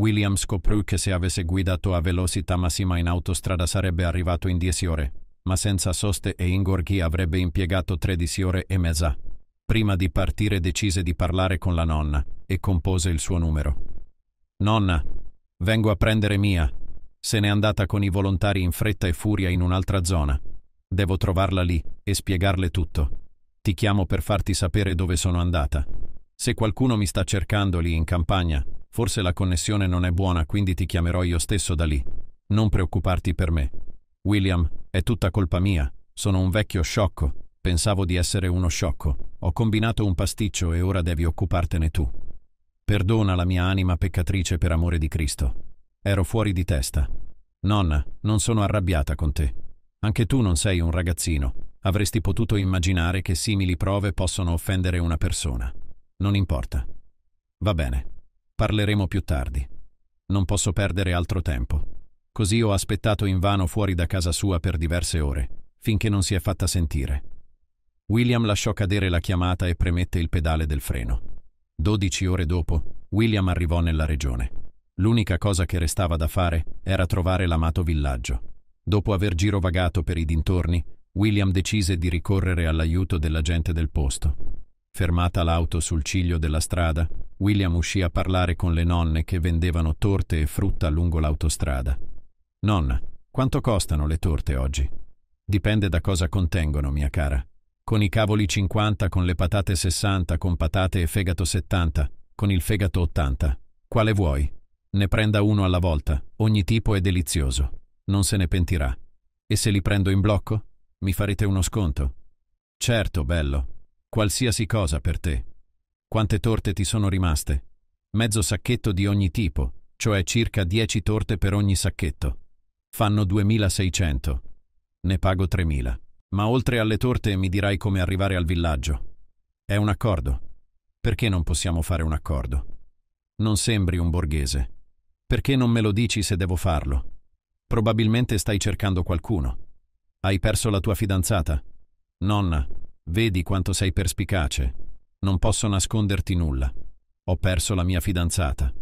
William scoprì che se avesse guidato a velocità massima in autostrada sarebbe arrivato in 10 ore, ma senza soste e ingorghi avrebbe impiegato 13 ore e mezza. Prima di partire decise di parlare con la nonna e compose il suo numero. Nonna, vengo a prendere Mia. Se n'è andata con i volontari in fretta e furia in un'altra zona. Devo trovarla lì e spiegarle tutto. Ti chiamo per farti sapere dove sono andata. Se qualcuno mi sta cercando lì in campagna, forse la connessione non è buona, quindi ti chiamerò io stesso da lì. Non preoccuparti per me. William, è tutta colpa mia. Sono un vecchio sciocco. Pensavo di essere uno sciocco. Ho combinato un pasticcio e ora devi occupartene tu. Perdona la mia anima peccatrice per amore di Cristo. Ero fuori di testa. Nonna, non sono arrabbiata con te. Anche tu non sei un ragazzino avresti potuto immaginare che simili prove possono offendere una persona. Non importa. Va bene. Parleremo più tardi. Non posso perdere altro tempo. Così ho aspettato invano fuori da casa sua per diverse ore, finché non si è fatta sentire. William lasciò cadere la chiamata e premette il pedale del freno. Dodici ore dopo, William arrivò nella regione. L'unica cosa che restava da fare era trovare l'amato villaggio. Dopo aver girovagato per i dintorni, William decise di ricorrere all'aiuto della gente del posto. Fermata l'auto sul ciglio della strada, William uscì a parlare con le nonne che vendevano torte e frutta lungo l'autostrada. Nonna, quanto costano le torte oggi? Dipende da cosa contengono, mia cara. Con i cavoli 50, con le patate 60, con patate e fegato 70, con il fegato 80. Quale vuoi? Ne prenda uno alla volta, ogni tipo è delizioso. Non se ne pentirà. E se li prendo in blocco? Mi farete uno sconto? Certo, bello. Qualsiasi cosa per te. Quante torte ti sono rimaste? Mezzo sacchetto di ogni tipo, cioè circa 10 torte per ogni sacchetto. Fanno 2600. Ne pago 3000. Ma oltre alle torte mi dirai come arrivare al villaggio. È un accordo. Perché non possiamo fare un accordo? Non sembri un borghese. Perché non me lo dici se devo farlo? Probabilmente stai cercando qualcuno. Hai perso la tua fidanzata? Nonna, vedi quanto sei perspicace. Non posso nasconderti nulla. Ho perso la mia fidanzata.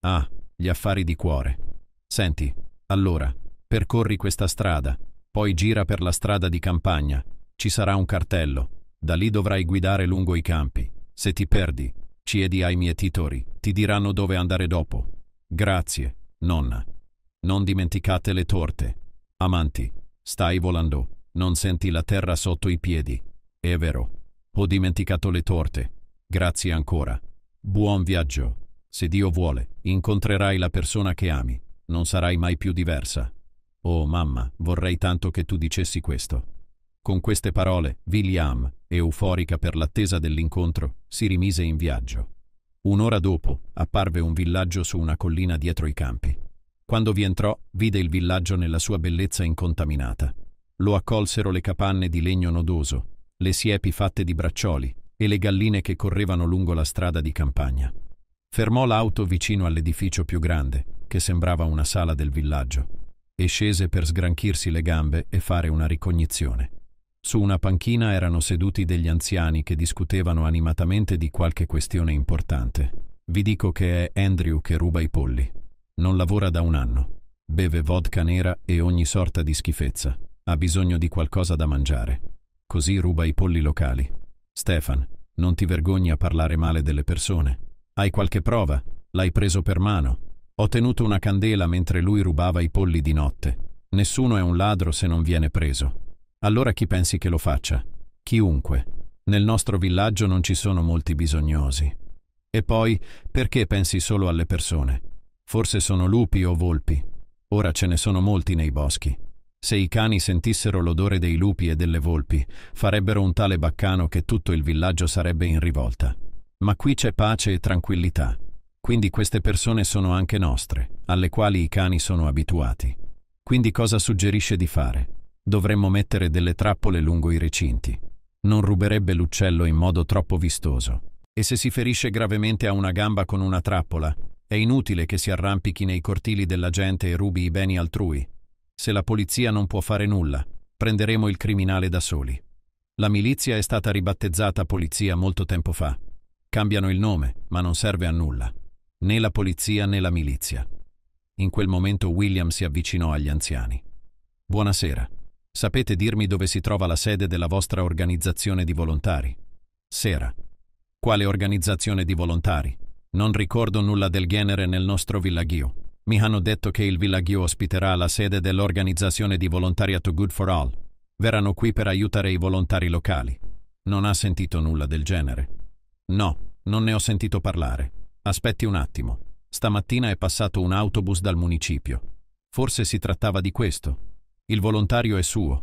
Ah, gli affari di cuore. Senti, allora, percorri questa strada, poi gira per la strada di campagna. Ci sarà un cartello. Da lì dovrai guidare lungo i campi. Se ti perdi, ciedi ai miei titori. Ti diranno dove andare dopo. Grazie, nonna. Non dimenticate le torte. Amanti. Stai volando, non senti la terra sotto i piedi. È vero. Ho dimenticato le torte. Grazie ancora. Buon viaggio. Se Dio vuole, incontrerai la persona che ami. Non sarai mai più diversa. Oh mamma, vorrei tanto che tu dicessi questo. Con queste parole, William, euforica per l'attesa dell'incontro, si rimise in viaggio. Un'ora dopo apparve un villaggio su una collina dietro i campi. Quando vi entrò, vide il villaggio nella sua bellezza incontaminata. Lo accolsero le capanne di legno nodoso, le siepi fatte di braccioli e le galline che correvano lungo la strada di campagna. Fermò l'auto vicino all'edificio più grande, che sembrava una sala del villaggio, e scese per sgranchirsi le gambe e fare una ricognizione. Su una panchina erano seduti degli anziani che discutevano animatamente di qualche questione importante. Vi dico che è Andrew che ruba i polli, non lavora da un anno. Beve vodka nera e ogni sorta di schifezza. Ha bisogno di qualcosa da mangiare. Così ruba i polli locali. Stefan, non ti vergogni a parlare male delle persone. Hai qualche prova? L'hai preso per mano. Ho tenuto una candela mentre lui rubava i polli di notte. Nessuno è un ladro se non viene preso. Allora chi pensi che lo faccia? Chiunque. Nel nostro villaggio non ci sono molti bisognosi. E poi, perché pensi solo alle persone? Forse sono lupi o volpi. Ora ce ne sono molti nei boschi. Se i cani sentissero l'odore dei lupi e delle volpi, farebbero un tale baccano che tutto il villaggio sarebbe in rivolta. Ma qui c'è pace e tranquillità. Quindi queste persone sono anche nostre, alle quali i cani sono abituati. Quindi cosa suggerisce di fare? Dovremmo mettere delle trappole lungo i recinti. Non ruberebbe l'uccello in modo troppo vistoso. E se si ferisce gravemente a una gamba con una trappola, è inutile che si arrampichi nei cortili della gente e rubi i beni altrui. Se la polizia non può fare nulla, prenderemo il criminale da soli. La milizia è stata ribattezzata polizia molto tempo fa. Cambiano il nome, ma non serve a nulla. Né la polizia né la milizia. In quel momento William si avvicinò agli anziani. Buonasera. Sapete dirmi dove si trova la sede della vostra organizzazione di volontari? Sera. Quale organizzazione di volontari? Non ricordo nulla del genere nel nostro villaggio. Mi hanno detto che il villaggio ospiterà la sede dell'organizzazione di volontariato Good for All. Verranno qui per aiutare i volontari locali. Non ha sentito nulla del genere? No, non ne ho sentito parlare. Aspetti un attimo. Stamattina è passato un autobus dal municipio. Forse si trattava di questo. Il volontario è suo.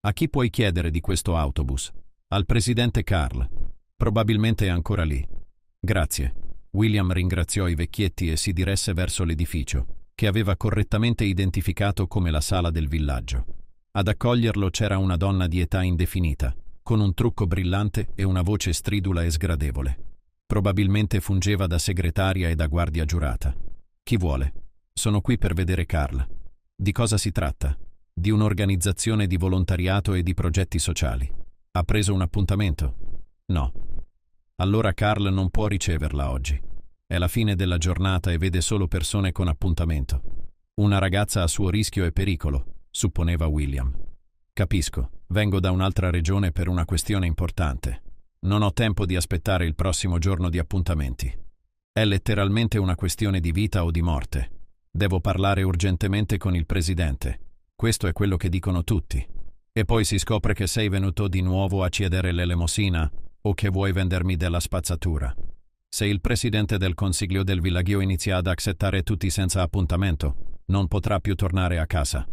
A chi puoi chiedere di questo autobus? Al presidente Carl. Probabilmente è ancora lì. Grazie. William ringraziò i vecchietti e si diresse verso l'edificio, che aveva correttamente identificato come la sala del villaggio. Ad accoglierlo c'era una donna di età indefinita, con un trucco brillante e una voce stridula e sgradevole. Probabilmente fungeva da segretaria e da guardia giurata. Chi vuole? Sono qui per vedere Carl. Di cosa si tratta? Di un'organizzazione di volontariato e di progetti sociali. Ha preso un appuntamento? No. Allora Carl non può riceverla oggi. È la fine della giornata e vede solo persone con appuntamento. Una ragazza a suo rischio e pericolo, supponeva William. Capisco, vengo da un'altra regione per una questione importante. Non ho tempo di aspettare il prossimo giorno di appuntamenti. È letteralmente una questione di vita o di morte. Devo parlare urgentemente con il presidente. Questo è quello che dicono tutti. E poi si scopre che sei venuto di nuovo a chiedere l'elemosina o che vuoi vendermi della spazzatura. Se il presidente del consiglio del villaggio inizia ad accettare tutti senza appuntamento, non potrà più tornare a casa.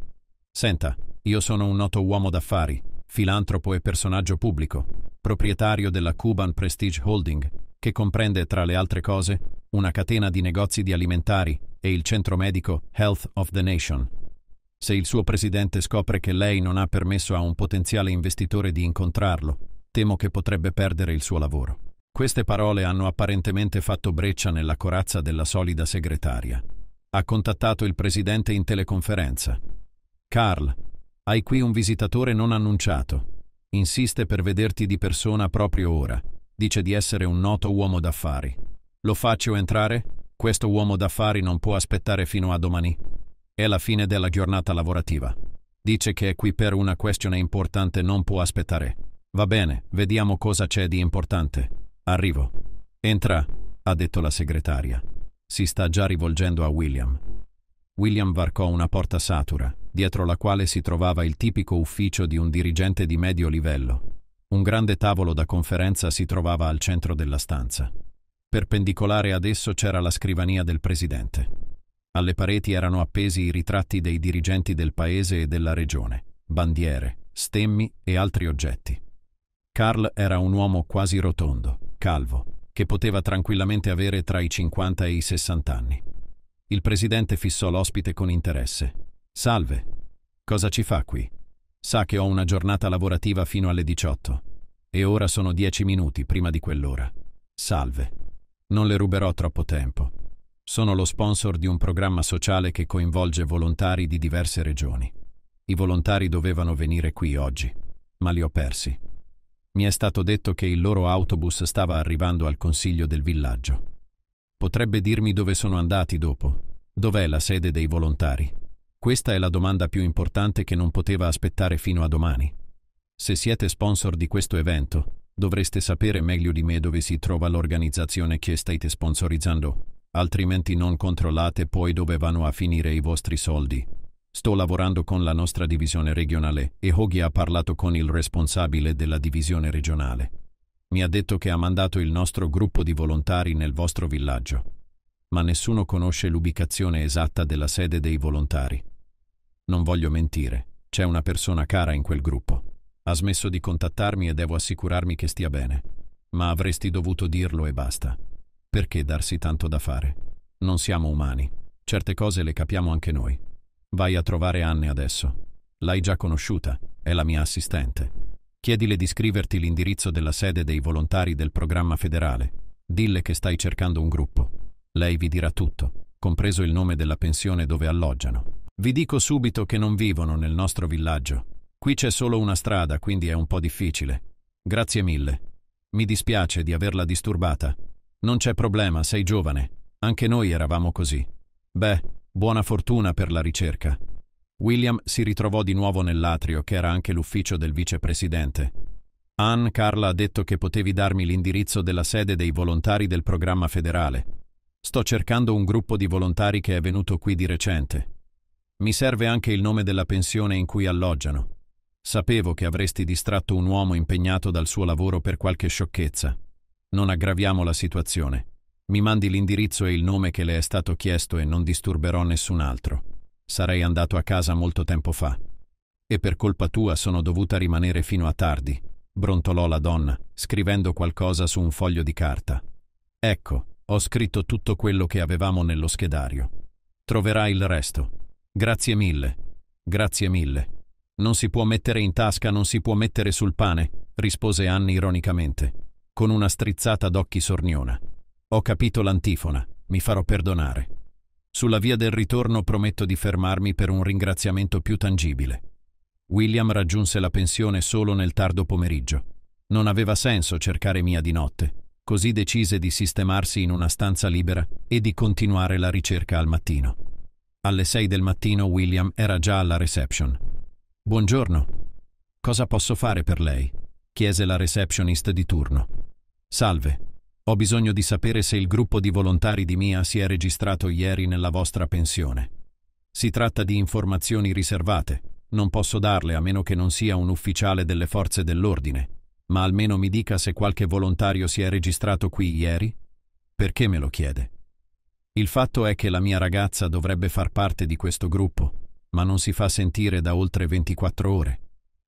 Senta, io sono un noto uomo d'affari, filantropo e personaggio pubblico, proprietario della Cuban Prestige Holding, che comprende tra le altre cose una catena di negozi di alimentari e il centro medico Health of the Nation. Se il suo presidente scopre che lei non ha permesso a un potenziale investitore di incontrarlo, temo che potrebbe perdere il suo lavoro. Queste parole hanno apparentemente fatto breccia nella corazza della solida segretaria. Ha contattato il presidente in teleconferenza. Carl, hai qui un visitatore non annunciato. Insiste per vederti di persona proprio ora. Dice di essere un noto uomo d'affari. Lo faccio entrare? Questo uomo d'affari non può aspettare fino a domani. È la fine della giornata lavorativa. Dice che è qui per una questione importante, non può aspettare. Va bene, vediamo cosa c'è di importante. Arrivo. Entra, ha detto la segretaria. Si sta già rivolgendo a William. William varcò una porta satura, dietro la quale si trovava il tipico ufficio di un dirigente di medio livello. Un grande tavolo da conferenza si trovava al centro della stanza. Perpendicolare ad esso c'era la scrivania del presidente. Alle pareti erano appesi i ritratti dei dirigenti del paese e della regione, bandiere, stemmi e altri oggetti. Carl era un uomo quasi rotondo, calvo, che poteva tranquillamente avere tra i 50 e i 60 anni. Il presidente fissò l'ospite con interesse. Salve, cosa ci fa qui? Sa che ho una giornata lavorativa fino alle 18 e ora sono dieci minuti prima di quell'ora. Salve, non le ruberò troppo tempo. Sono lo sponsor di un programma sociale che coinvolge volontari di diverse regioni. I volontari dovevano venire qui oggi, ma li ho persi. Mi è stato detto che il loro autobus stava arrivando al consiglio del villaggio. Potrebbe dirmi dove sono andati dopo? Dov'è la sede dei volontari? Questa è la domanda più importante che non poteva aspettare fino a domani. Se siete sponsor di questo evento, dovreste sapere meglio di me dove si trova l'organizzazione che state sponsorizzando, altrimenti non controllate poi dove vanno a finire i vostri soldi. Sto lavorando con la nostra divisione regionale e Hoghi ha parlato con il responsabile della divisione regionale. Mi ha detto che ha mandato il nostro gruppo di volontari nel vostro villaggio, ma nessuno conosce l'ubicazione esatta della sede dei volontari. Non voglio mentire, c'è una persona cara in quel gruppo. Ha smesso di contattarmi e devo assicurarmi che stia bene. Ma avresti dovuto dirlo e basta. Perché darsi tanto da fare? Non siamo umani. Certe cose le capiamo anche noi. Vai a trovare Anne adesso. L'hai già conosciuta, è la mia assistente. Chiedile di scriverti l'indirizzo della sede dei volontari del programma federale. Dille che stai cercando un gruppo. Lei vi dirà tutto, compreso il nome della pensione dove alloggiano. Vi dico subito che non vivono nel nostro villaggio. Qui c'è solo una strada, quindi è un po' difficile. Grazie mille. Mi dispiace di averla disturbata. Non c'è problema, sei giovane. Anche noi eravamo così. Beh, Buona fortuna per la ricerca. William si ritrovò di nuovo nell'atrio, che era anche l'ufficio del vicepresidente. Ann Carla ha detto che potevi darmi l'indirizzo della sede dei volontari del programma federale. Sto cercando un gruppo di volontari che è venuto qui di recente. Mi serve anche il nome della pensione in cui alloggiano. Sapevo che avresti distratto un uomo impegnato dal suo lavoro per qualche sciocchezza. Non aggraviamo la situazione. Mi mandi l'indirizzo e il nome che le è stato chiesto e non disturberò nessun altro. Sarei andato a casa molto tempo fa. E per colpa tua sono dovuta rimanere fino a tardi, brontolò la donna, scrivendo qualcosa su un foglio di carta. Ecco, ho scritto tutto quello che avevamo nello schedario. Troverai il resto. Grazie mille. Grazie mille. Non si può mettere in tasca, non si può mettere sul pane, rispose Anni ironicamente, con una strizzata d'occhi sorniona. Ho capito l'antifona, mi farò perdonare. Sulla via del ritorno prometto di fermarmi per un ringraziamento più tangibile. William raggiunse la pensione solo nel tardo pomeriggio. Non aveva senso cercare Mia di notte, così decise di sistemarsi in una stanza libera e di continuare la ricerca al mattino. Alle sei del mattino William era già alla reception. Buongiorno. Cosa posso fare per lei? chiese la receptionist di turno. Salve, ho bisogno di sapere se il gruppo di volontari di Mia si è registrato ieri nella vostra pensione. Si tratta di informazioni riservate, non posso darle a meno che non sia un ufficiale delle forze dell'ordine, ma almeno mi dica se qualche volontario si è registrato qui ieri? Perché me lo chiede? Il fatto è che la mia ragazza dovrebbe far parte di questo gruppo, ma non si fa sentire da oltre 24 ore.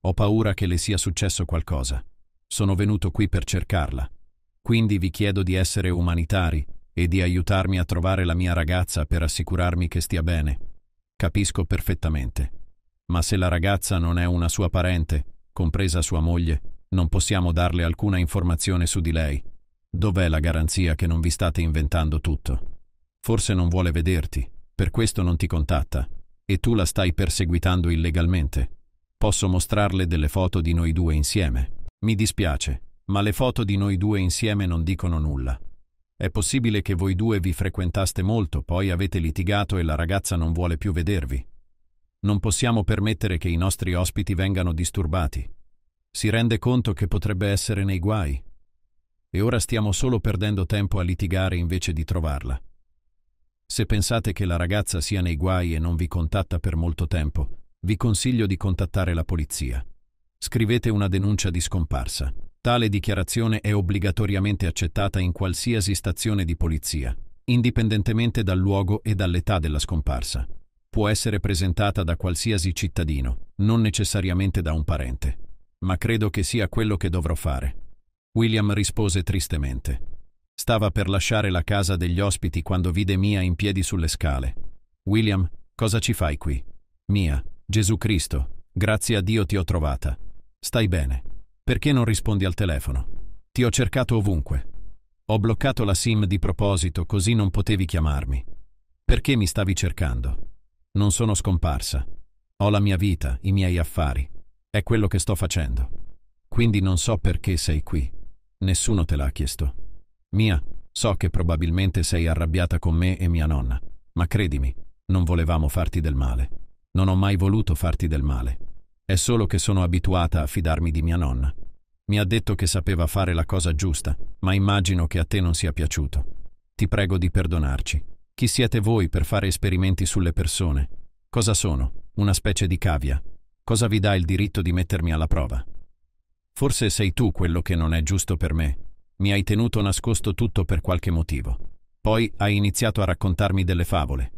Ho paura che le sia successo qualcosa. Sono venuto qui per cercarla, quindi vi chiedo di essere umanitari e di aiutarmi a trovare la mia ragazza per assicurarmi che stia bene. Capisco perfettamente. Ma se la ragazza non è una sua parente, compresa sua moglie, non possiamo darle alcuna informazione su di lei. Dov'è la garanzia che non vi state inventando tutto? Forse non vuole vederti, per questo non ti contatta, e tu la stai perseguitando illegalmente. Posso mostrarle delle foto di noi due insieme. Mi dispiace, ma le foto di noi due insieme non dicono nulla. È possibile che voi due vi frequentaste molto, poi avete litigato e la ragazza non vuole più vedervi. Non possiamo permettere che i nostri ospiti vengano disturbati. Si rende conto che potrebbe essere nei guai. E ora stiamo solo perdendo tempo a litigare invece di trovarla. Se pensate che la ragazza sia nei guai e non vi contatta per molto tempo, vi consiglio di contattare la polizia. Scrivete una denuncia di scomparsa. Tale dichiarazione è obbligatoriamente accettata in qualsiasi stazione di polizia, indipendentemente dal luogo e dall'età della scomparsa. Può essere presentata da qualsiasi cittadino, non necessariamente da un parente. Ma credo che sia quello che dovrò fare. William rispose tristemente. Stava per lasciare la casa degli ospiti quando vide Mia in piedi sulle scale. William, cosa ci fai qui? Mia, Gesù Cristo, grazie a Dio ti ho trovata. Stai bene. Perché non rispondi al telefono? Ti ho cercato ovunque. Ho bloccato la SIM di proposito così non potevi chiamarmi. Perché mi stavi cercando? Non sono scomparsa. Ho la mia vita, i miei affari. È quello che sto facendo. Quindi non so perché sei qui. Nessuno te l'ha chiesto. Mia, so che probabilmente sei arrabbiata con me e mia nonna, ma credimi, non volevamo farti del male. Non ho mai voluto farti del male. È solo che sono abituata a fidarmi di mia nonna. Mi ha detto che sapeva fare la cosa giusta, ma immagino che a te non sia piaciuto. Ti prego di perdonarci. Chi siete voi per fare esperimenti sulle persone? Cosa sono? Una specie di cavia? Cosa vi dà il diritto di mettermi alla prova? Forse sei tu quello che non è giusto per me. Mi hai tenuto nascosto tutto per qualche motivo. Poi hai iniziato a raccontarmi delle favole.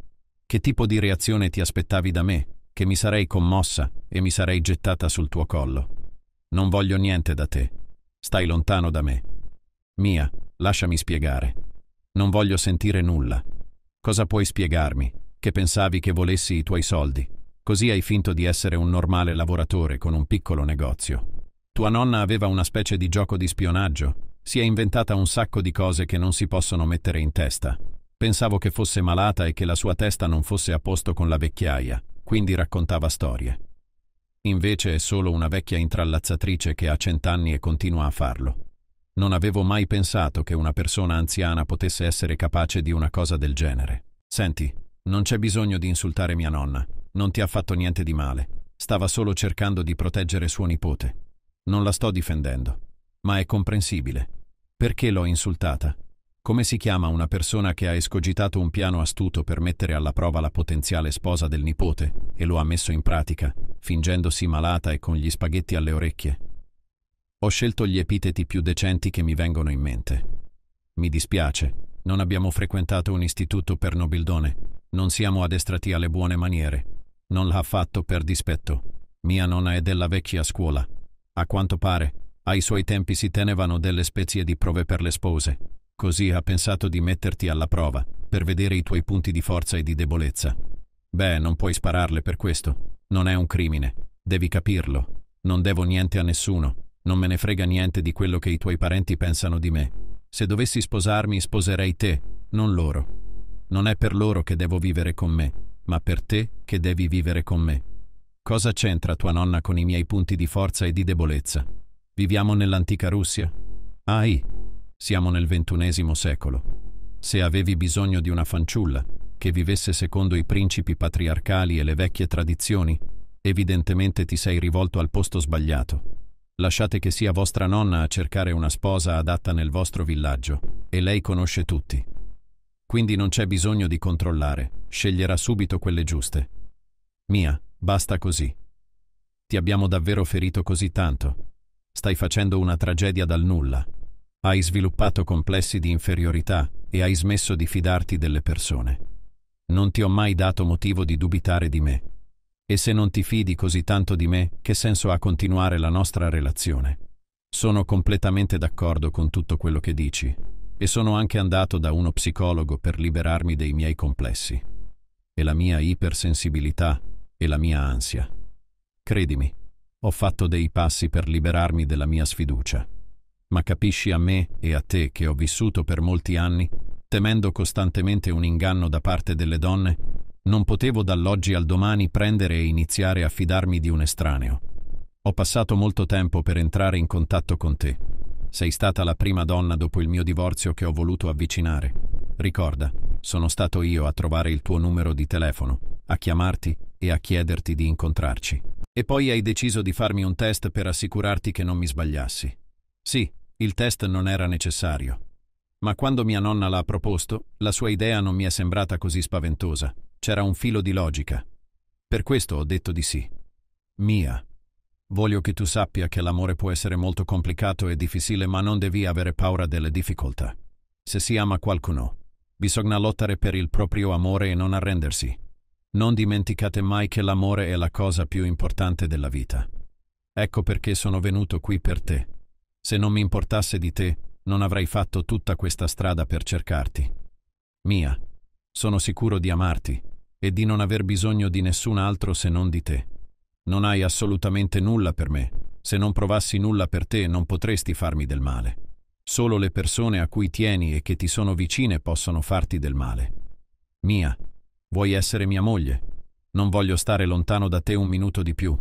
Che tipo di reazione ti aspettavi da me? che mi sarei commossa e mi sarei gettata sul tuo collo. Non voglio niente da te. Stai lontano da me. Mia, lasciami spiegare. Non voglio sentire nulla. Cosa puoi spiegarmi? Che pensavi che volessi i tuoi soldi? Così hai finto di essere un normale lavoratore con un piccolo negozio. Tua nonna aveva una specie di gioco di spionaggio. Si è inventata un sacco di cose che non si possono mettere in testa. Pensavo che fosse malata e che la sua testa non fosse a posto con la vecchiaia, quindi raccontava storie. Invece è solo una vecchia intrallazzatrice che ha cent'anni e continua a farlo. Non avevo mai pensato che una persona anziana potesse essere capace di una cosa del genere. Senti, non c'è bisogno di insultare mia nonna. Non ti ha fatto niente di male. Stava solo cercando di proteggere suo nipote. Non la sto difendendo. Ma è comprensibile. Perché l'ho insultata? Come si chiama una persona che ha escogitato un piano astuto per mettere alla prova la potenziale sposa del nipote e lo ha messo in pratica, fingendosi malata e con gli spaghetti alle orecchie? Ho scelto gli epiteti più decenti che mi vengono in mente. Mi dispiace, non abbiamo frequentato un istituto per nobildone, non siamo addestrati alle buone maniere. Non l'ha fatto per dispetto. Mia nonna è della vecchia scuola. A quanto pare, ai suoi tempi si tenevano delle spezie di prove per le spose, Così ha pensato di metterti alla prova, per vedere i tuoi punti di forza e di debolezza. Beh, non puoi spararle per questo. Non è un crimine. Devi capirlo. Non devo niente a nessuno. Non me ne frega niente di quello che i tuoi parenti pensano di me. Se dovessi sposarmi, sposerei te, non loro. Non è per loro che devo vivere con me, ma per te che devi vivere con me. Cosa c'entra tua nonna con i miei punti di forza e di debolezza? Viviamo nell'antica Russia? Ahi, siamo nel ventunesimo secolo. Se avevi bisogno di una fanciulla che vivesse secondo i principi patriarcali e le vecchie tradizioni, evidentemente ti sei rivolto al posto sbagliato. Lasciate che sia vostra nonna a cercare una sposa adatta nel vostro villaggio, e lei conosce tutti. Quindi non c'è bisogno di controllare, sceglierà subito quelle giuste. Mia, basta così. Ti abbiamo davvero ferito così tanto. Stai facendo una tragedia dal nulla. Hai sviluppato complessi di inferiorità e hai smesso di fidarti delle persone. Non ti ho mai dato motivo di dubitare di me. E se non ti fidi così tanto di me, che senso ha continuare la nostra relazione? Sono completamente d'accordo con tutto quello che dici e sono anche andato da uno psicologo per liberarmi dei miei complessi e la mia ipersensibilità e la mia ansia. Credimi, ho fatto dei passi per liberarmi della mia sfiducia ma capisci a me e a te che ho vissuto per molti anni, temendo costantemente un inganno da parte delle donne, non potevo dall'oggi al domani prendere e iniziare a fidarmi di un estraneo. Ho passato molto tempo per entrare in contatto con te. Sei stata la prima donna dopo il mio divorzio che ho voluto avvicinare. Ricorda, sono stato io a trovare il tuo numero di telefono, a chiamarti e a chiederti di incontrarci. E poi hai deciso di farmi un test per assicurarti che non mi sbagliassi. Sì, il test non era necessario. Ma quando mia nonna l'ha proposto, la sua idea non mi è sembrata così spaventosa. C'era un filo di logica. Per questo ho detto di sì. Mia. Voglio che tu sappia che l'amore può essere molto complicato e difficile, ma non devi avere paura delle difficoltà. Se si ama qualcuno, bisogna lottare per il proprio amore e non arrendersi. Non dimenticate mai che l'amore è la cosa più importante della vita. Ecco perché sono venuto qui per te. Se non mi importasse di te, non avrei fatto tutta questa strada per cercarti. Mia, sono sicuro di amarti e di non aver bisogno di nessun altro se non di te. Non hai assolutamente nulla per me. Se non provassi nulla per te non potresti farmi del male. Solo le persone a cui tieni e che ti sono vicine possono farti del male. Mia, vuoi essere mia moglie? Non voglio stare lontano da te un minuto di più.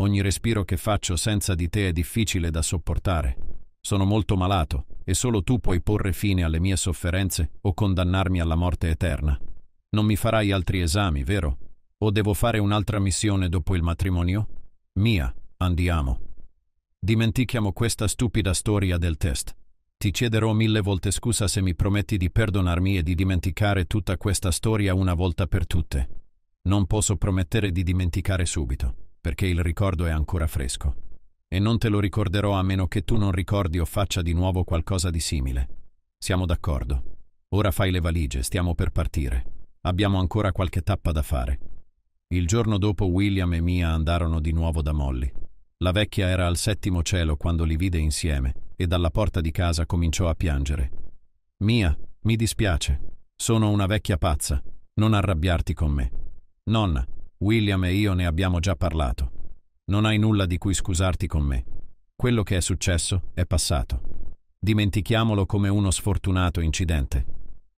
Ogni respiro che faccio senza di te è difficile da sopportare. Sono molto malato e solo tu puoi porre fine alle mie sofferenze o condannarmi alla morte eterna. Non mi farai altri esami, vero? O devo fare un'altra missione dopo il matrimonio? Mia, andiamo. Dimentichiamo questa stupida storia del test. Ti chiederò mille volte scusa se mi prometti di perdonarmi e di dimenticare tutta questa storia una volta per tutte. Non posso promettere di dimenticare subito, perché il ricordo è ancora fresco e non te lo ricorderò a meno che tu non ricordi o faccia di nuovo qualcosa di simile. Siamo d'accordo. Ora fai le valigie, stiamo per partire. Abbiamo ancora qualche tappa da fare. Il giorno dopo William e Mia andarono di nuovo da Molly. La vecchia era al settimo cielo quando li vide insieme e dalla porta di casa cominciò a piangere. Mia, mi dispiace. Sono una vecchia pazza. Non arrabbiarti con me. Nonna, William e io ne abbiamo già parlato. Non hai nulla di cui scusarti con me. Quello che è successo è passato. Dimentichiamolo come uno sfortunato incidente.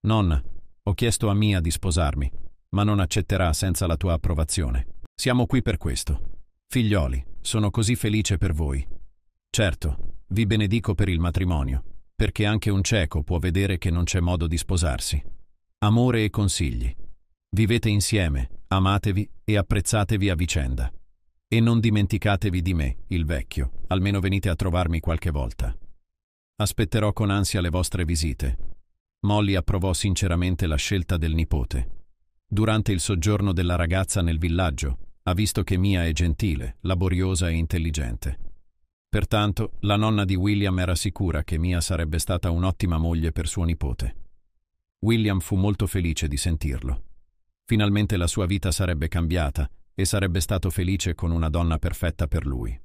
Nonna, ho chiesto a Mia di sposarmi, ma non accetterà senza la tua approvazione. Siamo qui per questo. Figlioli, sono così felice per voi. Certo, vi benedico per il matrimonio, perché anche un cieco può vedere che non c'è modo di sposarsi. Amore e consigli. Vivete insieme, amatevi e apprezzatevi a vicenda. E non dimenticatevi di me, il vecchio, almeno venite a trovarmi qualche volta. Aspetterò con ansia le vostre visite. Molly approvò sinceramente la scelta del nipote. Durante il soggiorno della ragazza nel villaggio, ha visto che Mia è gentile, laboriosa e intelligente. Pertanto, la nonna di William era sicura che Mia sarebbe stata un'ottima moglie per suo nipote. William fu molto felice di sentirlo. Finalmente la sua vita sarebbe cambiata e sarebbe stato felice con una donna perfetta per lui.